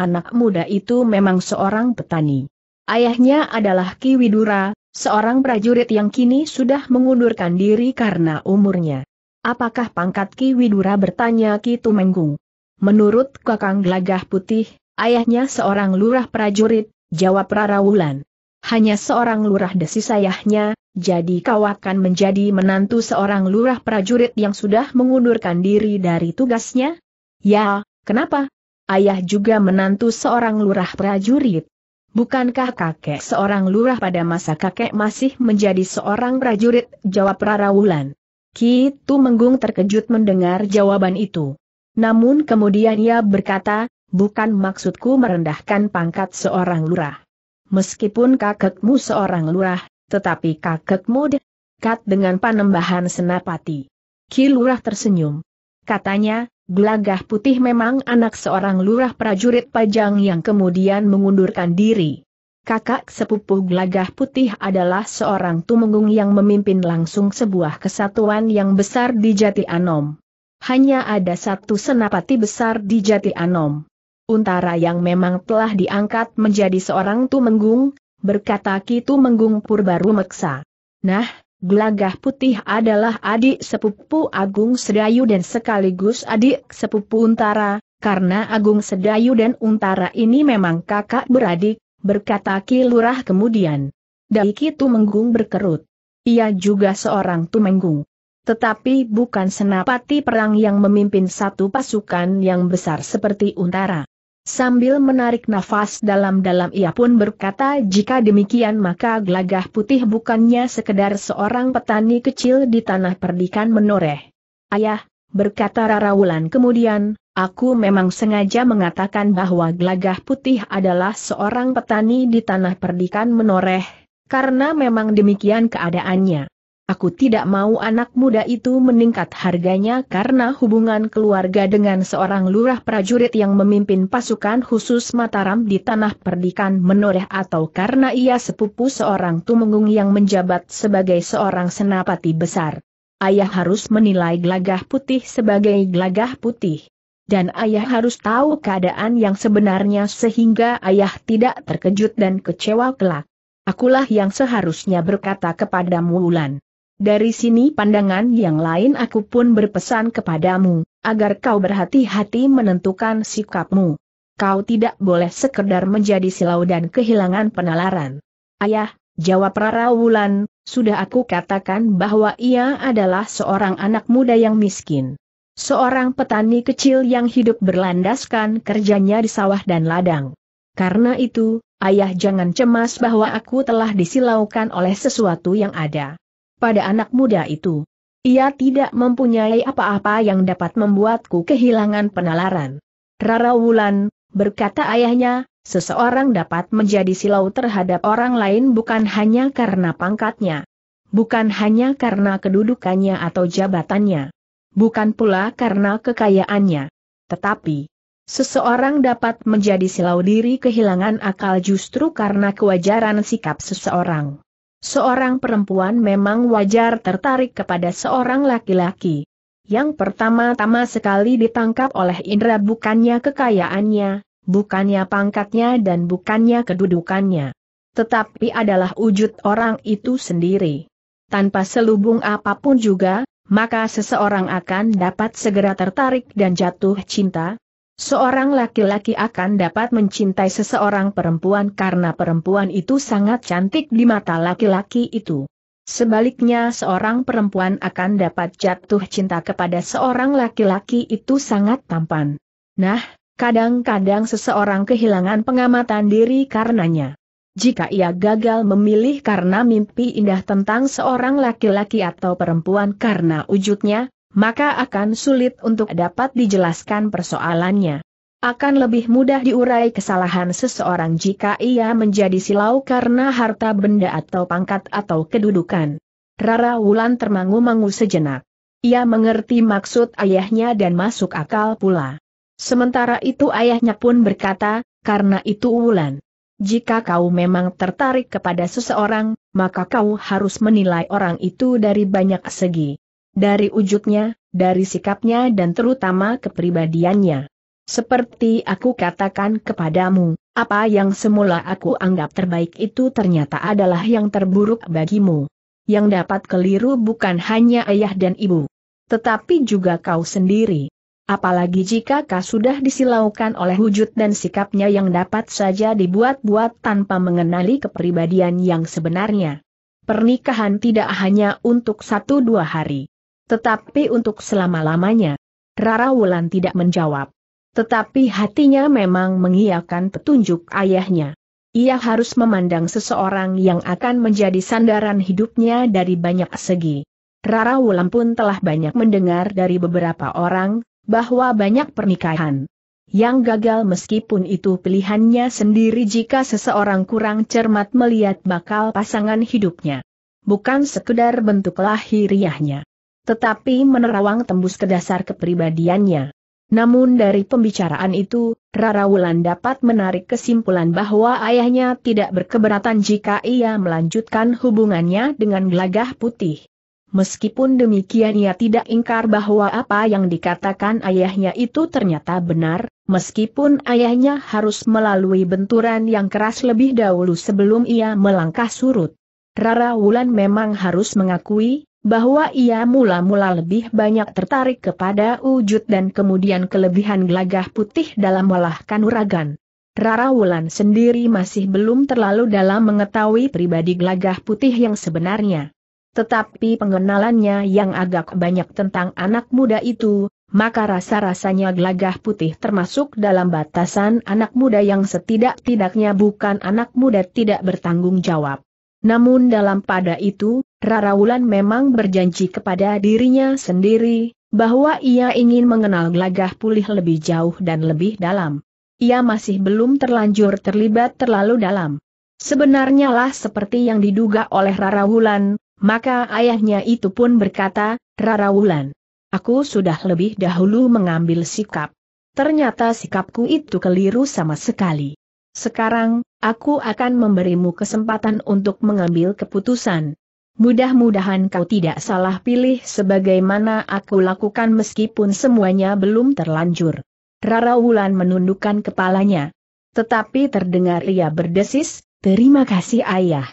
Anak muda itu memang seorang petani. Ayahnya adalah Ki Widura, Seorang prajurit yang kini sudah mengundurkan diri karena umurnya. Apakah pangkat Ki Widura bertanya Ki Tumenggung? Menurut Kakang Gelagah Putih, ayahnya seorang lurah prajurit, jawab Rarawulan. Hanya seorang lurah desis ayahnya, jadi kau akan menjadi menantu seorang lurah prajurit yang sudah mengundurkan diri dari tugasnya? Ya, kenapa? Ayah juga menantu seorang lurah prajurit. Bukankah kakek seorang lurah pada masa kakek masih menjadi seorang prajurit? Jawab Rara Wulan. Ki Tu Menggung terkejut mendengar jawaban itu. Namun kemudian ia berkata, bukan maksudku merendahkan pangkat seorang lurah. Meskipun kakekmu seorang lurah, tetapi kakekmu dekat dengan panembahan senapati. Ki Lurah tersenyum. Katanya, Gelagah putih memang anak seorang lurah prajurit Pajang yang kemudian mengundurkan diri. Kakak sepupu Gelagah Putih adalah seorang tumenggung yang memimpin langsung sebuah kesatuan yang besar di Jati Anom. Hanya ada satu senapati besar di Jati Anom. Untara yang memang telah diangkat menjadi seorang tumenggung, berkata Ki Tumenggung Purbaru Meksa. Nah, Gelagah Putih adalah adik sepupu Agung Sedayu dan sekaligus adik sepupu Untara, karena Agung Sedayu dan Untara ini memang kakak beradik, berkata Ki Lurah kemudian. Daiki Tumenggung berkerut. Ia juga seorang Tumenggung. Tetapi bukan senapati perang yang memimpin satu pasukan yang besar seperti Untara. Sambil menarik nafas dalam-dalam ia pun berkata jika demikian maka Glagah putih bukannya sekedar seorang petani kecil di tanah perdikan menoreh. Ayah, berkata Rarawulan kemudian, aku memang sengaja mengatakan bahwa Glagah putih adalah seorang petani di tanah perdikan menoreh, karena memang demikian keadaannya. Aku tidak mau anak muda itu meningkat harganya karena hubungan keluarga dengan seorang lurah prajurit yang memimpin pasukan khusus Mataram di tanah perdikan menoreh atau karena ia sepupu seorang tumenggung yang menjabat sebagai seorang senapati besar. Ayah harus menilai gelagah putih sebagai gelagah putih. Dan ayah harus tahu keadaan yang sebenarnya sehingga ayah tidak terkejut dan kecewa kelak. Akulah yang seharusnya berkata kepadamu Wulan. Dari sini pandangan yang lain aku pun berpesan kepadamu, agar kau berhati-hati menentukan sikapmu. Kau tidak boleh sekedar menjadi silau dan kehilangan penalaran. Ayah, jawab Rara Wulan, sudah aku katakan bahwa ia adalah seorang anak muda yang miskin. Seorang petani kecil yang hidup berlandaskan kerjanya di sawah dan ladang. Karena itu, ayah jangan cemas bahwa aku telah disilaukan oleh sesuatu yang ada pada anak muda itu. Ia tidak mempunyai apa-apa yang dapat membuatku kehilangan penalaran. Rara Wulan, berkata ayahnya, seseorang dapat menjadi silau terhadap orang lain bukan hanya karena pangkatnya. Bukan hanya karena kedudukannya atau jabatannya. Bukan pula karena kekayaannya. Tetapi, seseorang dapat menjadi silau diri kehilangan akal justru karena kewajaran sikap seseorang. Seorang perempuan memang wajar tertarik kepada seorang laki-laki. Yang pertama-tama sekali ditangkap oleh indera bukannya kekayaannya, bukannya pangkatnya dan bukannya kedudukannya. Tetapi adalah wujud orang itu sendiri. Tanpa selubung apapun juga, maka seseorang akan dapat segera tertarik dan jatuh cinta, Seorang laki-laki akan dapat mencintai seseorang perempuan karena perempuan itu sangat cantik di mata laki-laki itu. Sebaliknya seorang perempuan akan dapat jatuh cinta kepada seorang laki-laki itu sangat tampan. Nah, kadang-kadang seseorang kehilangan pengamatan diri karenanya. Jika ia gagal memilih karena mimpi indah tentang seorang laki-laki atau perempuan karena wujudnya, maka akan sulit untuk dapat dijelaskan persoalannya. Akan lebih mudah diurai kesalahan seseorang jika ia menjadi silau karena harta benda atau pangkat atau kedudukan. Rara Wulan termangu-mangu sejenak. Ia mengerti maksud ayahnya dan masuk akal pula. Sementara itu ayahnya pun berkata, karena itu Wulan. Jika kau memang tertarik kepada seseorang, maka kau harus menilai orang itu dari banyak segi. Dari wujudnya, dari sikapnya dan terutama kepribadiannya. Seperti aku katakan kepadamu, apa yang semula aku anggap terbaik itu ternyata adalah yang terburuk bagimu. Yang dapat keliru bukan hanya ayah dan ibu, tetapi juga kau sendiri. Apalagi jika kau sudah disilaukan oleh wujud dan sikapnya yang dapat saja dibuat-buat tanpa mengenali kepribadian yang sebenarnya. Pernikahan tidak hanya untuk satu dua hari. Tetapi untuk selama-lamanya, Rara Wulan tidak menjawab. Tetapi hatinya memang mengiyakan petunjuk ayahnya. Ia harus memandang seseorang yang akan menjadi sandaran hidupnya dari banyak segi. Rara Wulan pun telah banyak mendengar dari beberapa orang, bahwa banyak pernikahan yang gagal meskipun itu pilihannya sendiri jika seseorang kurang cermat melihat bakal pasangan hidupnya. Bukan sekedar bentuk lahiriahnya tetapi menerawang tembus ke dasar kepribadiannya. Namun dari pembicaraan itu, Rara Wulan dapat menarik kesimpulan bahwa ayahnya tidak berkeberatan jika ia melanjutkan hubungannya dengan gelagah putih. Meskipun demikian ia tidak ingkar bahwa apa yang dikatakan ayahnya itu ternyata benar, meskipun ayahnya harus melalui benturan yang keras lebih dahulu sebelum ia melangkah surut. Rara Wulan memang harus mengakui, bahwa ia mula-mula lebih banyak tertarik kepada wujud dan kemudian kelebihan gelagah putih dalam olah kanuragan. Rara Wulan sendiri masih belum terlalu dalam mengetahui pribadi gelagah putih yang sebenarnya. Tetapi pengenalannya yang agak banyak tentang anak muda itu, maka rasa-rasanya gelagah putih termasuk dalam batasan anak muda yang setidak-tidaknya bukan anak muda tidak bertanggung jawab. Namun dalam pada itu, Rara Wulan memang berjanji kepada dirinya sendiri, bahwa ia ingin mengenal gelagah pulih lebih jauh dan lebih dalam. Ia masih belum terlanjur terlibat terlalu dalam. Sebenarnya lah seperti yang diduga oleh Rara Wulan, maka ayahnya itu pun berkata, Rara Wulan, aku sudah lebih dahulu mengambil sikap. Ternyata sikapku itu keliru sama sekali. Sekarang, aku akan memberimu kesempatan untuk mengambil keputusan. Mudah-mudahan kau tidak salah pilih sebagaimana aku lakukan meskipun semuanya belum terlanjur. Rara Wulan menundukkan kepalanya. Tetapi terdengar ia berdesis, terima kasih ayah.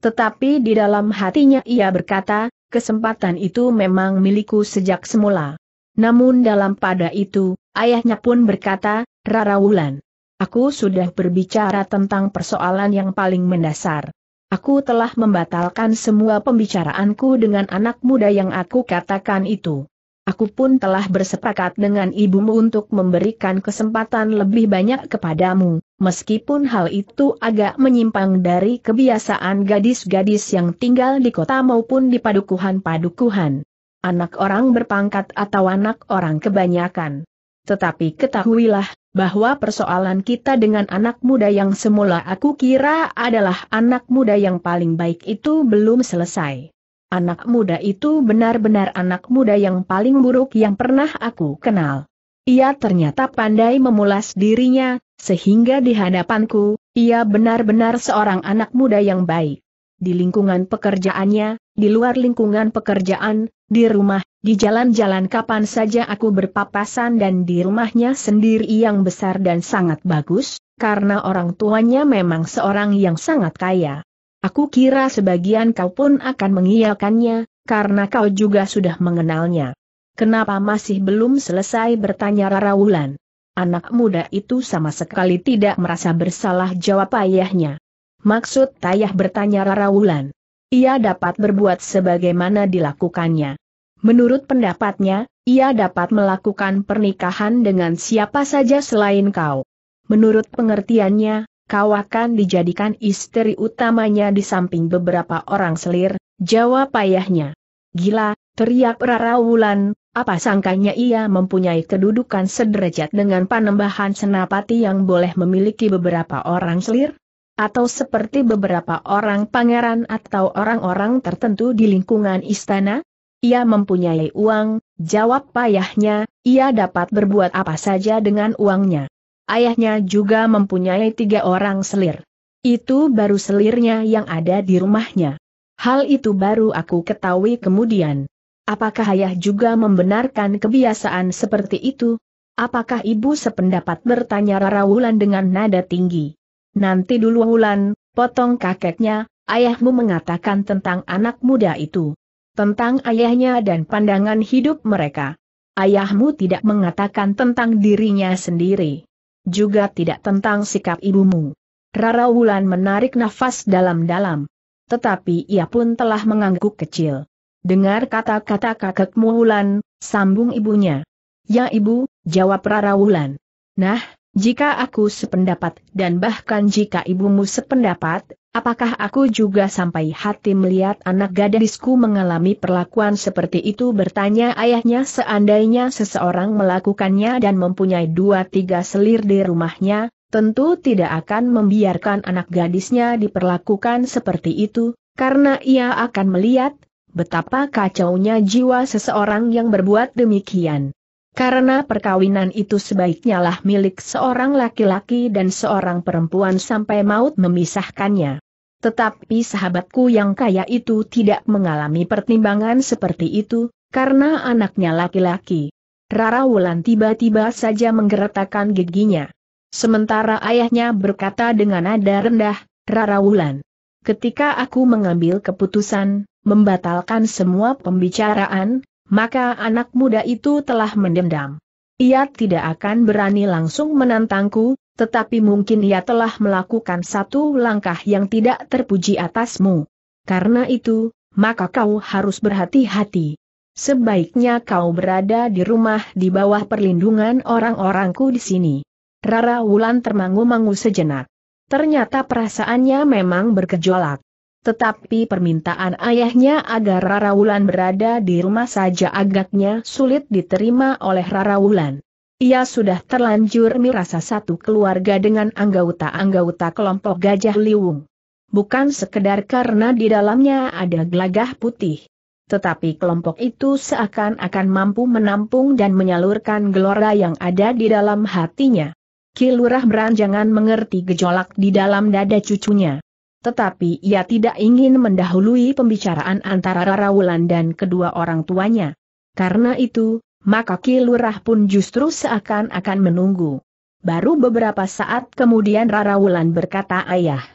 Tetapi di dalam hatinya ia berkata, kesempatan itu memang milikku sejak semula. Namun dalam pada itu, ayahnya pun berkata, Rara Wulan. Aku sudah berbicara tentang persoalan yang paling mendasar. Aku telah membatalkan semua pembicaraanku dengan anak muda yang aku katakan itu. Aku pun telah bersepakat dengan ibumu untuk memberikan kesempatan lebih banyak kepadamu, meskipun hal itu agak menyimpang dari kebiasaan gadis-gadis yang tinggal di kota maupun di padukuhan-padukuhan. Anak orang berpangkat atau anak orang kebanyakan. Tetapi ketahuilah, bahwa persoalan kita dengan anak muda yang semula aku kira adalah anak muda yang paling baik itu belum selesai. Anak muda itu benar-benar anak muda yang paling buruk yang pernah aku kenal. Ia ternyata pandai memulas dirinya, sehingga di hadapanku, ia benar-benar seorang anak muda yang baik. Di lingkungan pekerjaannya, di luar lingkungan pekerjaan, di rumah, di jalan-jalan kapan saja aku berpapasan dan di rumahnya sendiri yang besar dan sangat bagus, karena orang tuanya memang seorang yang sangat kaya. Aku kira sebagian kau pun akan mengiyakannya, karena kau juga sudah mengenalnya. Kenapa masih belum selesai bertanya Rara Wulan? Anak muda itu sama sekali tidak merasa bersalah jawab ayahnya. Maksud ayah bertanya Rara Wulan. Ia dapat berbuat sebagaimana dilakukannya. Menurut pendapatnya, ia dapat melakukan pernikahan dengan siapa saja selain kau. Menurut pengertiannya, kau akan dijadikan istri utamanya di samping beberapa orang selir, jawab ayahnya. Gila, teriak Rara Wulan, apa sangkanya ia mempunyai kedudukan sederajat dengan panembahan senapati yang boleh memiliki beberapa orang selir? Atau seperti beberapa orang pangeran atau orang-orang tertentu di lingkungan istana? ia mempunyai uang, jawab payahnya, ia dapat berbuat apa saja dengan uangnya. Ayahnya juga mempunyai tiga orang selir. Itu baru selirnya yang ada di rumahnya. Hal itu baru aku ketahui kemudian. Apakah ayah juga membenarkan kebiasaan seperti itu? Apakah ibu sependapat bertanya Rara Wulan dengan nada tinggi? Nanti dulu Wulan, potong kakeknya, ayahmu mengatakan tentang anak muda itu tentang ayahnya dan pandangan hidup mereka. Ayahmu tidak mengatakan tentang dirinya sendiri. Juga tidak tentang sikap ibumu. Rara Wulan menarik nafas dalam-dalam. Tetapi ia pun telah mengangguk kecil. Dengar kata-kata kakekmu Wulan, sambung ibunya. Ya ibu, jawab Rara Wulan. Nah, jika aku sependapat dan bahkan jika ibumu sependapat, apakah aku juga sampai hati melihat anak gadisku mengalami perlakuan seperti itu bertanya ayahnya seandainya seseorang melakukannya dan mempunyai dua tiga selir di rumahnya, tentu tidak akan membiarkan anak gadisnya diperlakukan seperti itu, karena ia akan melihat betapa kacaunya jiwa seseorang yang berbuat demikian. Karena perkawinan itu sebaiknya lah milik seorang laki-laki dan seorang perempuan sampai maut memisahkannya. Tetapi sahabatku yang kaya itu tidak mengalami pertimbangan seperti itu, karena anaknya laki-laki. Rara Wulan tiba-tiba saja menggeretakkan giginya. Sementara ayahnya berkata dengan nada rendah, Rara Wulan. Ketika aku mengambil keputusan, membatalkan semua pembicaraan, maka anak muda itu telah mendendam. Ia tidak akan berani langsung menantangku, tetapi mungkin ia telah melakukan satu langkah yang tidak terpuji atasmu. Karena itu, maka kau harus berhati-hati. Sebaiknya kau berada di rumah di bawah perlindungan orang-orangku di sini. Rara Wulan termangu-mangu sejenak. Ternyata perasaannya memang berkejolak. Tetapi permintaan ayahnya agar Rara Wulan berada di rumah saja agaknya sulit diterima oleh Rara Wulan. Ia sudah terlanjur merasa satu keluarga dengan anggota-anggota kelompok Gajah Liwung. Bukan sekedar karena di dalamnya ada gelagah putih. Tetapi kelompok itu seakan-akan mampu menampung dan menyalurkan gelora yang ada di dalam hatinya. Kilurah beranjangan mengerti gejolak di dalam dada cucunya. Tetapi ia tidak ingin mendahului pembicaraan antara Rara Wulan dan kedua orang tuanya. Karena itu, maka Ki pun justru seakan-akan menunggu. Baru beberapa saat kemudian Rara Wulan berkata ayah.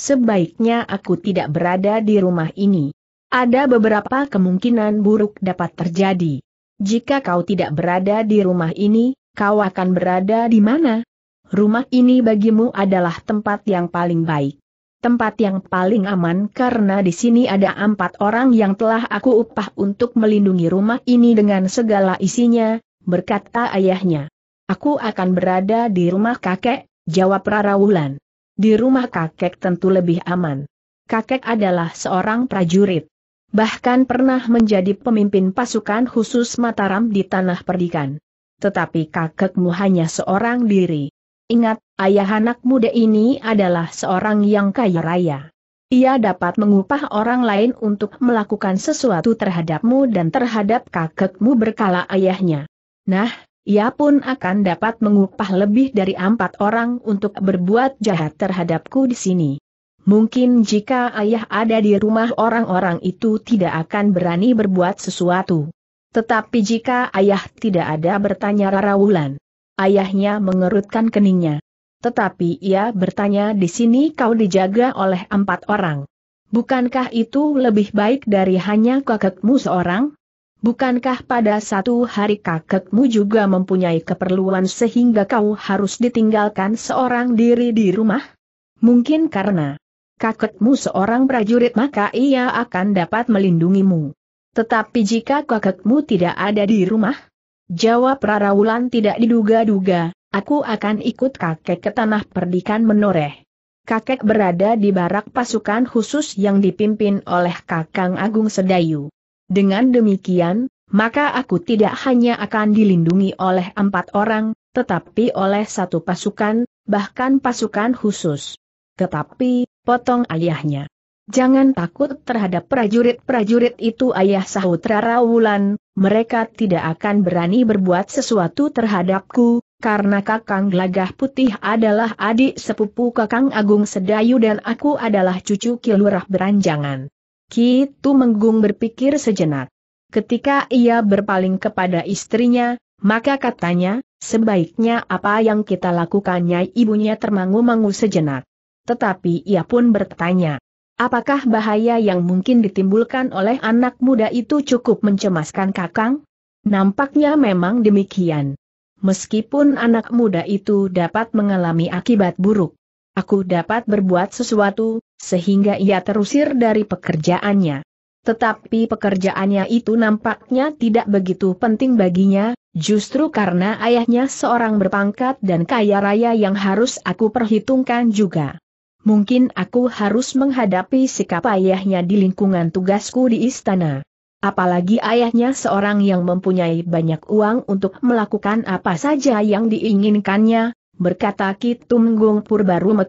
Sebaiknya aku tidak berada di rumah ini. Ada beberapa kemungkinan buruk dapat terjadi. Jika kau tidak berada di rumah ini, kau akan berada di mana? Rumah ini bagimu adalah tempat yang paling baik tempat yang paling aman karena di sini ada empat orang yang telah aku upah untuk melindungi rumah ini dengan segala isinya, berkata ayahnya. Aku akan berada di rumah kakek, jawab Rara Wulan. Di rumah kakek tentu lebih aman. Kakek adalah seorang prajurit. Bahkan pernah menjadi pemimpin pasukan khusus Mataram di Tanah Perdikan. Tetapi kakekmu hanya seorang diri. Ingat, ayah anak muda ini adalah seorang yang kaya raya. Ia dapat mengupah orang lain untuk melakukan sesuatu terhadapmu dan terhadap kakekmu berkala ayahnya. Nah, ia pun akan dapat mengupah lebih dari empat orang untuk berbuat jahat terhadapku di sini. Mungkin jika ayah ada di rumah orang-orang itu tidak akan berani berbuat sesuatu. Tetapi jika ayah tidak ada bertanya Rara Wulan, Ayahnya mengerutkan keningnya. Tetapi ia bertanya di sini kau dijaga oleh empat orang. Bukankah itu lebih baik dari hanya kakekmu seorang? Bukankah pada satu hari kakekmu juga mempunyai keperluan sehingga kau harus ditinggalkan seorang diri di rumah? Mungkin karena kakekmu seorang prajurit maka ia akan dapat melindungimu. Tetapi jika kakekmu tidak ada di rumah, Jawab Wulan tidak diduga-duga, aku akan ikut kakek ke tanah perdikan menoreh. Kakek berada di barak pasukan khusus yang dipimpin oleh Kakang Agung Sedayu. Dengan demikian, maka aku tidak hanya akan dilindungi oleh empat orang, tetapi oleh satu pasukan, bahkan pasukan khusus. Tetapi, potong ayahnya. Jangan takut terhadap prajurit-prajurit itu ayah sahut Rara Wulan, mereka tidak akan berani berbuat sesuatu terhadapku, karena Kakang Gelagah Putih adalah adik sepupu Kakang Agung Sedayu dan aku adalah cucu Kilurah Beranjangan. Kitu Menggung berpikir sejenak. Ketika ia berpaling kepada istrinya, maka katanya, sebaiknya apa yang kita lakukannya ibunya termangu-mangu sejenak. Tetapi ia pun bertanya, Apakah bahaya yang mungkin ditimbulkan oleh anak muda itu cukup mencemaskan Kakang? Nampaknya memang demikian. Meskipun anak muda itu dapat mengalami akibat buruk, aku dapat berbuat sesuatu, sehingga ia terusir dari pekerjaannya. Tetapi pekerjaannya itu nampaknya tidak begitu penting baginya, justru karena ayahnya seorang berpangkat dan kaya raya yang harus aku perhitungkan juga. Mungkin aku harus menghadapi sikap ayahnya di lingkungan tugasku di istana. Apalagi ayahnya seorang yang mempunyai banyak uang untuk melakukan apa saja yang diinginkannya, berkata Kitumgung Gong Purbaru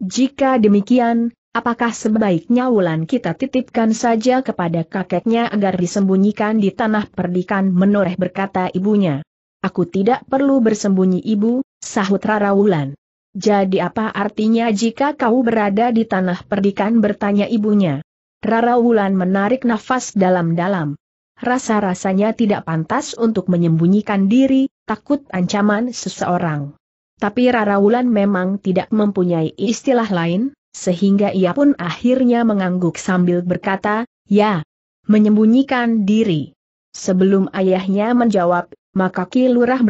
Jika demikian, apakah sebaiknya Wulan kita titipkan saja kepada kakeknya agar disembunyikan di tanah perdikan menoreh berkata ibunya. Aku tidak perlu bersembunyi ibu, sahut Rara Wulan. Jadi apa artinya jika kau berada di tanah perdikan bertanya ibunya. Rara Wulan menarik nafas dalam-dalam. Rasa-rasanya tidak pantas untuk menyembunyikan diri, takut ancaman seseorang. Tapi Rara Wulan memang tidak mempunyai istilah lain, sehingga ia pun akhirnya mengangguk sambil berkata, ya, menyembunyikan diri. Sebelum ayahnya menjawab, maka Ki Lurah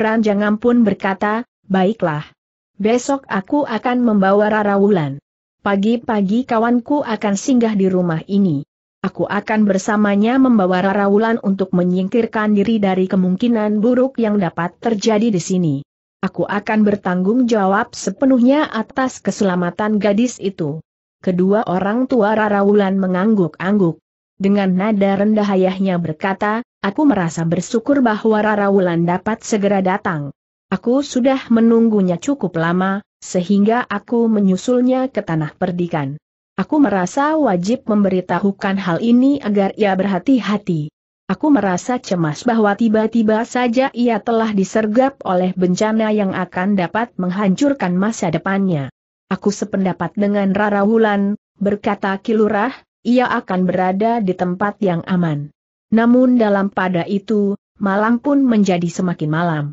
pun berkata, baiklah. Besok aku akan membawa Rara Wulan. Pagi-pagi kawanku akan singgah di rumah ini. Aku akan bersamanya membawa Rara Wulan untuk menyingkirkan diri dari kemungkinan buruk yang dapat terjadi di sini. Aku akan bertanggung jawab sepenuhnya atas keselamatan gadis itu. Kedua orang tua Rara Wulan mengangguk-angguk. Dengan nada rendah ayahnya berkata, aku merasa bersyukur bahwa Rara Wulan dapat segera datang. Aku sudah menunggunya cukup lama, sehingga aku menyusulnya ke tanah perdikan. Aku merasa wajib memberitahukan hal ini agar ia berhati-hati. Aku merasa cemas bahwa tiba-tiba saja ia telah disergap oleh bencana yang akan dapat menghancurkan masa depannya. Aku sependapat dengan Rara Wulan, berkata Kilurah, ia akan berada di tempat yang aman. Namun dalam pada itu, malang pun menjadi semakin malam.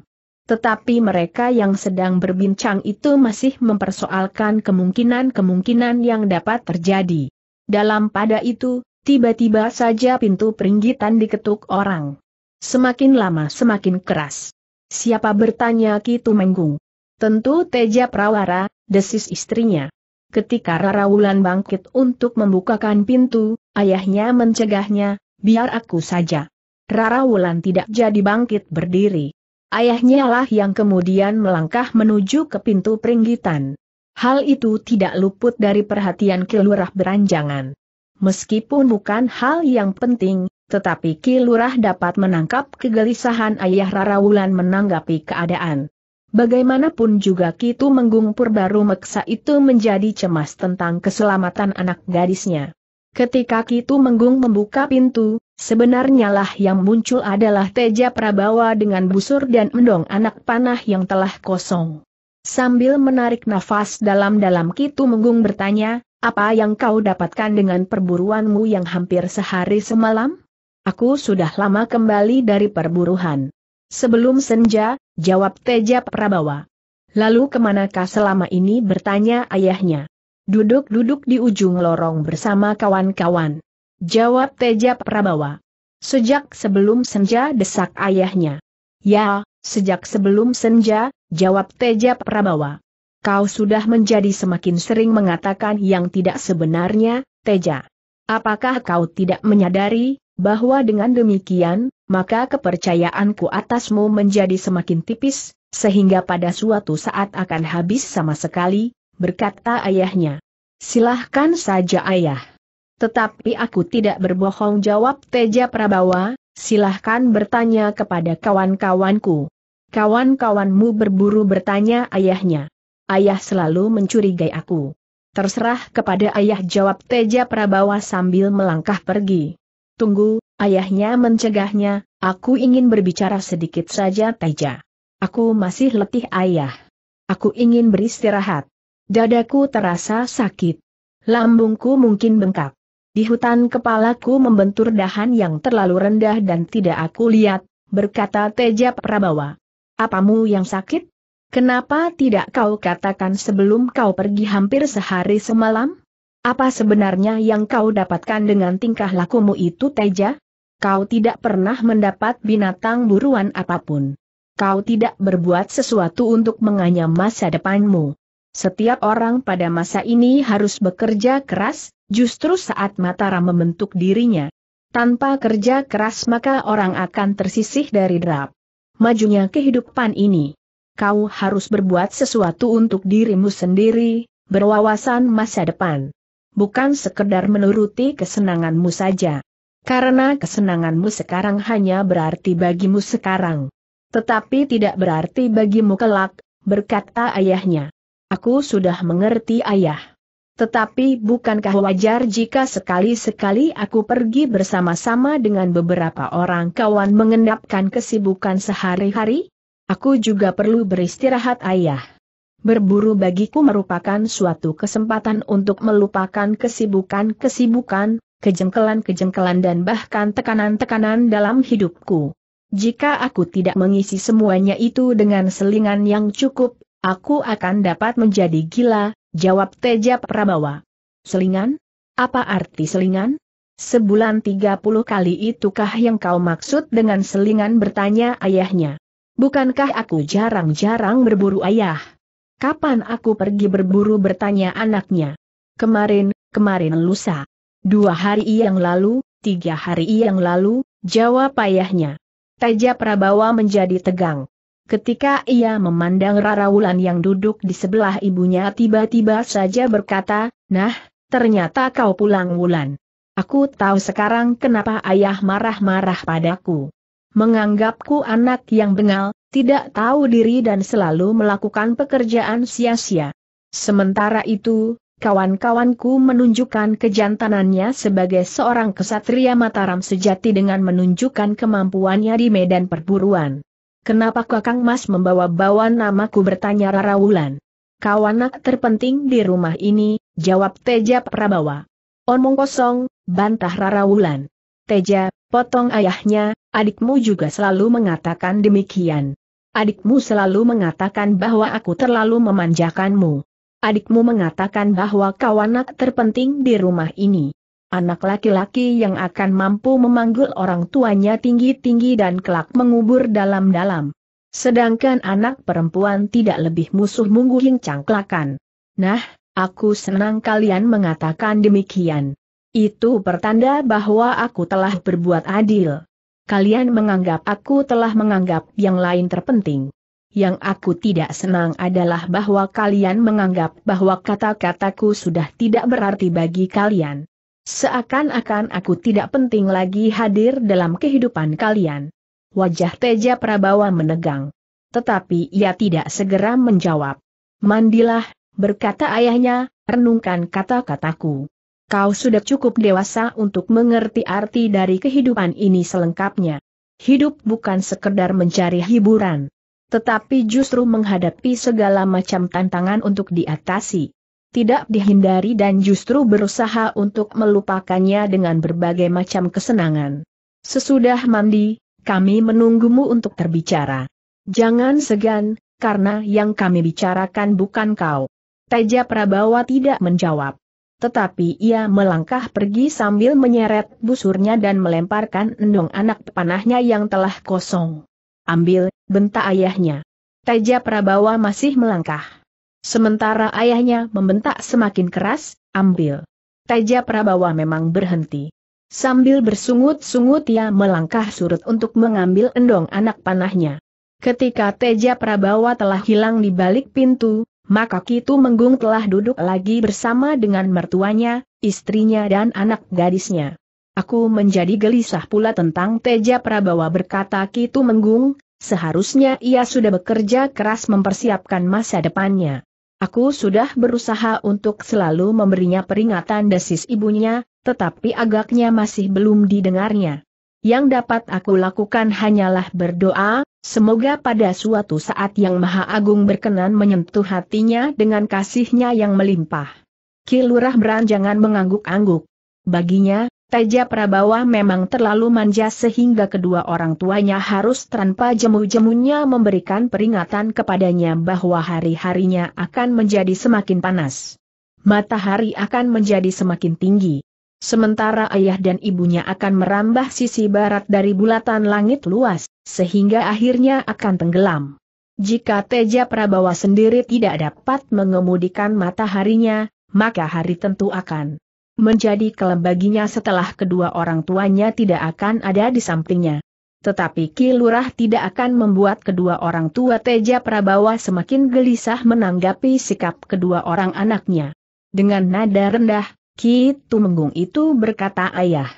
Tetapi mereka yang sedang berbincang itu masih mempersoalkan kemungkinan-kemungkinan yang dapat terjadi. Dalam pada itu, tiba-tiba saja pintu peringgitan diketuk orang. Semakin lama semakin keras. Siapa bertanya Kitu Menggung? Tentu Teja Prawara, desis istrinya. Ketika Rara Wulan bangkit untuk membukakan pintu, ayahnya mencegahnya, biar aku saja. Rara Wulan tidak jadi bangkit berdiri. Ayahnya lah yang kemudian melangkah menuju ke pintu peringgitan. Hal itu tidak luput dari perhatian Kilurah beranjangan. Meskipun bukan hal yang penting, tetapi Kilurah dapat menangkap kegelisahan ayah Rara Wulan menanggapi keadaan. Bagaimanapun juga Kitu Menggung Purbaru Meksa itu menjadi cemas tentang keselamatan anak gadisnya. Ketika Kitu Menggung membuka pintu, Sebenarnya lah yang muncul adalah Teja Prabawa dengan busur dan endong anak panah yang telah kosong. Sambil menarik nafas dalam-dalam Kitu Menggung bertanya, apa yang kau dapatkan dengan perburuanmu yang hampir sehari semalam? Aku sudah lama kembali dari perburuhan. Sebelum senja, jawab Teja Prabawa. Lalu kemanakah selama ini bertanya ayahnya? Duduk-duduk di ujung lorong bersama kawan-kawan. Jawab Teja Prabawa. Sejak sebelum senja desak ayahnya. Ya, sejak sebelum senja, jawab Teja Prabawa. Kau sudah menjadi semakin sering mengatakan yang tidak sebenarnya, Teja. Apakah kau tidak menyadari, bahwa dengan demikian, maka kepercayaanku atasmu menjadi semakin tipis, sehingga pada suatu saat akan habis sama sekali, berkata ayahnya. Silahkan saja ayah. Tetapi aku tidak berbohong jawab Teja Prabawa, silahkan bertanya kepada kawan-kawanku. Kawan-kawanmu berburu bertanya ayahnya. Ayah selalu mencurigai aku. Terserah kepada ayah jawab Teja Prabawa sambil melangkah pergi. Tunggu, ayahnya mencegahnya, aku ingin berbicara sedikit saja Teja. Aku masih letih ayah. Aku ingin beristirahat. Dadaku terasa sakit. Lambungku mungkin bengkak. Di hutan kepalaku membentur dahan yang terlalu rendah dan tidak aku lihat, berkata Teja Prabawa. Apamu yang sakit? Kenapa tidak kau katakan sebelum kau pergi hampir sehari semalam? Apa sebenarnya yang kau dapatkan dengan tingkah lakumu itu Teja? Kau tidak pernah mendapat binatang buruan apapun. Kau tidak berbuat sesuatu untuk menganyam masa depanmu. Setiap orang pada masa ini harus bekerja keras, justru saat Mataram membentuk dirinya. Tanpa kerja keras maka orang akan tersisih dari derap. Majunya kehidupan ini. Kau harus berbuat sesuatu untuk dirimu sendiri, berwawasan masa depan. Bukan sekedar menuruti kesenanganmu saja. Karena kesenanganmu sekarang hanya berarti bagimu sekarang. Tetapi tidak berarti bagimu kelak, berkata ayahnya. Aku sudah mengerti ayah. Tetapi bukankah wajar jika sekali-sekali aku pergi bersama-sama dengan beberapa orang kawan mengendapkan kesibukan sehari-hari? Aku juga perlu beristirahat ayah. Berburu bagiku merupakan suatu kesempatan untuk melupakan kesibukan-kesibukan, kejengkelan-kejengkelan dan bahkan tekanan-tekanan dalam hidupku. Jika aku tidak mengisi semuanya itu dengan selingan yang cukup, Aku akan dapat menjadi gila, jawab Teja Prabawa. Selingan? Apa arti selingan? Sebulan 30 kali itukah yang kau maksud dengan selingan bertanya ayahnya? Bukankah aku jarang-jarang berburu ayah? Kapan aku pergi berburu bertanya anaknya? Kemarin, kemarin lusa. Dua hari yang lalu, tiga hari yang lalu, jawab ayahnya. Teja Prabawa menjadi tegang. Ketika ia memandang Rara Wulan yang duduk di sebelah ibunya tiba-tiba saja berkata, Nah, ternyata kau pulang Wulan. Aku tahu sekarang kenapa ayah marah-marah padaku. Menganggapku anak yang bengal, tidak tahu diri dan selalu melakukan pekerjaan sia-sia. Sementara itu, kawan-kawanku menunjukkan kejantanannya sebagai seorang kesatria Mataram sejati dengan menunjukkan kemampuannya di medan perburuan. Kenapa Kakang Mas membawa-bawa namaku bertanya Rara Wulan? Kau anak terpenting di rumah ini, jawab Teja Prabawa. Omong kosong, bantah Rara Wulan. Teja, potong ayahnya, adikmu juga selalu mengatakan demikian. Adikmu selalu mengatakan bahwa aku terlalu memanjakanmu. Adikmu mengatakan bahwa kau anak terpenting di rumah ini. Anak laki-laki yang akan mampu memanggul orang tuanya tinggi-tinggi dan kelak mengubur dalam-dalam. Sedangkan anak perempuan tidak lebih musuh mengguling cangklakan. Nah, aku senang kalian mengatakan demikian. Itu pertanda bahwa aku telah berbuat adil. Kalian menganggap aku telah menganggap yang lain terpenting. Yang aku tidak senang adalah bahwa kalian menganggap bahwa kata-kataku sudah tidak berarti bagi kalian. Seakan-akan aku tidak penting lagi hadir dalam kehidupan kalian. Wajah Teja Prabawa menegang. Tetapi ia tidak segera menjawab. Mandilah, berkata ayahnya, renungkan kata-kataku. Kau sudah cukup dewasa untuk mengerti arti dari kehidupan ini selengkapnya. Hidup bukan sekedar mencari hiburan. Tetapi justru menghadapi segala macam tantangan untuk diatasi tidak dihindari dan justru berusaha untuk melupakannya dengan berbagai macam kesenangan. Sesudah mandi, kami menunggumu untuk berbicara. Jangan segan, karena yang kami bicarakan bukan kau. Teja Prabawa tidak menjawab. Tetapi ia melangkah pergi sambil menyeret busurnya dan melemparkan endong anak panahnya yang telah kosong. Ambil, bentak ayahnya. Teja Prabawa masih melangkah. Sementara ayahnya membentak semakin keras, ambil. Teja Prabawa memang berhenti. Sambil bersungut-sungut ia melangkah surut untuk mengambil endong anak panahnya. Ketika Teja Prabawa telah hilang di balik pintu, maka Kitu Menggung telah duduk lagi bersama dengan mertuanya, istrinya dan anak gadisnya. Aku menjadi gelisah pula tentang Teja Prabawa berkata Kitu Menggung, seharusnya ia sudah bekerja keras mempersiapkan masa depannya. Aku sudah berusaha untuk selalu memberinya peringatan desis ibunya, tetapi agaknya masih belum didengarnya. Yang dapat aku lakukan hanyalah berdoa, semoga pada suatu saat Yang Maha Agung berkenan menyentuh hatinya dengan kasihnya yang melimpah. Kilurah beranjangan mengangguk-angguk. Baginya, Teja Prabawa memang terlalu manja sehingga kedua orang tuanya harus tanpa jemu-jemunya memberikan peringatan kepadanya bahwa hari-harinya akan menjadi semakin panas. Matahari akan menjadi semakin tinggi. Sementara ayah dan ibunya akan merambah sisi barat dari bulatan langit luas, sehingga akhirnya akan tenggelam. Jika Teja Prabawa sendiri tidak dapat mengemudikan mataharinya, maka hari tentu akan Menjadi kelembaginya setelah kedua orang tuanya tidak akan ada di sampingnya. Tetapi Ki Lurah tidak akan membuat kedua orang tua Teja Prabawa semakin gelisah menanggapi sikap kedua orang anaknya. Dengan nada rendah, Ki Tumenggung itu berkata ayah.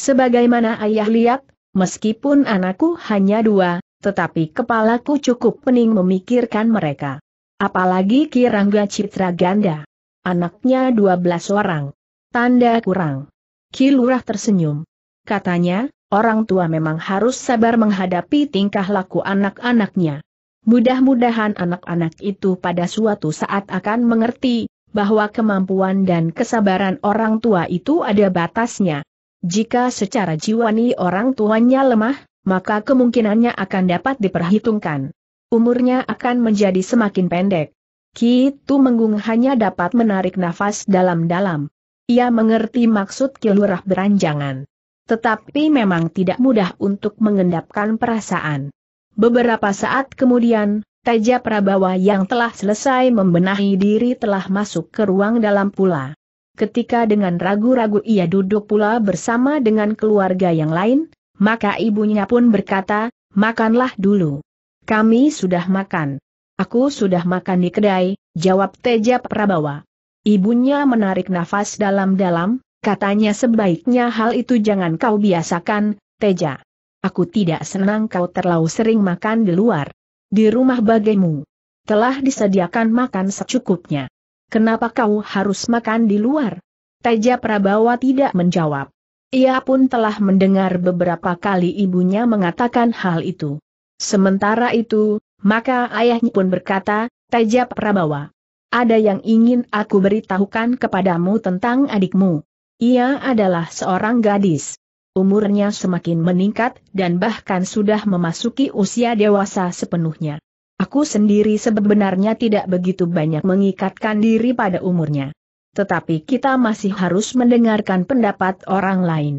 Sebagaimana ayah lihat, meskipun anakku hanya dua, tetapi kepalaku cukup pening memikirkan mereka. Apalagi Ki Rangga Citra Ganda. Anaknya dua belas orang. Tanda kurang. Kilurah tersenyum. Katanya, orang tua memang harus sabar menghadapi tingkah laku anak-anaknya. Mudah-mudahan anak-anak itu pada suatu saat akan mengerti bahwa kemampuan dan kesabaran orang tua itu ada batasnya. Jika secara jiwani orang tuanya lemah, maka kemungkinannya akan dapat diperhitungkan. Umurnya akan menjadi semakin pendek. Kitu Menggung hanya dapat menarik nafas dalam-dalam. Ia mengerti maksud kilurah beranjangan. Tetapi memang tidak mudah untuk mengendapkan perasaan. Beberapa saat kemudian, Teja Prabawa yang telah selesai membenahi diri telah masuk ke ruang dalam pula. Ketika dengan ragu-ragu ia duduk pula bersama dengan keluarga yang lain, maka ibunya pun berkata, makanlah dulu. Kami sudah makan. Aku sudah makan di kedai, jawab Teja Prabawa. Ibunya menarik nafas dalam-dalam, katanya sebaiknya hal itu jangan kau biasakan, Teja. Aku tidak senang kau terlalu sering makan di luar. Di rumah bagimu. Telah disediakan makan secukupnya. Kenapa kau harus makan di luar? Teja Prabawa tidak menjawab. Ia pun telah mendengar beberapa kali ibunya mengatakan hal itu. Sementara itu, maka ayahnya pun berkata, Teja Prabawa, ada yang ingin aku beritahukan kepadamu tentang adikmu. Ia adalah seorang gadis. Umurnya semakin meningkat dan bahkan sudah memasuki usia dewasa sepenuhnya. Aku sendiri sebenarnya tidak begitu banyak mengikatkan diri pada umurnya. Tetapi kita masih harus mendengarkan pendapat orang lain.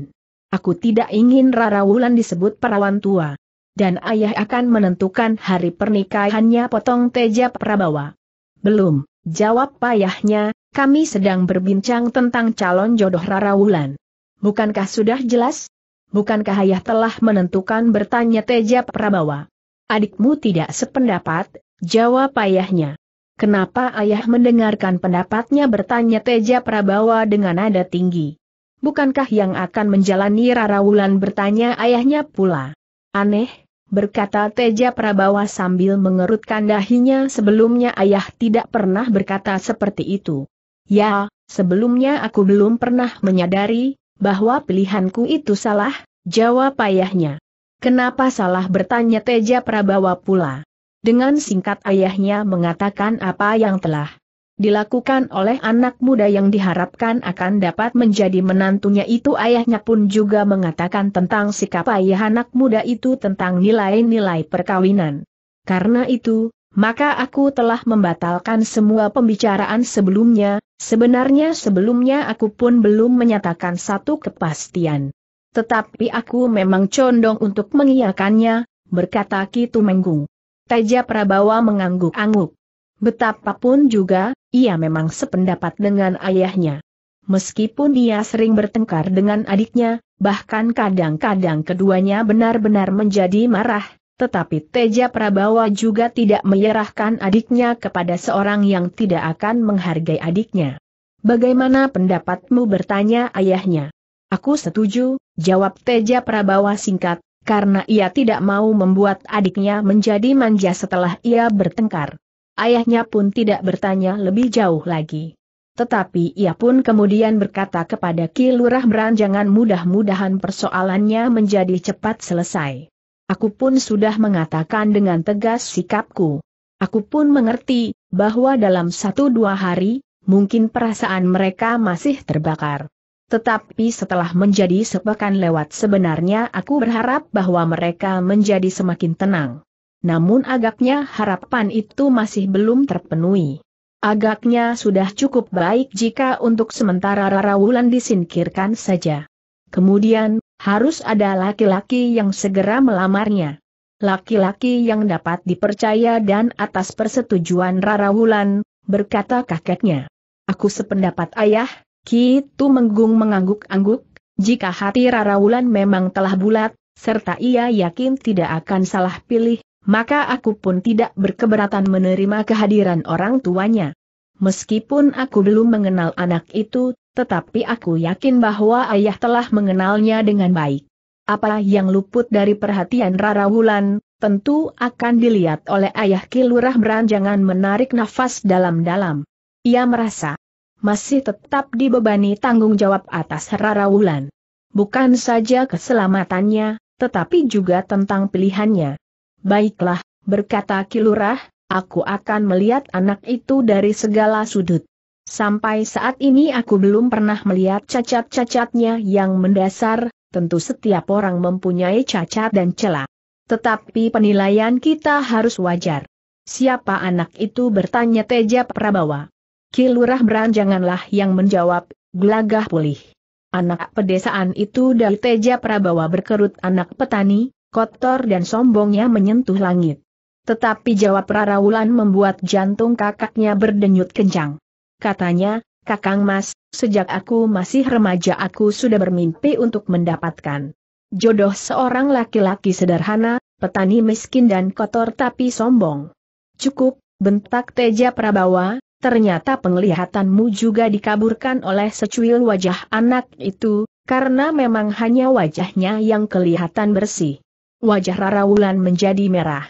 Aku tidak ingin Rara Wulan disebut perawan tua. Dan ayah akan menentukan hari pernikahannya potong Teja Prabawa. Belum. Jawab payahnya, kami sedang berbincang tentang calon jodoh Rara Wulan. Bukankah sudah jelas? Bukankah ayah telah menentukan bertanya Teja Prabawa? Adikmu tidak sependapat, jawab ayahnya. Kenapa ayah mendengarkan pendapatnya bertanya Teja Prabawa dengan nada tinggi? Bukankah yang akan menjalani Rara Wulan bertanya ayahnya pula? Aneh, berkata Teja Prabawa sambil mengerutkan dahinya sebelumnya ayah tidak pernah berkata seperti itu. Ya, sebelumnya aku belum pernah menyadari, bahwa pilihanku itu salah, jawab ayahnya. Kenapa salah bertanya Teja Prabawa pula? Dengan singkat ayahnya mengatakan apa yang telah dilakukan oleh anak muda yang diharapkan akan dapat menjadi menantunya itu ayahnya pun juga mengatakan tentang sikap ayah anak muda itu tentang nilai-nilai perkawinan. Karena itu, maka aku telah membatalkan semua pembicaraan sebelumnya, sebenarnya sebelumnya aku pun belum menyatakan satu kepastian. Tetapi aku memang condong untuk mengiyakannya, berkata Kitu Menggung. Teja Prabawa mengangguk-angguk. Betapapun juga, ia memang sependapat dengan ayahnya. Meskipun ia sering bertengkar dengan adiknya, bahkan kadang-kadang keduanya benar-benar menjadi marah, tetapi Teja Prabawa juga tidak menyerahkan adiknya kepada seorang yang tidak akan menghargai adiknya. Bagaimana pendapatmu bertanya ayahnya? Aku setuju, jawab Teja Prabawa singkat, karena ia tidak mau membuat adiknya menjadi manja setelah ia bertengkar ayahnya pun tidak bertanya lebih jauh lagi. Tetapi ia pun kemudian berkata kepada Ki Lurah Beranjangan mudah-mudahan persoalannya menjadi cepat selesai. Aku pun sudah mengatakan dengan tegas sikapku. Aku pun mengerti, bahwa dalam satu dua hari, mungkin perasaan mereka masih terbakar. Tetapi setelah menjadi sepekan lewat sebenarnya aku berharap bahwa mereka menjadi semakin tenang namun agaknya harapan itu masih belum terpenuhi. Agaknya sudah cukup baik jika untuk sementara Rara Wulan disingkirkan saja. Kemudian, harus ada laki-laki yang segera melamarnya. Laki-laki yang dapat dipercaya dan atas persetujuan Rara Wulan, berkata kakeknya. Aku sependapat ayah, Ki Kitu Menggung mengangguk-angguk, jika hati Rara Wulan memang telah bulat, serta ia yakin tidak akan salah pilih, maka aku pun tidak berkeberatan menerima kehadiran orang tuanya. Meskipun aku belum mengenal anak itu, tetapi aku yakin bahwa ayah telah mengenalnya dengan baik. Apa yang luput dari perhatian Rara Wulan, tentu akan dilihat oleh ayah Kilurah beranjangan menarik nafas dalam-dalam. Ia merasa masih tetap dibebani tanggung jawab atas Rara Wulan. Bukan saja keselamatannya, tetapi juga tentang pilihannya. Baiklah, berkata Kilurah, aku akan melihat anak itu dari segala sudut. Sampai saat ini aku belum pernah melihat cacat-cacatnya yang mendasar, tentu setiap orang mempunyai cacat dan celah. Tetapi penilaian kita harus wajar. Siapa anak itu bertanya Teja Prabawa. Kilurah beranjanganlah yang menjawab, gelagah pulih. Anak pedesaan itu dari Teja Prabawa berkerut anak petani, kotor dan sombongnya menyentuh langit. Tetapi jawab Rarawulan membuat jantung kakaknya berdenyut kencang. Katanya, Kakang Mas, sejak aku masih remaja aku sudah bermimpi untuk mendapatkan jodoh seorang laki-laki sederhana, petani miskin dan kotor tapi sombong. Cukup, bentak Teja Prabawa, ternyata penglihatanmu juga dikaburkan oleh secuil wajah anak itu, karena memang hanya wajahnya yang kelihatan bersih. Wajah Rara Wulan menjadi merah.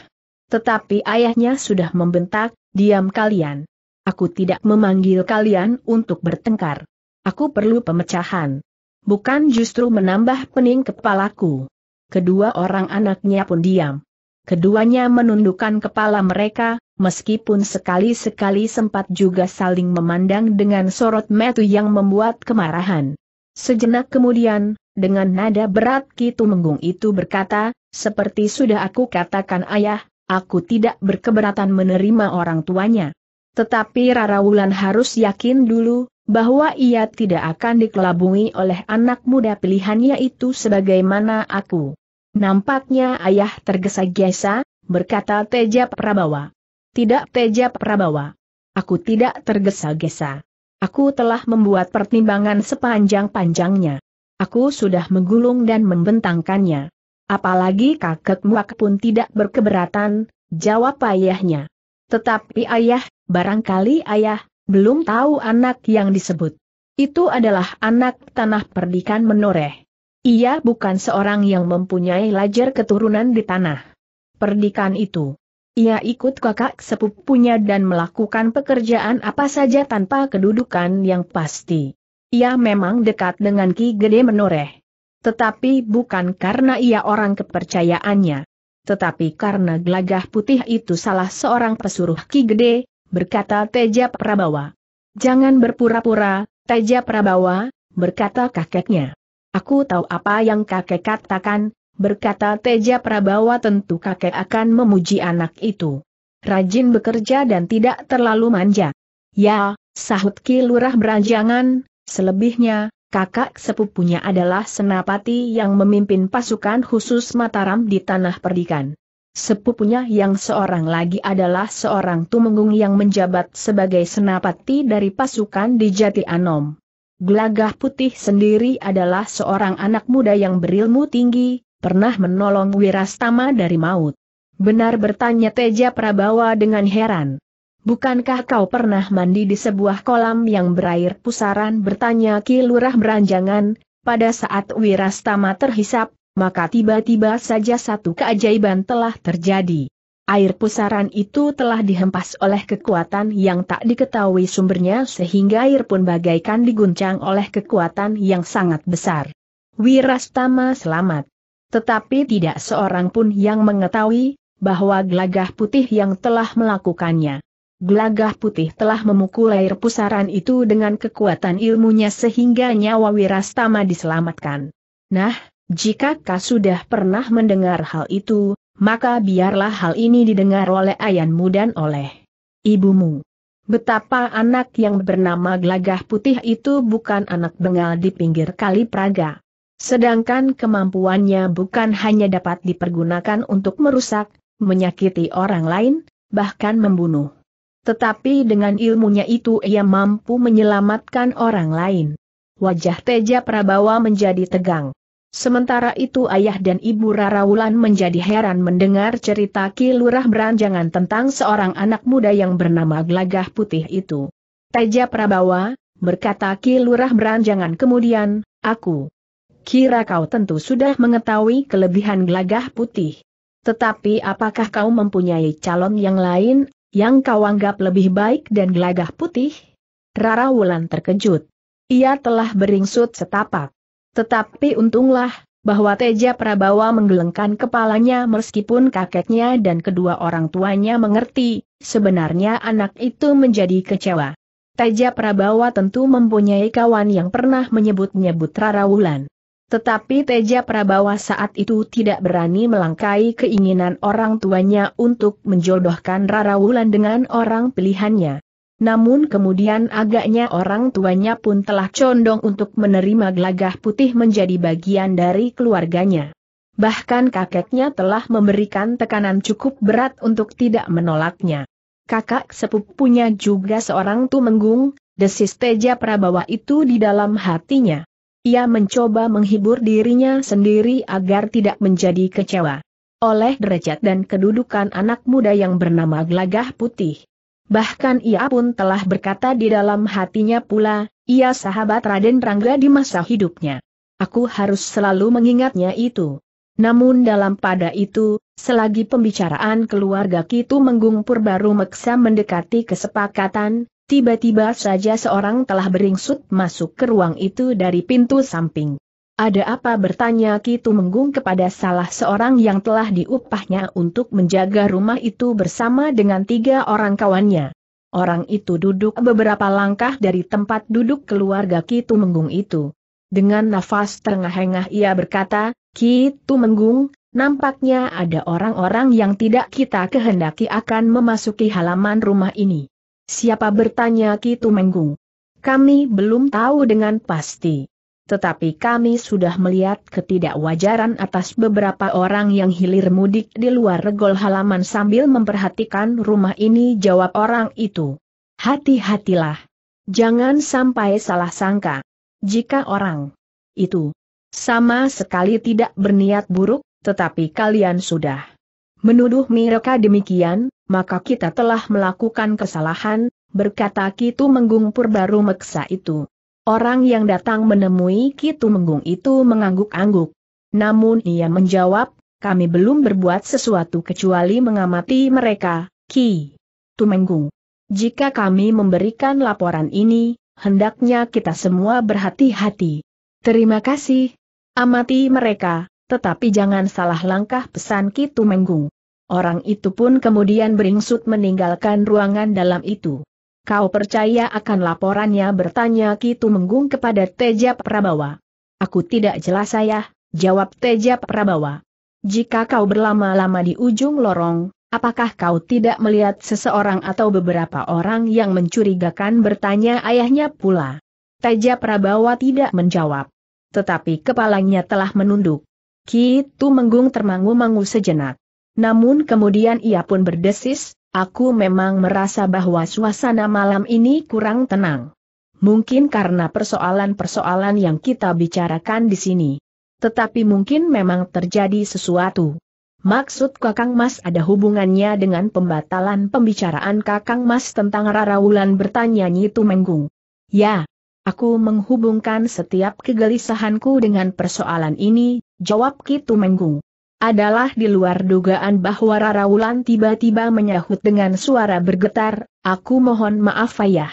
Tetapi ayahnya sudah membentak, diam kalian. Aku tidak memanggil kalian untuk bertengkar. Aku perlu pemecahan. Bukan justru menambah pening kepalaku. Kedua orang anaknya pun diam. Keduanya menundukkan kepala mereka, meskipun sekali-sekali sempat juga saling memandang dengan sorot metu yang membuat kemarahan. Sejenak kemudian, dengan nada berat Kitu Menggung itu berkata, seperti sudah aku katakan ayah, aku tidak berkeberatan menerima orang tuanya. Tetapi Rara Wulan harus yakin dulu, bahwa ia tidak akan dikelabungi oleh anak muda pilihannya itu sebagaimana aku. Nampaknya ayah tergesa-gesa, berkata Teja Prabawa. Tidak Teja Prabawa. Aku tidak tergesa-gesa. Aku telah membuat pertimbangan sepanjang-panjangnya. Aku sudah menggulung dan membentangkannya. Apalagi kakek muak pun tidak berkeberatan, jawab ayahnya. Tetapi ayah, barangkali ayah, belum tahu anak yang disebut. Itu adalah anak tanah perdikan menoreh. Ia bukan seorang yang mempunyai lajar keturunan di tanah. Perdikan itu. Ia ikut kakak sepupunya dan melakukan pekerjaan apa saja tanpa kedudukan yang pasti. Ia memang dekat dengan Ki Gede Menoreh. Tetapi bukan karena ia orang kepercayaannya. Tetapi karena gelagah putih itu salah seorang pesuruh Ki Gede, berkata Teja Prabawa. Jangan berpura-pura, Teja Prabawa, berkata kakeknya. Aku tahu apa yang kakek katakan, berkata Teja Prabawa tentu kakek akan memuji anak itu. Rajin bekerja dan tidak terlalu manja. Ya, sahut Ki Lurah beranjangan, Selebihnya, kakak sepupunya adalah senapati yang memimpin pasukan khusus Mataram di Tanah Perdikan. Sepupunya yang seorang lagi adalah seorang tumenggung yang menjabat sebagai senapati dari pasukan di Jati Anom. Gelagah putih sendiri adalah seorang anak muda yang berilmu tinggi, pernah menolong Wirastama dari maut. Benar bertanya Teja Prabawa dengan heran. Bukankah kau pernah mandi di sebuah kolam yang berair pusaran bertanya Ki Lurah beranjangan, pada saat Wirastama terhisap, maka tiba-tiba saja satu keajaiban telah terjadi. Air pusaran itu telah dihempas oleh kekuatan yang tak diketahui sumbernya sehingga air pun bagaikan diguncang oleh kekuatan yang sangat besar. Wirastama selamat. Tetapi tidak seorang pun yang mengetahui, bahwa gelagah putih yang telah melakukannya. Gelagah putih telah memukul air pusaran itu dengan kekuatan ilmunya sehingga nyawa Wirastama diselamatkan. Nah, jika kau sudah pernah mendengar hal itu, maka biarlah hal ini didengar oleh ayahmu dan oleh ibumu. Betapa anak yang bernama Gelagah Putih itu bukan anak bengal di pinggir kali Praga. Sedangkan kemampuannya bukan hanya dapat dipergunakan untuk merusak, menyakiti orang lain, bahkan membunuh tetapi dengan ilmunya itu ia mampu menyelamatkan orang lain. Wajah Teja Prabawa menjadi tegang. Sementara itu ayah dan ibu Raraulan menjadi heran mendengar cerita Ki Lurah Beranjangan tentang seorang anak muda yang bernama Glagah Putih itu. Teja Prabawa, berkata Ki Lurah Beranjangan kemudian, aku kira kau tentu sudah mengetahui kelebihan Glagah Putih. Tetapi apakah kau mempunyai calon yang lain yang kau anggap lebih baik dan gelagah putih? Rara Wulan terkejut. Ia telah beringsut setapak. Tetapi untunglah, bahwa Teja Prabawa menggelengkan kepalanya meskipun kakeknya dan kedua orang tuanya mengerti, sebenarnya anak itu menjadi kecewa. Teja Prabawa tentu mempunyai kawan yang pernah menyebut-nyebut Rara Wulan. Tetapi Teja Prabawa saat itu tidak berani melangkai keinginan orang tuanya untuk menjodohkan Rara Wulan dengan orang pilihannya. Namun kemudian agaknya orang tuanya pun telah condong untuk menerima gelagah putih menjadi bagian dari keluarganya. Bahkan kakeknya telah memberikan tekanan cukup berat untuk tidak menolaknya. Kakak sepupunya juga seorang tumenggung, desis Teja Prabawa itu di dalam hatinya. Ia mencoba menghibur dirinya sendiri agar tidak menjadi kecewa oleh derajat dan kedudukan anak muda yang bernama Glagah Putih. Bahkan ia pun telah berkata di dalam hatinya pula, ia sahabat Raden Rangga di masa hidupnya. Aku harus selalu mengingatnya itu. Namun dalam pada itu, selagi pembicaraan keluarga Kitu menggumpur baru meksa mendekati kesepakatan, Tiba-tiba saja seorang telah beringsut masuk ke ruang itu dari pintu samping. Ada apa bertanya Ki Tumenggung kepada salah seorang yang telah diupahnya untuk menjaga rumah itu bersama dengan tiga orang kawannya. Orang itu duduk beberapa langkah dari tempat duduk keluarga Ki Tumenggung itu. Dengan nafas terengah-engah ia berkata, Ki Tumenggung, nampaknya ada orang-orang yang tidak kita kehendaki akan memasuki halaman rumah ini. Siapa bertanya Kitu Menggung? Kami belum tahu dengan pasti. Tetapi kami sudah melihat ketidakwajaran atas beberapa orang yang hilir mudik di luar regol halaman sambil memperhatikan rumah ini jawab orang itu. Hati-hatilah. Jangan sampai salah sangka. Jika orang itu sama sekali tidak berniat buruk, tetapi kalian sudah Menuduh mereka demikian, maka kita telah melakukan kesalahan, berkata Kitu Menggung Purbaru Meksa itu. Orang yang datang menemui Kitu Menggung itu mengangguk-angguk. Namun ia menjawab, kami belum berbuat sesuatu kecuali mengamati mereka, Ki. Tu Menggung. Jika kami memberikan laporan ini, hendaknya kita semua berhati-hati. Terima kasih. Amati mereka, tetapi jangan salah langkah pesan Kitu Menggung. Orang itu pun kemudian beringsut meninggalkan ruangan dalam itu. Kau percaya akan laporannya bertanya Kitu Menggung kepada Teja Prabawa. Aku tidak jelas ayah, jawab Teja Prabawa. Jika kau berlama-lama di ujung lorong, apakah kau tidak melihat seseorang atau beberapa orang yang mencurigakan bertanya ayahnya pula. Teja Prabawa tidak menjawab. Tetapi kepalanya telah menunduk. Ki Tu Menggung termangu-mangu sejenak. Namun kemudian ia pun berdesis, aku memang merasa bahwa suasana malam ini kurang tenang. Mungkin karena persoalan-persoalan yang kita bicarakan di sini. Tetapi mungkin memang terjadi sesuatu. Maksud Kakang Mas ada hubungannya dengan pembatalan pembicaraan Kakang Mas tentang Rara Wulan bertanya Nyitu Menggung. Ya, Aku menghubungkan setiap kegelisahanku dengan persoalan ini, jawab Kitu Menggung. Adalah di luar dugaan bahwa Rara Wulan tiba-tiba menyahut dengan suara bergetar, aku mohon maaf ayah.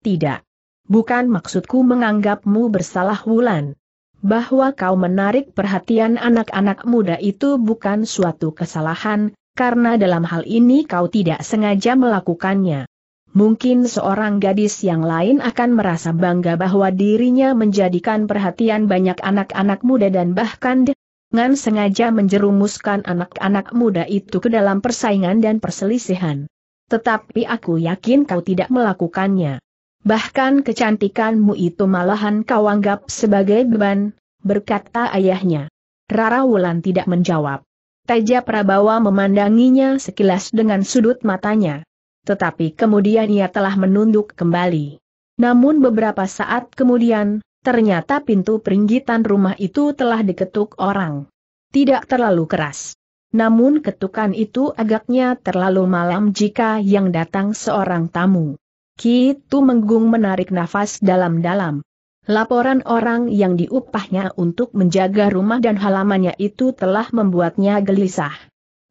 Tidak. Bukan maksudku menganggapmu bersalah Wulan. Bahwa kau menarik perhatian anak-anak muda itu bukan suatu kesalahan, karena dalam hal ini kau tidak sengaja melakukannya. Mungkin seorang gadis yang lain akan merasa bangga bahwa dirinya menjadikan perhatian banyak anak-anak muda dan bahkan dengan sengaja menjerumuskan anak-anak muda itu ke dalam persaingan dan perselisihan. Tetapi aku yakin kau tidak melakukannya. Bahkan kecantikanmu itu malahan kau anggap sebagai beban, berkata ayahnya. Rara Wulan tidak menjawab. Teja Prabawa memandanginya sekilas dengan sudut matanya tetapi kemudian ia telah menunduk kembali. Namun beberapa saat kemudian, ternyata pintu peringgitan rumah itu telah diketuk orang. Tidak terlalu keras. Namun ketukan itu agaknya terlalu malam jika yang datang seorang tamu. Kitu Menggung menarik nafas dalam-dalam. Laporan orang yang diupahnya untuk menjaga rumah dan halamannya itu telah membuatnya gelisah.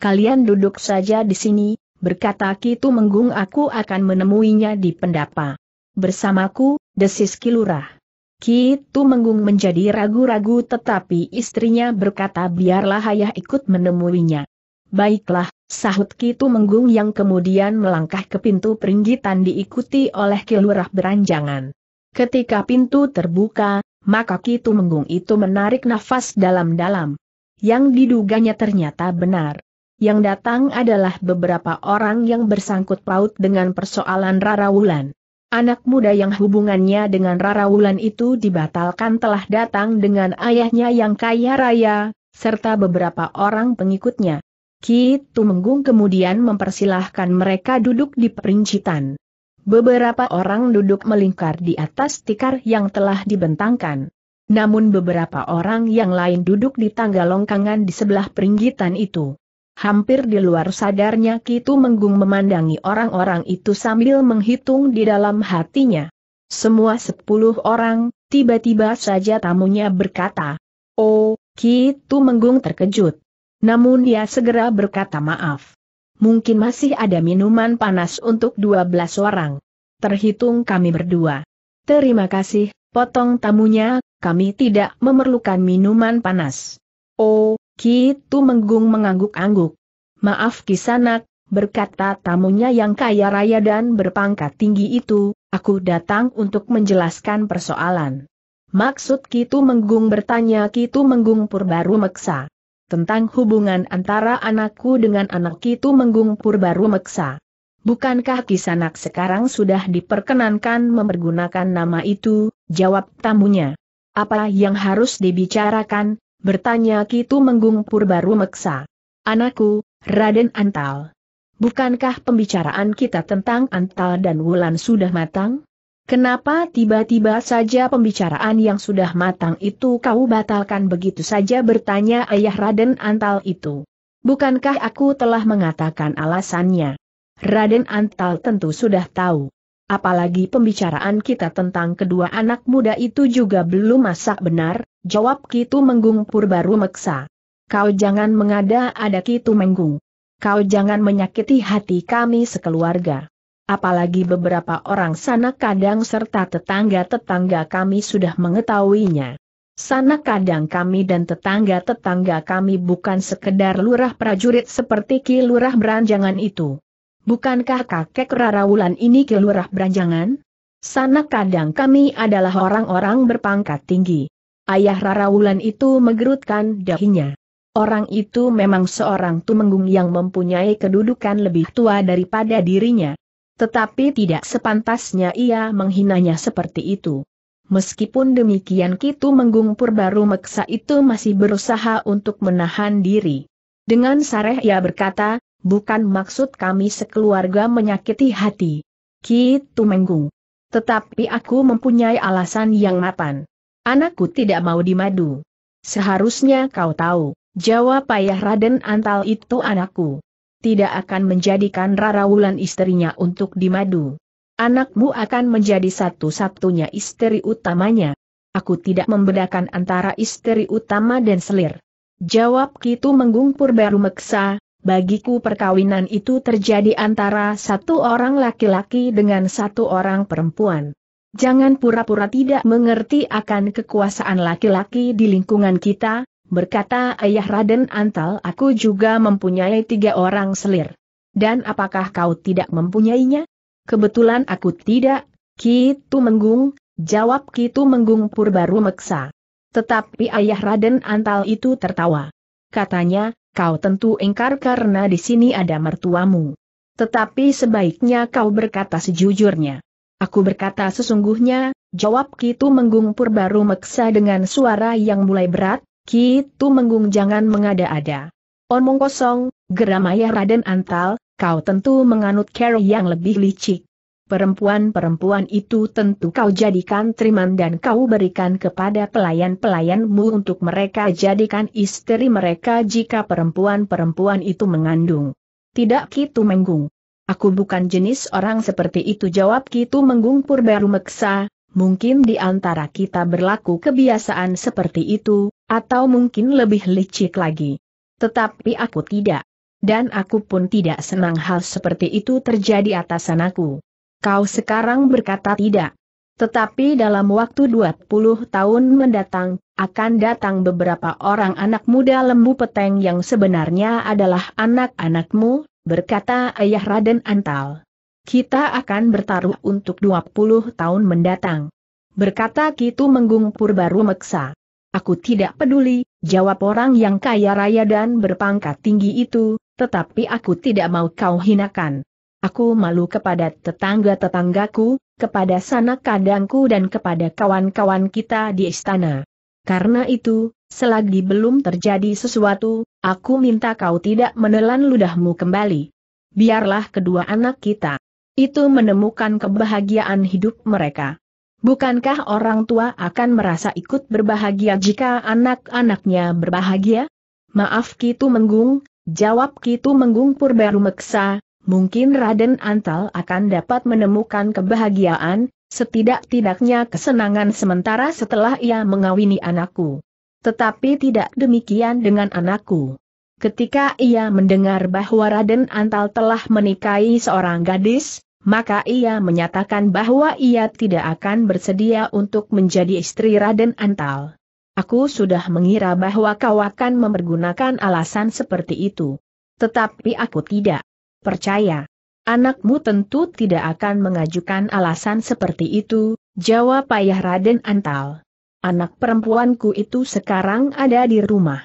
Kalian duduk saja di sini, berkata Kitu Menggung aku akan menemuinya di pendapa. Bersamaku, desis Kilurah. Kitu Menggung menjadi ragu-ragu tetapi istrinya berkata biarlah ayah ikut menemuinya. Baiklah, sahut Kitu Menggung yang kemudian melangkah ke pintu peringgitan diikuti oleh Kilurah beranjangan. Ketika pintu terbuka, maka Kitu Menggung itu menarik nafas dalam-dalam. Yang diduganya ternyata benar yang datang adalah beberapa orang yang bersangkut paut dengan persoalan Rara Wulan. Anak muda yang hubungannya dengan Rara Wulan itu dibatalkan telah datang dengan ayahnya yang kaya raya, serta beberapa orang pengikutnya. Ki Tumenggung kemudian mempersilahkan mereka duduk di perincitan. Beberapa orang duduk melingkar di atas tikar yang telah dibentangkan. Namun beberapa orang yang lain duduk di tangga longkangan di sebelah peringgitan itu. Hampir di luar sadarnya Kitu Menggung memandangi orang-orang itu sambil menghitung di dalam hatinya. Semua sepuluh orang, tiba-tiba saja tamunya berkata, Oh, Kitu Menggung terkejut. Namun dia segera berkata maaf. Mungkin masih ada minuman panas untuk dua belas orang. Terhitung kami berdua. Terima kasih, potong tamunya, kami tidak memerlukan minuman panas. Oh, Ki menggung mengangguk-angguk. Maaf kisanak, berkata tamunya yang kaya raya dan berpangkat tinggi itu, aku datang untuk menjelaskan persoalan. Maksud Kitu Menggung bertanya Kitu Menggung Purbaru Meksa. Tentang hubungan antara anakku dengan anak Kitu Menggung Purbaru Meksa. Bukankah Kisanak sekarang sudah diperkenankan mempergunakan nama itu, jawab tamunya. Apa yang harus dibicarakan, Bertanya Kitu Menggung Purbaru Meksa. Anakku, Raden Antal. Bukankah pembicaraan kita tentang Antal dan Wulan sudah matang? Kenapa tiba-tiba saja pembicaraan yang sudah matang itu kau batalkan begitu saja bertanya ayah Raden Antal itu? Bukankah aku telah mengatakan alasannya? Raden Antal tentu sudah tahu. Apalagi pembicaraan kita tentang kedua anak muda itu juga belum masak benar, jawab Kitu Menggung Purbaru Meksa. Kau jangan mengada-ada Kitu Menggung. Kau jangan menyakiti hati kami sekeluarga. Apalagi beberapa orang sana kadang serta tetangga-tetangga kami sudah mengetahuinya. Sana kadang kami dan tetangga-tetangga kami bukan sekedar lurah prajurit seperti Ki Lurah Beranjangan itu. Bukankah kakek Rarawulan ini kelurah beranjangan? Sana kadang kami adalah orang-orang berpangkat tinggi. Ayah Rarawulan itu menggerutkan dahinya. Orang itu memang seorang tumenggung yang mempunyai kedudukan lebih tua daripada dirinya. Tetapi tidak sepantasnya ia menghinanya seperti itu. Meskipun demikian Kitu Menggung Purbaru Meksa itu masih berusaha untuk menahan diri. Dengan sareh ia berkata, bukan maksud kami sekeluarga menyakiti hati. Ki Tumenggung. Tetapi aku mempunyai alasan yang mapan. Anakku tidak mau dimadu. Seharusnya kau tahu, jawab Payah Raden Antal itu anakku. Tidak akan menjadikan Rara Wulan istrinya untuk dimadu. Anakmu akan menjadi satu-satunya istri utamanya. Aku tidak membedakan antara istri utama dan selir. Jawab Kitu Menggung baru Meksa, bagiku perkawinan itu terjadi antara satu orang laki-laki dengan satu orang perempuan. Jangan pura-pura tidak mengerti akan kekuasaan laki-laki di lingkungan kita, berkata Ayah Raden Antal aku juga mempunyai tiga orang selir. Dan apakah kau tidak mempunyainya? Kebetulan aku tidak, Kitu Menggung, jawab Kitu Menggung Purbaru Meksa. Tetapi Ayah Raden Antal itu tertawa. Katanya, kau tentu ingkar karena di sini ada mertuamu. Tetapi sebaiknya kau berkata sejujurnya. Aku berkata sesungguhnya, jawab Kitu Menggung Purbaru meksa dengan suara yang mulai berat, Kitu Menggung jangan mengada-ada. Omong kosong, geram ayah Raden Antal, kau tentu menganut cara yang lebih licik. Perempuan-perempuan itu tentu kau jadikan triman dan kau berikan kepada pelayan-pelayanmu untuk mereka jadikan istri mereka jika perempuan-perempuan itu mengandung. Tidak Kitu Menggung. Aku bukan jenis orang seperti itu jawab Kitu Menggung Purbaru Meksa, mungkin di antara kita berlaku kebiasaan seperti itu, atau mungkin lebih licik lagi. Tetapi aku tidak. Dan aku pun tidak senang hal seperti itu terjadi atas anakku. Kau sekarang berkata tidak. Tetapi dalam waktu 20 tahun mendatang, akan datang beberapa orang anak muda lembu peteng yang sebenarnya adalah anak-anakmu, berkata ayah Raden Antal. Kita akan bertaruh untuk 20 tahun mendatang. Berkata Kitu Menggung Purbaru Meksa. Aku tidak peduli, jawab orang yang kaya raya dan berpangkat tinggi itu, tetapi aku tidak mau kau hinakan. Aku malu kepada tetangga-tetanggaku, kepada sanak kadangku dan kepada kawan-kawan kita di istana. Karena itu, selagi belum terjadi sesuatu, aku minta kau tidak menelan ludahmu kembali. Biarlah kedua anak kita itu menemukan kebahagiaan hidup mereka. Bukankah orang tua akan merasa ikut berbahagia jika anak-anaknya berbahagia? Maaf Kitu Menggung, jawab Kitu Menggung baru Meksa, mungkin Raden Antal akan dapat menemukan kebahagiaan, setidak-tidaknya kesenangan sementara setelah ia mengawini anakku. Tetapi tidak demikian dengan anakku. Ketika ia mendengar bahwa Raden Antal telah menikahi seorang gadis, maka ia menyatakan bahwa ia tidak akan bersedia untuk menjadi istri Raden Antal. Aku sudah mengira bahwa kau akan mempergunakan alasan seperti itu. Tetapi aku tidak percaya. Anakmu tentu tidak akan mengajukan alasan seperti itu, jawab Ayah Raden Antal. Anak perempuanku itu sekarang ada di rumah.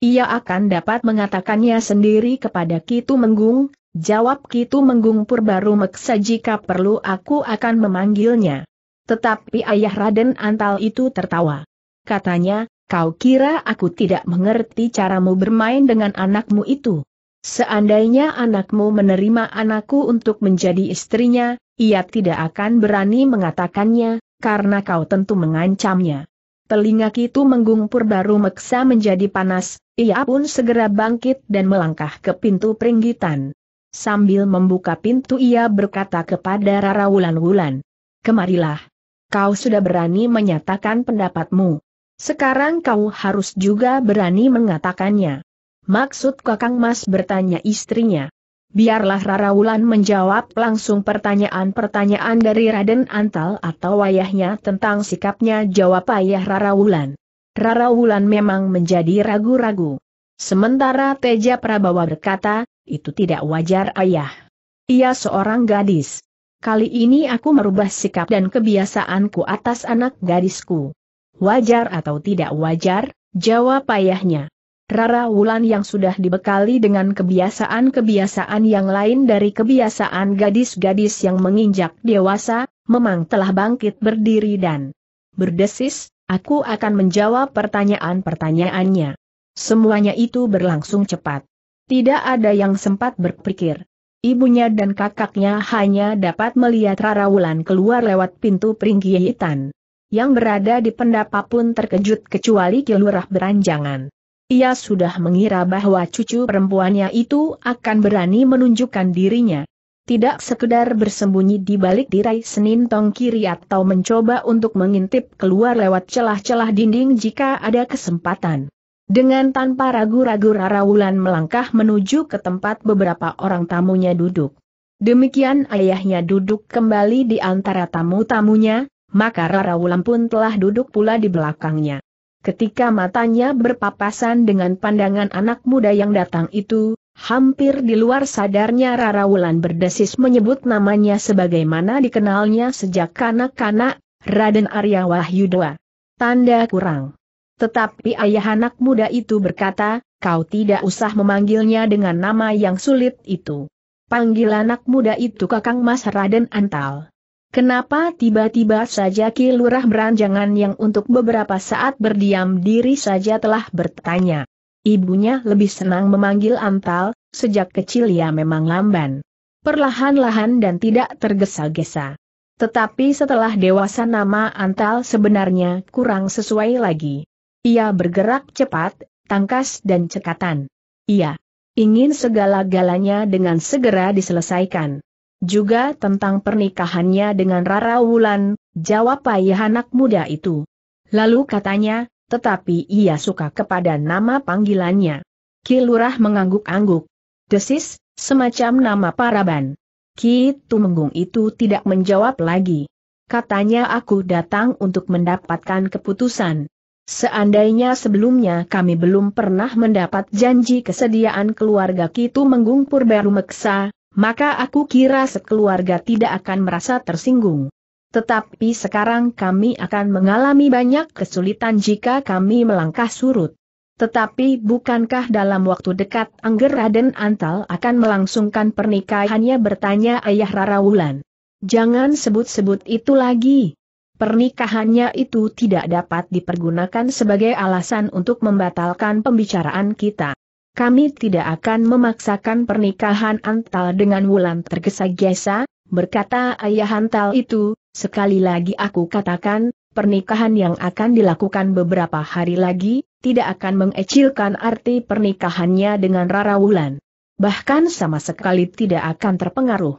Ia akan dapat mengatakannya sendiri kepada Kitu Menggung, jawab Kitu Menggung Purbaru Meksa jika perlu aku akan memanggilnya. Tetapi Ayah Raden Antal itu tertawa. Katanya, kau kira aku tidak mengerti caramu bermain dengan anakmu itu? Seandainya anakmu menerima anakku untuk menjadi istrinya, ia tidak akan berani mengatakannya, karena kau tentu mengancamnya. Telinga itu menggumpur baru meksa menjadi panas, ia pun segera bangkit dan melangkah ke pintu peringgitan. Sambil membuka pintu ia berkata kepada Rara Wulan-Wulan. Kemarilah. Kau sudah berani menyatakan pendapatmu. Sekarang kau harus juga berani mengatakannya. Maksud Kakang Mas bertanya istrinya. Biarlah Rara Wulan menjawab langsung pertanyaan-pertanyaan dari Raden Antal atau ayahnya tentang sikapnya jawab ayah Rara Wulan. Rara Wulan memang menjadi ragu-ragu. Sementara Teja Prabawa berkata, itu tidak wajar ayah. Ia seorang gadis. Kali ini aku merubah sikap dan kebiasaanku atas anak gadisku. Wajar atau tidak wajar, jawab ayahnya. Rara Wulan yang sudah dibekali dengan kebiasaan-kebiasaan yang lain dari kebiasaan gadis-gadis yang menginjak dewasa, memang telah bangkit berdiri dan berdesis, aku akan menjawab pertanyaan-pertanyaannya. Semuanya itu berlangsung cepat. Tidak ada yang sempat berpikir. Ibunya dan kakaknya hanya dapat melihat Rara Wulan keluar lewat pintu peringgi Yang berada di pendapa pun terkejut kecuali kilurah beranjangan. Ia sudah mengira bahwa cucu perempuannya itu akan berani menunjukkan dirinya. Tidak sekedar bersembunyi di balik tirai Senin Tong kiri atau mencoba untuk mengintip keluar lewat celah-celah dinding jika ada kesempatan. Dengan tanpa ragu-ragu Wulan melangkah menuju ke tempat beberapa orang tamunya duduk. Demikian ayahnya duduk kembali di antara tamu-tamunya, maka Wulan pun telah duduk pula di belakangnya. Ketika matanya berpapasan dengan pandangan anak muda yang datang itu, hampir di luar sadarnya Rara Wulan berdesis menyebut namanya sebagaimana dikenalnya sejak kanak-kanak, Raden Arya Wahyudwa. Tanda kurang. Tetapi ayah anak muda itu berkata, kau tidak usah memanggilnya dengan nama yang sulit itu. Panggil anak muda itu Kakang Mas Raden Antal. Kenapa tiba-tiba saja Ki Lurah Beranjangan yang untuk beberapa saat berdiam diri saja telah bertanya. Ibunya lebih senang memanggil Antal, sejak kecil ia memang lamban. Perlahan-lahan dan tidak tergesa-gesa. Tetapi setelah dewasa nama Antal sebenarnya kurang sesuai lagi. Ia bergerak cepat, tangkas dan cekatan. Ia ingin segala-galanya dengan segera diselesaikan. Juga tentang pernikahannya dengan Rara Wulan, jawab ayah anak muda itu. Lalu katanya, tetapi ia suka kepada nama panggilannya. Kilurah mengangguk-angguk. Desis, semacam nama paraban. Ki Tumenggung itu tidak menjawab lagi. Katanya aku datang untuk mendapatkan keputusan. Seandainya sebelumnya kami belum pernah mendapat janji kesediaan keluarga Kitu Menggung baru Meksa, maka aku kira sekeluarga tidak akan merasa tersinggung. Tetapi sekarang kami akan mengalami banyak kesulitan jika kami melangkah surut. Tetapi bukankah dalam waktu dekat Angger Raden Antal akan melangsungkan pernikahannya bertanya ayah Rara Wulan. Jangan sebut-sebut itu lagi. Pernikahannya itu tidak dapat dipergunakan sebagai alasan untuk membatalkan pembicaraan kita kami tidak akan memaksakan pernikahan Antal dengan Wulan tergesa-gesa, berkata ayah Antal itu, sekali lagi aku katakan, pernikahan yang akan dilakukan beberapa hari lagi, tidak akan mengecilkan arti pernikahannya dengan Rara Wulan. Bahkan sama sekali tidak akan terpengaruh.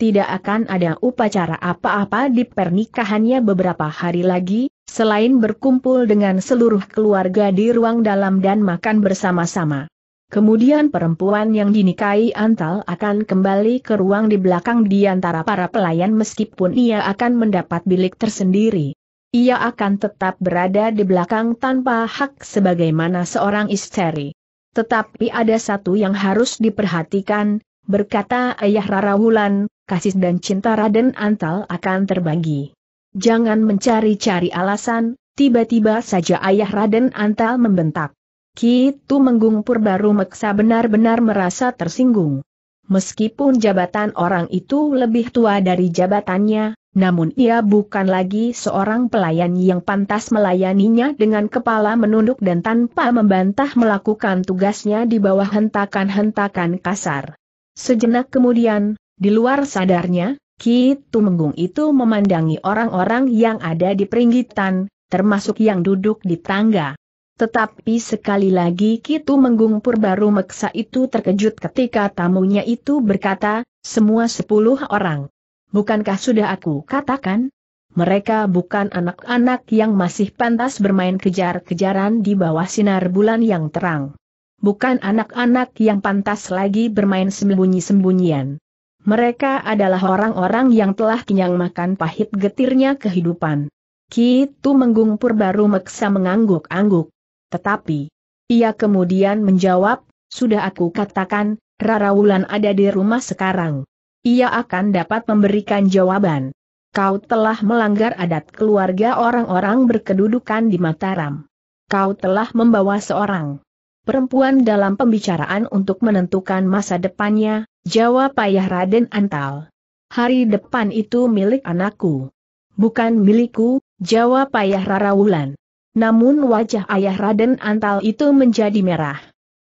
Tidak akan ada upacara apa-apa di pernikahannya beberapa hari lagi, selain berkumpul dengan seluruh keluarga di ruang dalam dan makan bersama-sama. Kemudian perempuan yang dinikahi Antal akan kembali ke ruang di belakang di antara para pelayan meskipun ia akan mendapat bilik tersendiri. Ia akan tetap berada di belakang tanpa hak sebagaimana seorang istri. Tetapi ada satu yang harus diperhatikan, berkata Ayah Rara Wulan, kasih dan cinta Raden Antal akan terbagi. Jangan mencari-cari alasan, tiba-tiba saja Ayah Raden Antal membentak. Kitu menggumpur baru Meksa benar-benar merasa tersinggung. Meskipun jabatan orang itu lebih tua dari jabatannya, namun ia bukan lagi seorang pelayan yang pantas melayaninya dengan kepala menunduk dan tanpa membantah melakukan tugasnya di bawah hentakan-hentakan kasar. Sejenak kemudian, di luar sadarnya, Ki menggung itu memandangi orang-orang yang ada di peringgitan, termasuk yang duduk di tangga. Tetapi sekali lagi Kitu Menggung Purbaru Meksa itu terkejut ketika tamunya itu berkata, semua sepuluh orang. Bukankah sudah aku katakan? Mereka bukan anak-anak yang masih pantas bermain kejar-kejaran di bawah sinar bulan yang terang. Bukan anak-anak yang pantas lagi bermain sembunyi-sembunyian. Mereka adalah orang-orang yang telah kenyang makan pahit getirnya kehidupan. Kitu Menggung Purbaru Meksa mengangguk-angguk. Tetapi, ia kemudian menjawab, sudah aku katakan, Rara Wulan ada di rumah sekarang. Ia akan dapat memberikan jawaban. Kau telah melanggar adat keluarga orang-orang berkedudukan di Mataram. Kau telah membawa seorang perempuan dalam pembicaraan untuk menentukan masa depannya, jawab Ayah Raden Antal. Hari depan itu milik anakku. Bukan milikku, jawab Ayah Rara Wulan. Namun wajah ayah Raden Antal itu menjadi merah.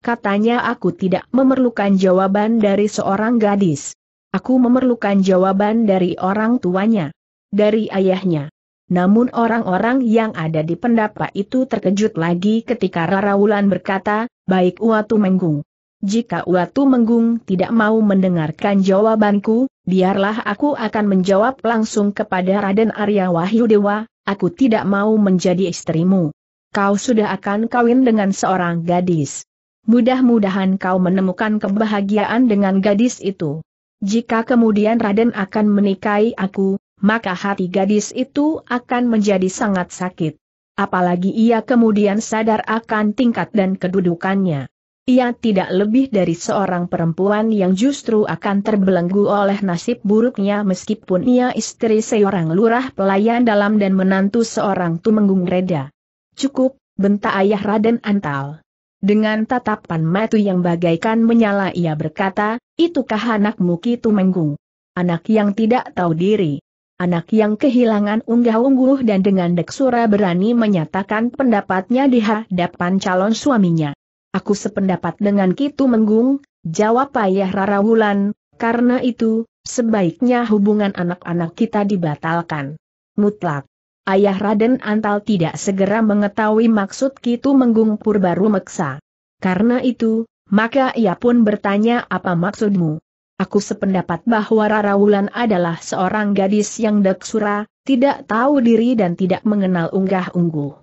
Katanya aku tidak memerlukan jawaban dari seorang gadis. Aku memerlukan jawaban dari orang tuanya. Dari ayahnya. Namun orang-orang yang ada di pendapa itu terkejut lagi ketika Raraulan berkata, baik Uatu Menggung. Jika Uatu Menggung tidak mau mendengarkan jawabanku, biarlah aku akan menjawab langsung kepada Raden Arya Wahyu Dewa, aku tidak mau menjadi istrimu. Kau sudah akan kawin dengan seorang gadis. Mudah-mudahan kau menemukan kebahagiaan dengan gadis itu. Jika kemudian Raden akan menikahi aku, maka hati gadis itu akan menjadi sangat sakit. Apalagi ia kemudian sadar akan tingkat dan kedudukannya. Ia tidak lebih dari seorang perempuan yang justru akan terbelenggu oleh nasib buruknya meskipun ia istri seorang lurah pelayan dalam dan menantu seorang tumenggung reda. Cukup, bentak ayah Raden Antal. Dengan tatapan matu yang bagaikan menyala ia berkata, itukah anakmu Ki Tumenggung? Anak yang tidak tahu diri. Anak yang kehilangan unggah-ungguh dan dengan deksura berani menyatakan pendapatnya di hadapan calon suaminya. Aku sependapat dengan Kitu Menggung, jawab ayah Rara Wulan, karena itu, sebaiknya hubungan anak-anak kita dibatalkan. Mutlak. Ayah Raden Antal tidak segera mengetahui maksud Kitu Menggung Purbaru Meksa. Karena itu, maka ia pun bertanya apa maksudmu. Aku sependapat bahwa Rara Wulan adalah seorang gadis yang deksura, tidak tahu diri dan tidak mengenal unggah-ungguh.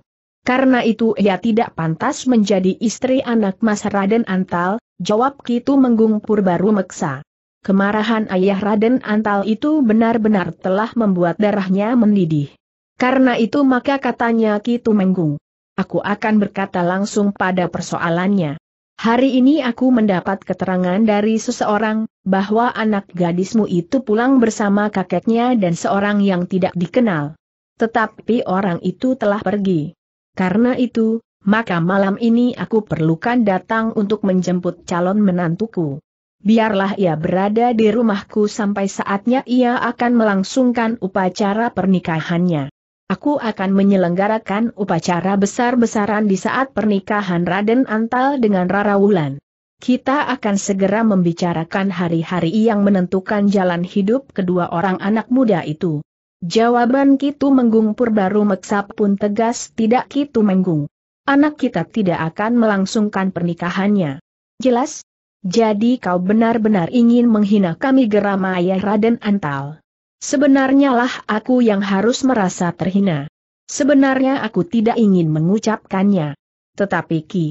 Karena itu ia tidak pantas menjadi istri anak Mas Raden Antal, jawab Kitu Menggung Purbaru Meksa. Kemarahan ayah Raden Antal itu benar-benar telah membuat darahnya mendidih. Karena itu maka katanya Kitu Menggung. Aku akan berkata langsung pada persoalannya. Hari ini aku mendapat keterangan dari seseorang, bahwa anak gadismu itu pulang bersama kakeknya dan seorang yang tidak dikenal. Tetapi orang itu telah pergi. Karena itu, maka malam ini aku perlukan datang untuk menjemput calon menantuku. Biarlah ia berada di rumahku sampai saatnya ia akan melangsungkan upacara pernikahannya. Aku akan menyelenggarakan upacara besar-besaran di saat pernikahan Raden Antal dengan Rara Wulan. Kita akan segera membicarakan hari-hari yang menentukan jalan hidup kedua orang anak muda itu. Jawaban Kitu Menggung Purbaru Meksa pun tegas tidak Kitu Menggung. Anak kita tidak akan melangsungkan pernikahannya. Jelas? Jadi kau benar-benar ingin menghina kami geram ayah Raden Antal. Sebenarnya lah aku yang harus merasa terhina. Sebenarnya aku tidak ingin mengucapkannya. Tetapi Ki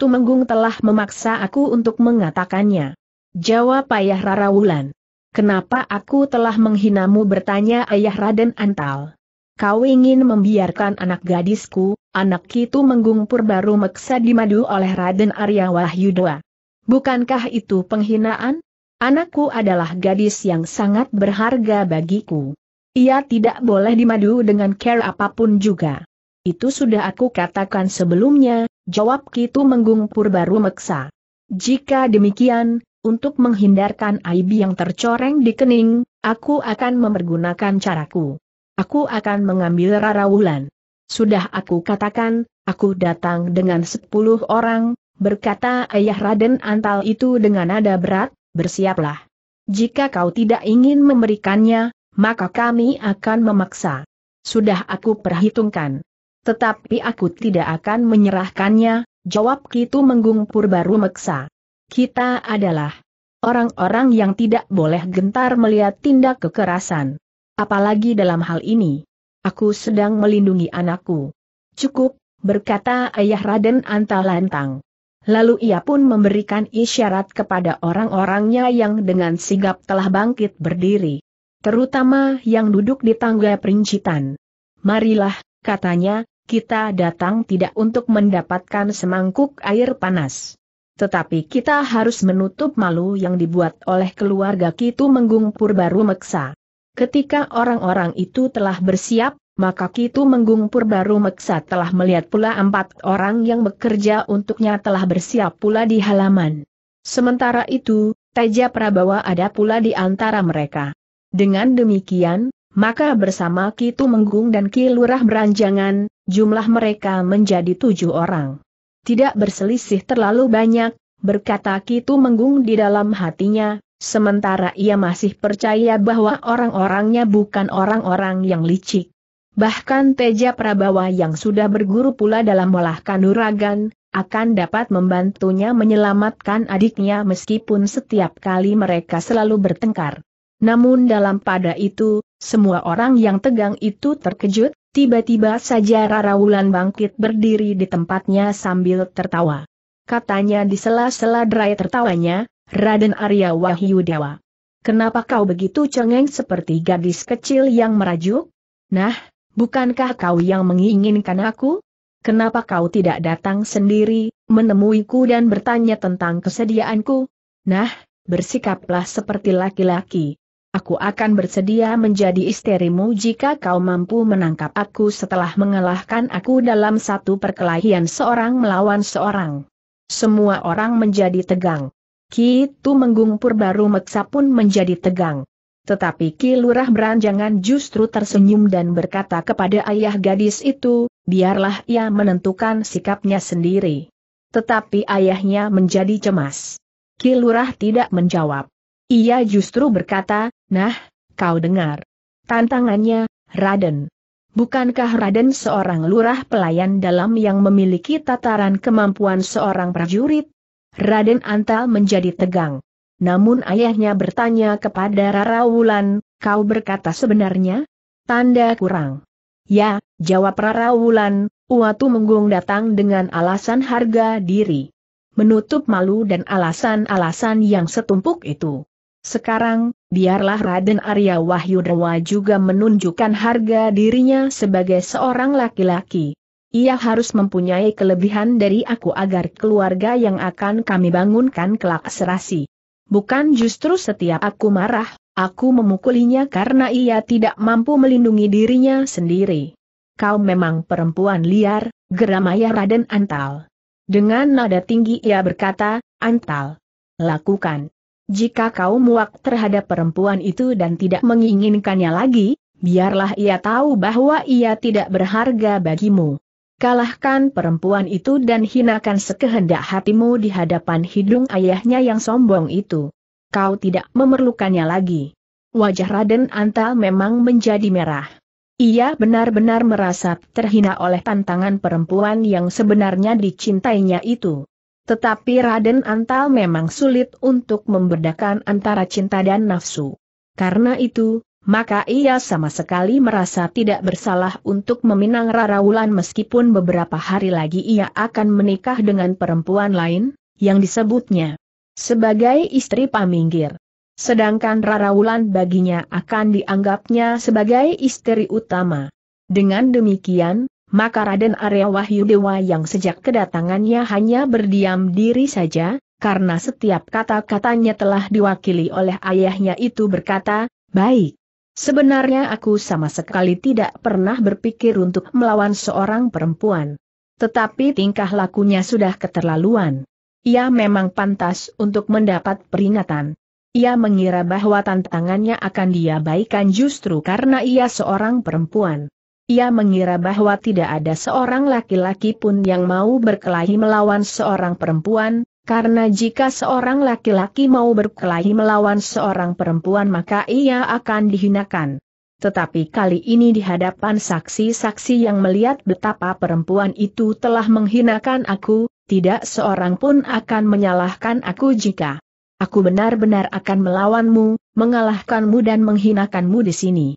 Tumenggung telah memaksa aku untuk mengatakannya. Jawab Ayah Rara Wulan. Kenapa aku telah menghinamu bertanya ayah Raden Antal. Kau ingin membiarkan anak gadisku, anak itu menggumpur baru meksa dimadu oleh Raden Arya Wahyudoa. Bukankah itu penghinaan? Anakku adalah gadis yang sangat berharga bagiku. Ia tidak boleh dimadu dengan care apapun juga. Itu sudah aku katakan sebelumnya, jawab Kitu Menggung baru Meksa. Jika demikian, untuk menghindarkan aib yang tercoreng di kening, aku akan mempergunakan caraku. Aku akan mengambil Rara Wulan. Sudah aku katakan, aku datang dengan sepuluh orang, berkata ayah Raden Antal itu dengan nada berat, bersiaplah. Jika kau tidak ingin memberikannya, maka kami akan memaksa. Sudah aku perhitungkan. Tetapi aku tidak akan menyerahkannya, jawab Kitu Menggung Purbaru Meksa. Kita adalah orang-orang yang tidak boleh gentar melihat tindak kekerasan. Apalagi dalam hal ini. Aku sedang melindungi anakku. Cukup, berkata ayah Raden Antalantang. Lalu ia pun memberikan isyarat kepada orang-orangnya yang dengan sigap telah bangkit berdiri. Terutama yang duduk di tangga perincitan. Marilah, katanya, kita datang tidak untuk mendapatkan semangkuk air panas. Tetapi kita harus menutup malu yang dibuat oleh keluarga Kitu Menggung Purbaru Meksa. Ketika orang-orang itu telah bersiap, maka Kitu Menggung Purbaru Meksa telah melihat pula empat orang yang bekerja untuknya telah bersiap pula di halaman. Sementara itu, Teja Prabawa ada pula di antara mereka. Dengan demikian, maka bersama Kitu Menggung dan Kilurah Beranjangan, jumlah mereka menjadi tujuh orang tidak berselisih terlalu banyak, berkata Kitu Menggung di dalam hatinya, sementara ia masih percaya bahwa orang-orangnya bukan orang-orang yang licik. Bahkan Teja Prabawa yang sudah berguru pula dalam olah kanuragan, akan dapat membantunya menyelamatkan adiknya meskipun setiap kali mereka selalu bertengkar. Namun dalam pada itu, semua orang yang tegang itu terkejut, Tiba-tiba saja Rara Wulan bangkit berdiri di tempatnya sambil tertawa. Katanya di sela-sela derai tertawanya, Raden Arya Wahyu Dewa. Kenapa kau begitu cengeng seperti gadis kecil yang merajuk? Nah, bukankah kau yang menginginkan aku? Kenapa kau tidak datang sendiri, menemuiku dan bertanya tentang kesediaanku? Nah, bersikaplah seperti laki-laki aku akan bersedia menjadi istrimu jika kau mampu menangkap aku setelah mengalahkan aku dalam satu perkelahian seorang melawan seorang. Semua orang menjadi tegang. Kitu Tu baru Purbaru Meksa pun menjadi tegang. Tetapi Ki Lurah Beranjangan justru tersenyum dan berkata kepada ayah gadis itu, biarlah ia menentukan sikapnya sendiri. Tetapi ayahnya menjadi cemas. Ki Lurah tidak menjawab. Ia justru berkata, nah, kau dengar. Tantangannya, Raden. Bukankah Raden seorang lurah pelayan dalam yang memiliki tataran kemampuan seorang prajurit? Raden Antal menjadi tegang. Namun ayahnya bertanya kepada Rara Wulan, kau berkata sebenarnya? Tanda kurang. Ya, jawab Rara Wulan, Uatu Menggung datang dengan alasan harga diri. Menutup malu dan alasan-alasan yang setumpuk itu. Sekarang, biarlah Raden Arya Wahyudewa juga menunjukkan harga dirinya sebagai seorang laki-laki. Ia harus mempunyai kelebihan dari aku agar keluarga yang akan kami bangunkan kelak serasi. Bukan justru setiap aku marah, aku memukulinya karena ia tidak mampu melindungi dirinya sendiri. Kau memang perempuan liar, geram ayah Raden Antal. Dengan nada tinggi ia berkata, Antal. Lakukan. Jika kau muak terhadap perempuan itu dan tidak menginginkannya lagi, biarlah ia tahu bahwa ia tidak berharga bagimu. Kalahkan perempuan itu dan hinakan sekehendak hatimu di hadapan hidung ayahnya yang sombong itu. Kau tidak memerlukannya lagi. Wajah Raden Antal memang menjadi merah. Ia benar-benar merasa terhina oleh tantangan perempuan yang sebenarnya dicintainya itu. Tetapi Raden Antal memang sulit untuk membedakan antara cinta dan nafsu. Karena itu, maka ia sama sekali merasa tidak bersalah untuk meminang Rara Wulan meskipun beberapa hari lagi ia akan menikah dengan perempuan lain, yang disebutnya sebagai istri paminggir. Sedangkan Rara Wulan baginya akan dianggapnya sebagai istri utama. Dengan demikian, maka Raden Arya Wahyudewa yang sejak kedatangannya hanya berdiam diri saja, karena setiap kata-katanya telah diwakili oleh ayahnya itu berkata, baik. Sebenarnya aku sama sekali tidak pernah berpikir untuk melawan seorang perempuan. Tetapi tingkah lakunya sudah keterlaluan. Ia memang pantas untuk mendapat peringatan. Ia mengira bahwa tantangannya akan dia baikan justru karena ia seorang perempuan. Ia mengira bahwa tidak ada seorang laki-laki pun yang mau berkelahi melawan seorang perempuan, karena jika seorang laki-laki mau berkelahi melawan seorang perempuan maka ia akan dihinakan. Tetapi kali ini di hadapan saksi-saksi yang melihat betapa perempuan itu telah menghinakan aku, tidak seorang pun akan menyalahkan aku jika aku benar-benar akan melawanmu, mengalahkanmu dan menghinakanmu di sini.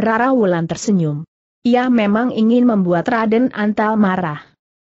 Rara Wulan tersenyum. Ia memang ingin membuat Raden Antal marah.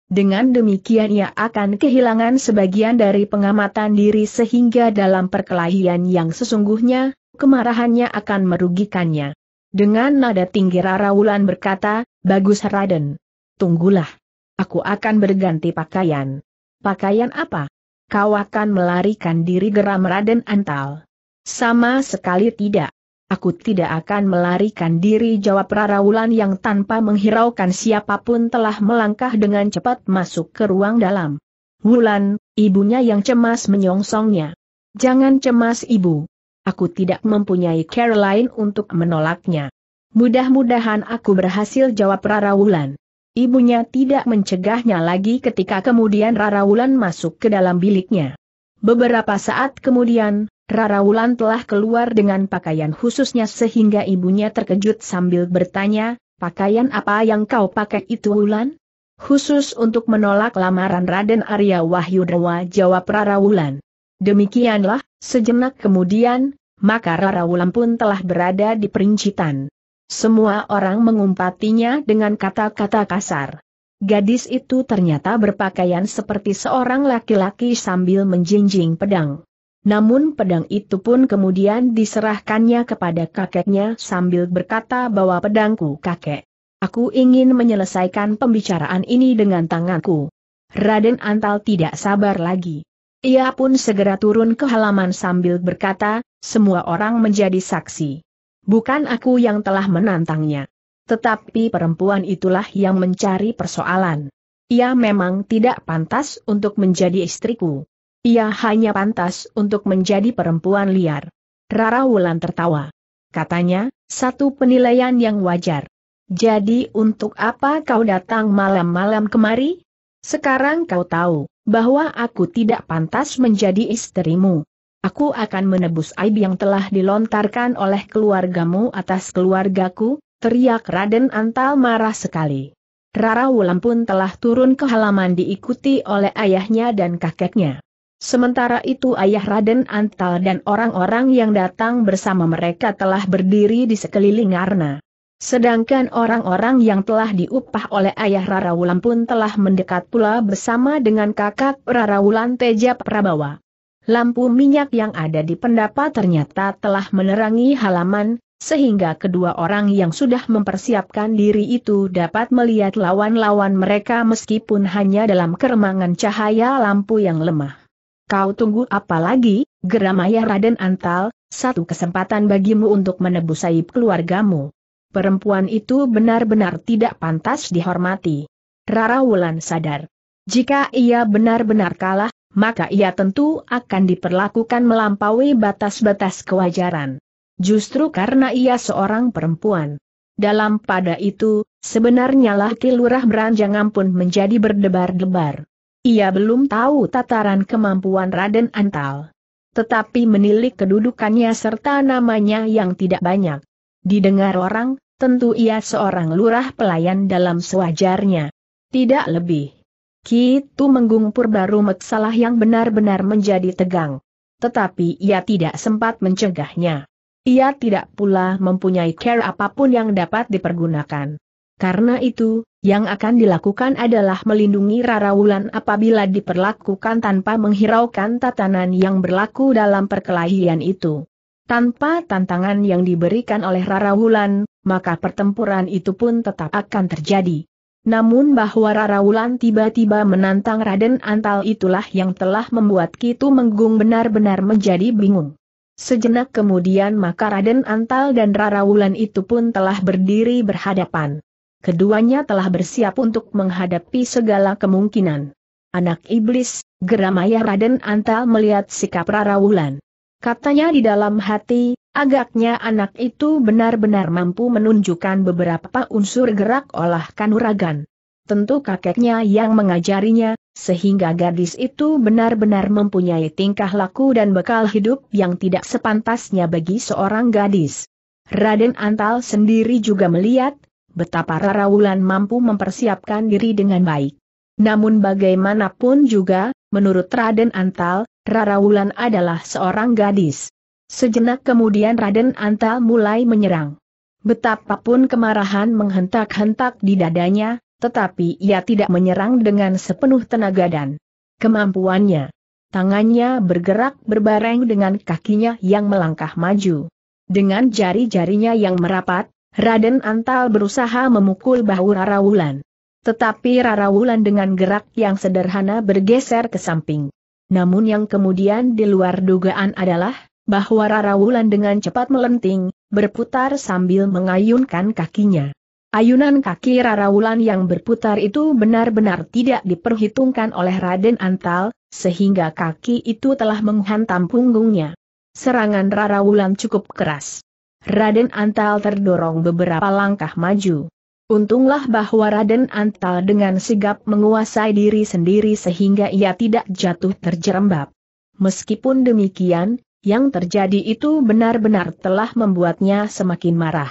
Dengan demikian ia akan kehilangan sebagian dari pengamatan diri sehingga dalam perkelahian yang sesungguhnya, kemarahannya akan merugikannya. Dengan nada tinggi Rara Wulan berkata, Bagus Raden. Tunggulah. Aku akan berganti pakaian. Pakaian apa? Kau akan melarikan diri geram Raden Antal. Sama sekali tidak. Aku tidak akan melarikan diri jawab Rara Wulan yang tanpa menghiraukan siapapun telah melangkah dengan cepat masuk ke ruang dalam. Wulan, ibunya yang cemas menyongsongnya. Jangan cemas ibu. Aku tidak mempunyai Caroline untuk menolaknya. Mudah-mudahan aku berhasil jawab Rara Wulan. Ibunya tidak mencegahnya lagi ketika kemudian Rara Wulan masuk ke dalam biliknya. Beberapa saat kemudian, Rara Wulan telah keluar dengan pakaian khususnya sehingga ibunya terkejut sambil bertanya, pakaian apa yang kau pakai itu Wulan? Khusus untuk menolak lamaran Raden Arya Wahyudawa jawab Rara Wulan. Demikianlah, sejenak kemudian, maka Rara Wulan pun telah berada di perincitan. Semua orang mengumpatinya dengan kata-kata kasar. Gadis itu ternyata berpakaian seperti seorang laki-laki sambil menjinjing pedang. Namun pedang itu pun kemudian diserahkannya kepada kakeknya sambil berkata bahwa pedangku kakek. Aku ingin menyelesaikan pembicaraan ini dengan tanganku. Raden Antal tidak sabar lagi. Ia pun segera turun ke halaman sambil berkata, semua orang menjadi saksi. Bukan aku yang telah menantangnya. Tetapi perempuan itulah yang mencari persoalan. Ia memang tidak pantas untuk menjadi istriku. Ia hanya pantas untuk menjadi perempuan liar. Rara Wulan tertawa. Katanya, satu penilaian yang wajar. Jadi untuk apa kau datang malam-malam kemari? Sekarang kau tahu, bahwa aku tidak pantas menjadi istrimu. Aku akan menebus aib yang telah dilontarkan oleh keluargamu atas keluargaku, teriak Raden Antal marah sekali. Rara Wulan pun telah turun ke halaman diikuti oleh ayahnya dan kakeknya. Sementara itu ayah Raden Antal dan orang-orang yang datang bersama mereka telah berdiri di sekeliling Arna. Sedangkan orang-orang yang telah diupah oleh ayah Rarawulan pun telah mendekat pula bersama dengan kakak Rarawulan Teja Prabawa. Lampu minyak yang ada di pendapa ternyata telah menerangi halaman, sehingga kedua orang yang sudah mempersiapkan diri itu dapat melihat lawan-lawan mereka meskipun hanya dalam keremangan cahaya lampu yang lemah. Kau tunggu apa lagi, geram ayah Raden Antal, satu kesempatan bagimu untuk menebus aib keluargamu. Perempuan itu benar-benar tidak pantas dihormati. Rara Wulan sadar. Jika ia benar-benar kalah, maka ia tentu akan diperlakukan melampaui batas-batas kewajaran. Justru karena ia seorang perempuan. Dalam pada itu, sebenarnya lah Kilurah Beranjang pun menjadi berdebar-debar. Ia belum tahu tataran kemampuan Raden Antal. Tetapi menilik kedudukannya serta namanya yang tidak banyak. Didengar orang, tentu ia seorang lurah pelayan dalam sewajarnya. Tidak lebih. Kitu menggumpur baru Meksalah yang benar-benar menjadi tegang. Tetapi ia tidak sempat mencegahnya. Ia tidak pula mempunyai care apapun yang dapat dipergunakan. Karena itu, yang akan dilakukan adalah melindungi Rara Wulan apabila diperlakukan tanpa menghiraukan tatanan yang berlaku dalam perkelahian itu. Tanpa tantangan yang diberikan oleh Rara Wulan, maka pertempuran itu pun tetap akan terjadi. Namun bahwa Rara Wulan tiba-tiba menantang Raden Antal itulah yang telah membuat Kitu Menggung benar-benar menjadi bingung. Sejenak kemudian maka Raden Antal dan Rara Wulan itu pun telah berdiri berhadapan keduanya telah bersiap untuk menghadapi segala kemungkinan. Anak iblis, geram Ayah Raden Antal melihat sikap Rara Wulan. Katanya di dalam hati, agaknya anak itu benar-benar mampu menunjukkan beberapa unsur gerak olah kanuragan. Tentu kakeknya yang mengajarinya, sehingga gadis itu benar-benar mempunyai tingkah laku dan bekal hidup yang tidak sepantasnya bagi seorang gadis. Raden Antal sendiri juga melihat, betapa Rara Wulan mampu mempersiapkan diri dengan baik. Namun bagaimanapun juga, menurut Raden Antal, Rara Wulan adalah seorang gadis. Sejenak kemudian Raden Antal mulai menyerang. Betapapun kemarahan menghentak-hentak di dadanya, tetapi ia tidak menyerang dengan sepenuh tenaga dan kemampuannya. Tangannya bergerak berbareng dengan kakinya yang melangkah maju. Dengan jari-jarinya yang merapat, Raden Antal berusaha memukul bahu Rara Wulan. Tetapi Rara Wulan dengan gerak yang sederhana bergeser ke samping. Namun yang kemudian di luar dugaan adalah, bahwa Rara Wulan dengan cepat melenting, berputar sambil mengayunkan kakinya. Ayunan kaki Rara Wulan yang berputar itu benar-benar tidak diperhitungkan oleh Raden Antal, sehingga kaki itu telah menghantam punggungnya. Serangan Rara Wulan cukup keras. Raden Antal terdorong beberapa langkah maju. Untunglah bahwa Raden Antal dengan sigap menguasai diri sendiri sehingga ia tidak jatuh terjerembab. Meskipun demikian, yang terjadi itu benar-benar telah membuatnya semakin marah.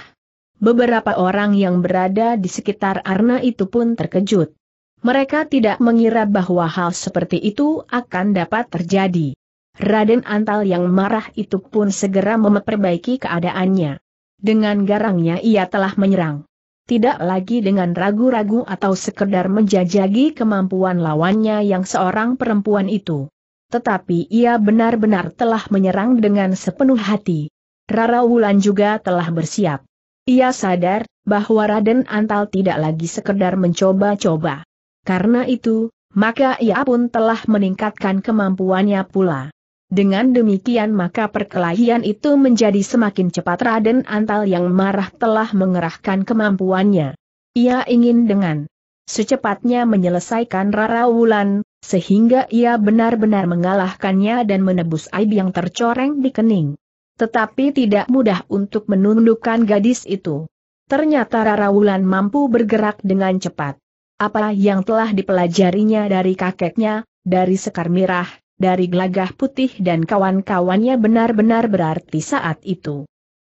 Beberapa orang yang berada di sekitar Arna itu pun terkejut. Mereka tidak mengira bahwa hal seperti itu akan dapat terjadi. Raden Antal yang marah itu pun segera memperbaiki keadaannya. Dengan garangnya ia telah menyerang. Tidak lagi dengan ragu-ragu atau sekedar menjajagi kemampuan lawannya yang seorang perempuan itu. Tetapi ia benar-benar telah menyerang dengan sepenuh hati. Rara Wulan juga telah bersiap. Ia sadar bahwa Raden Antal tidak lagi sekedar mencoba-coba. Karena itu, maka ia pun telah meningkatkan kemampuannya pula. Dengan demikian maka perkelahian itu menjadi semakin cepat Raden Antal yang marah telah mengerahkan kemampuannya. Ia ingin dengan secepatnya menyelesaikan Rara Wulan, sehingga ia benar-benar mengalahkannya dan menebus aib yang tercoreng di kening. Tetapi tidak mudah untuk menundukkan gadis itu. Ternyata Rara Wulan mampu bergerak dengan cepat. Apa yang telah dipelajarinya dari kakeknya, dari Sekar Mirah, dari gelagah putih dan kawan-kawannya benar-benar berarti saat itu.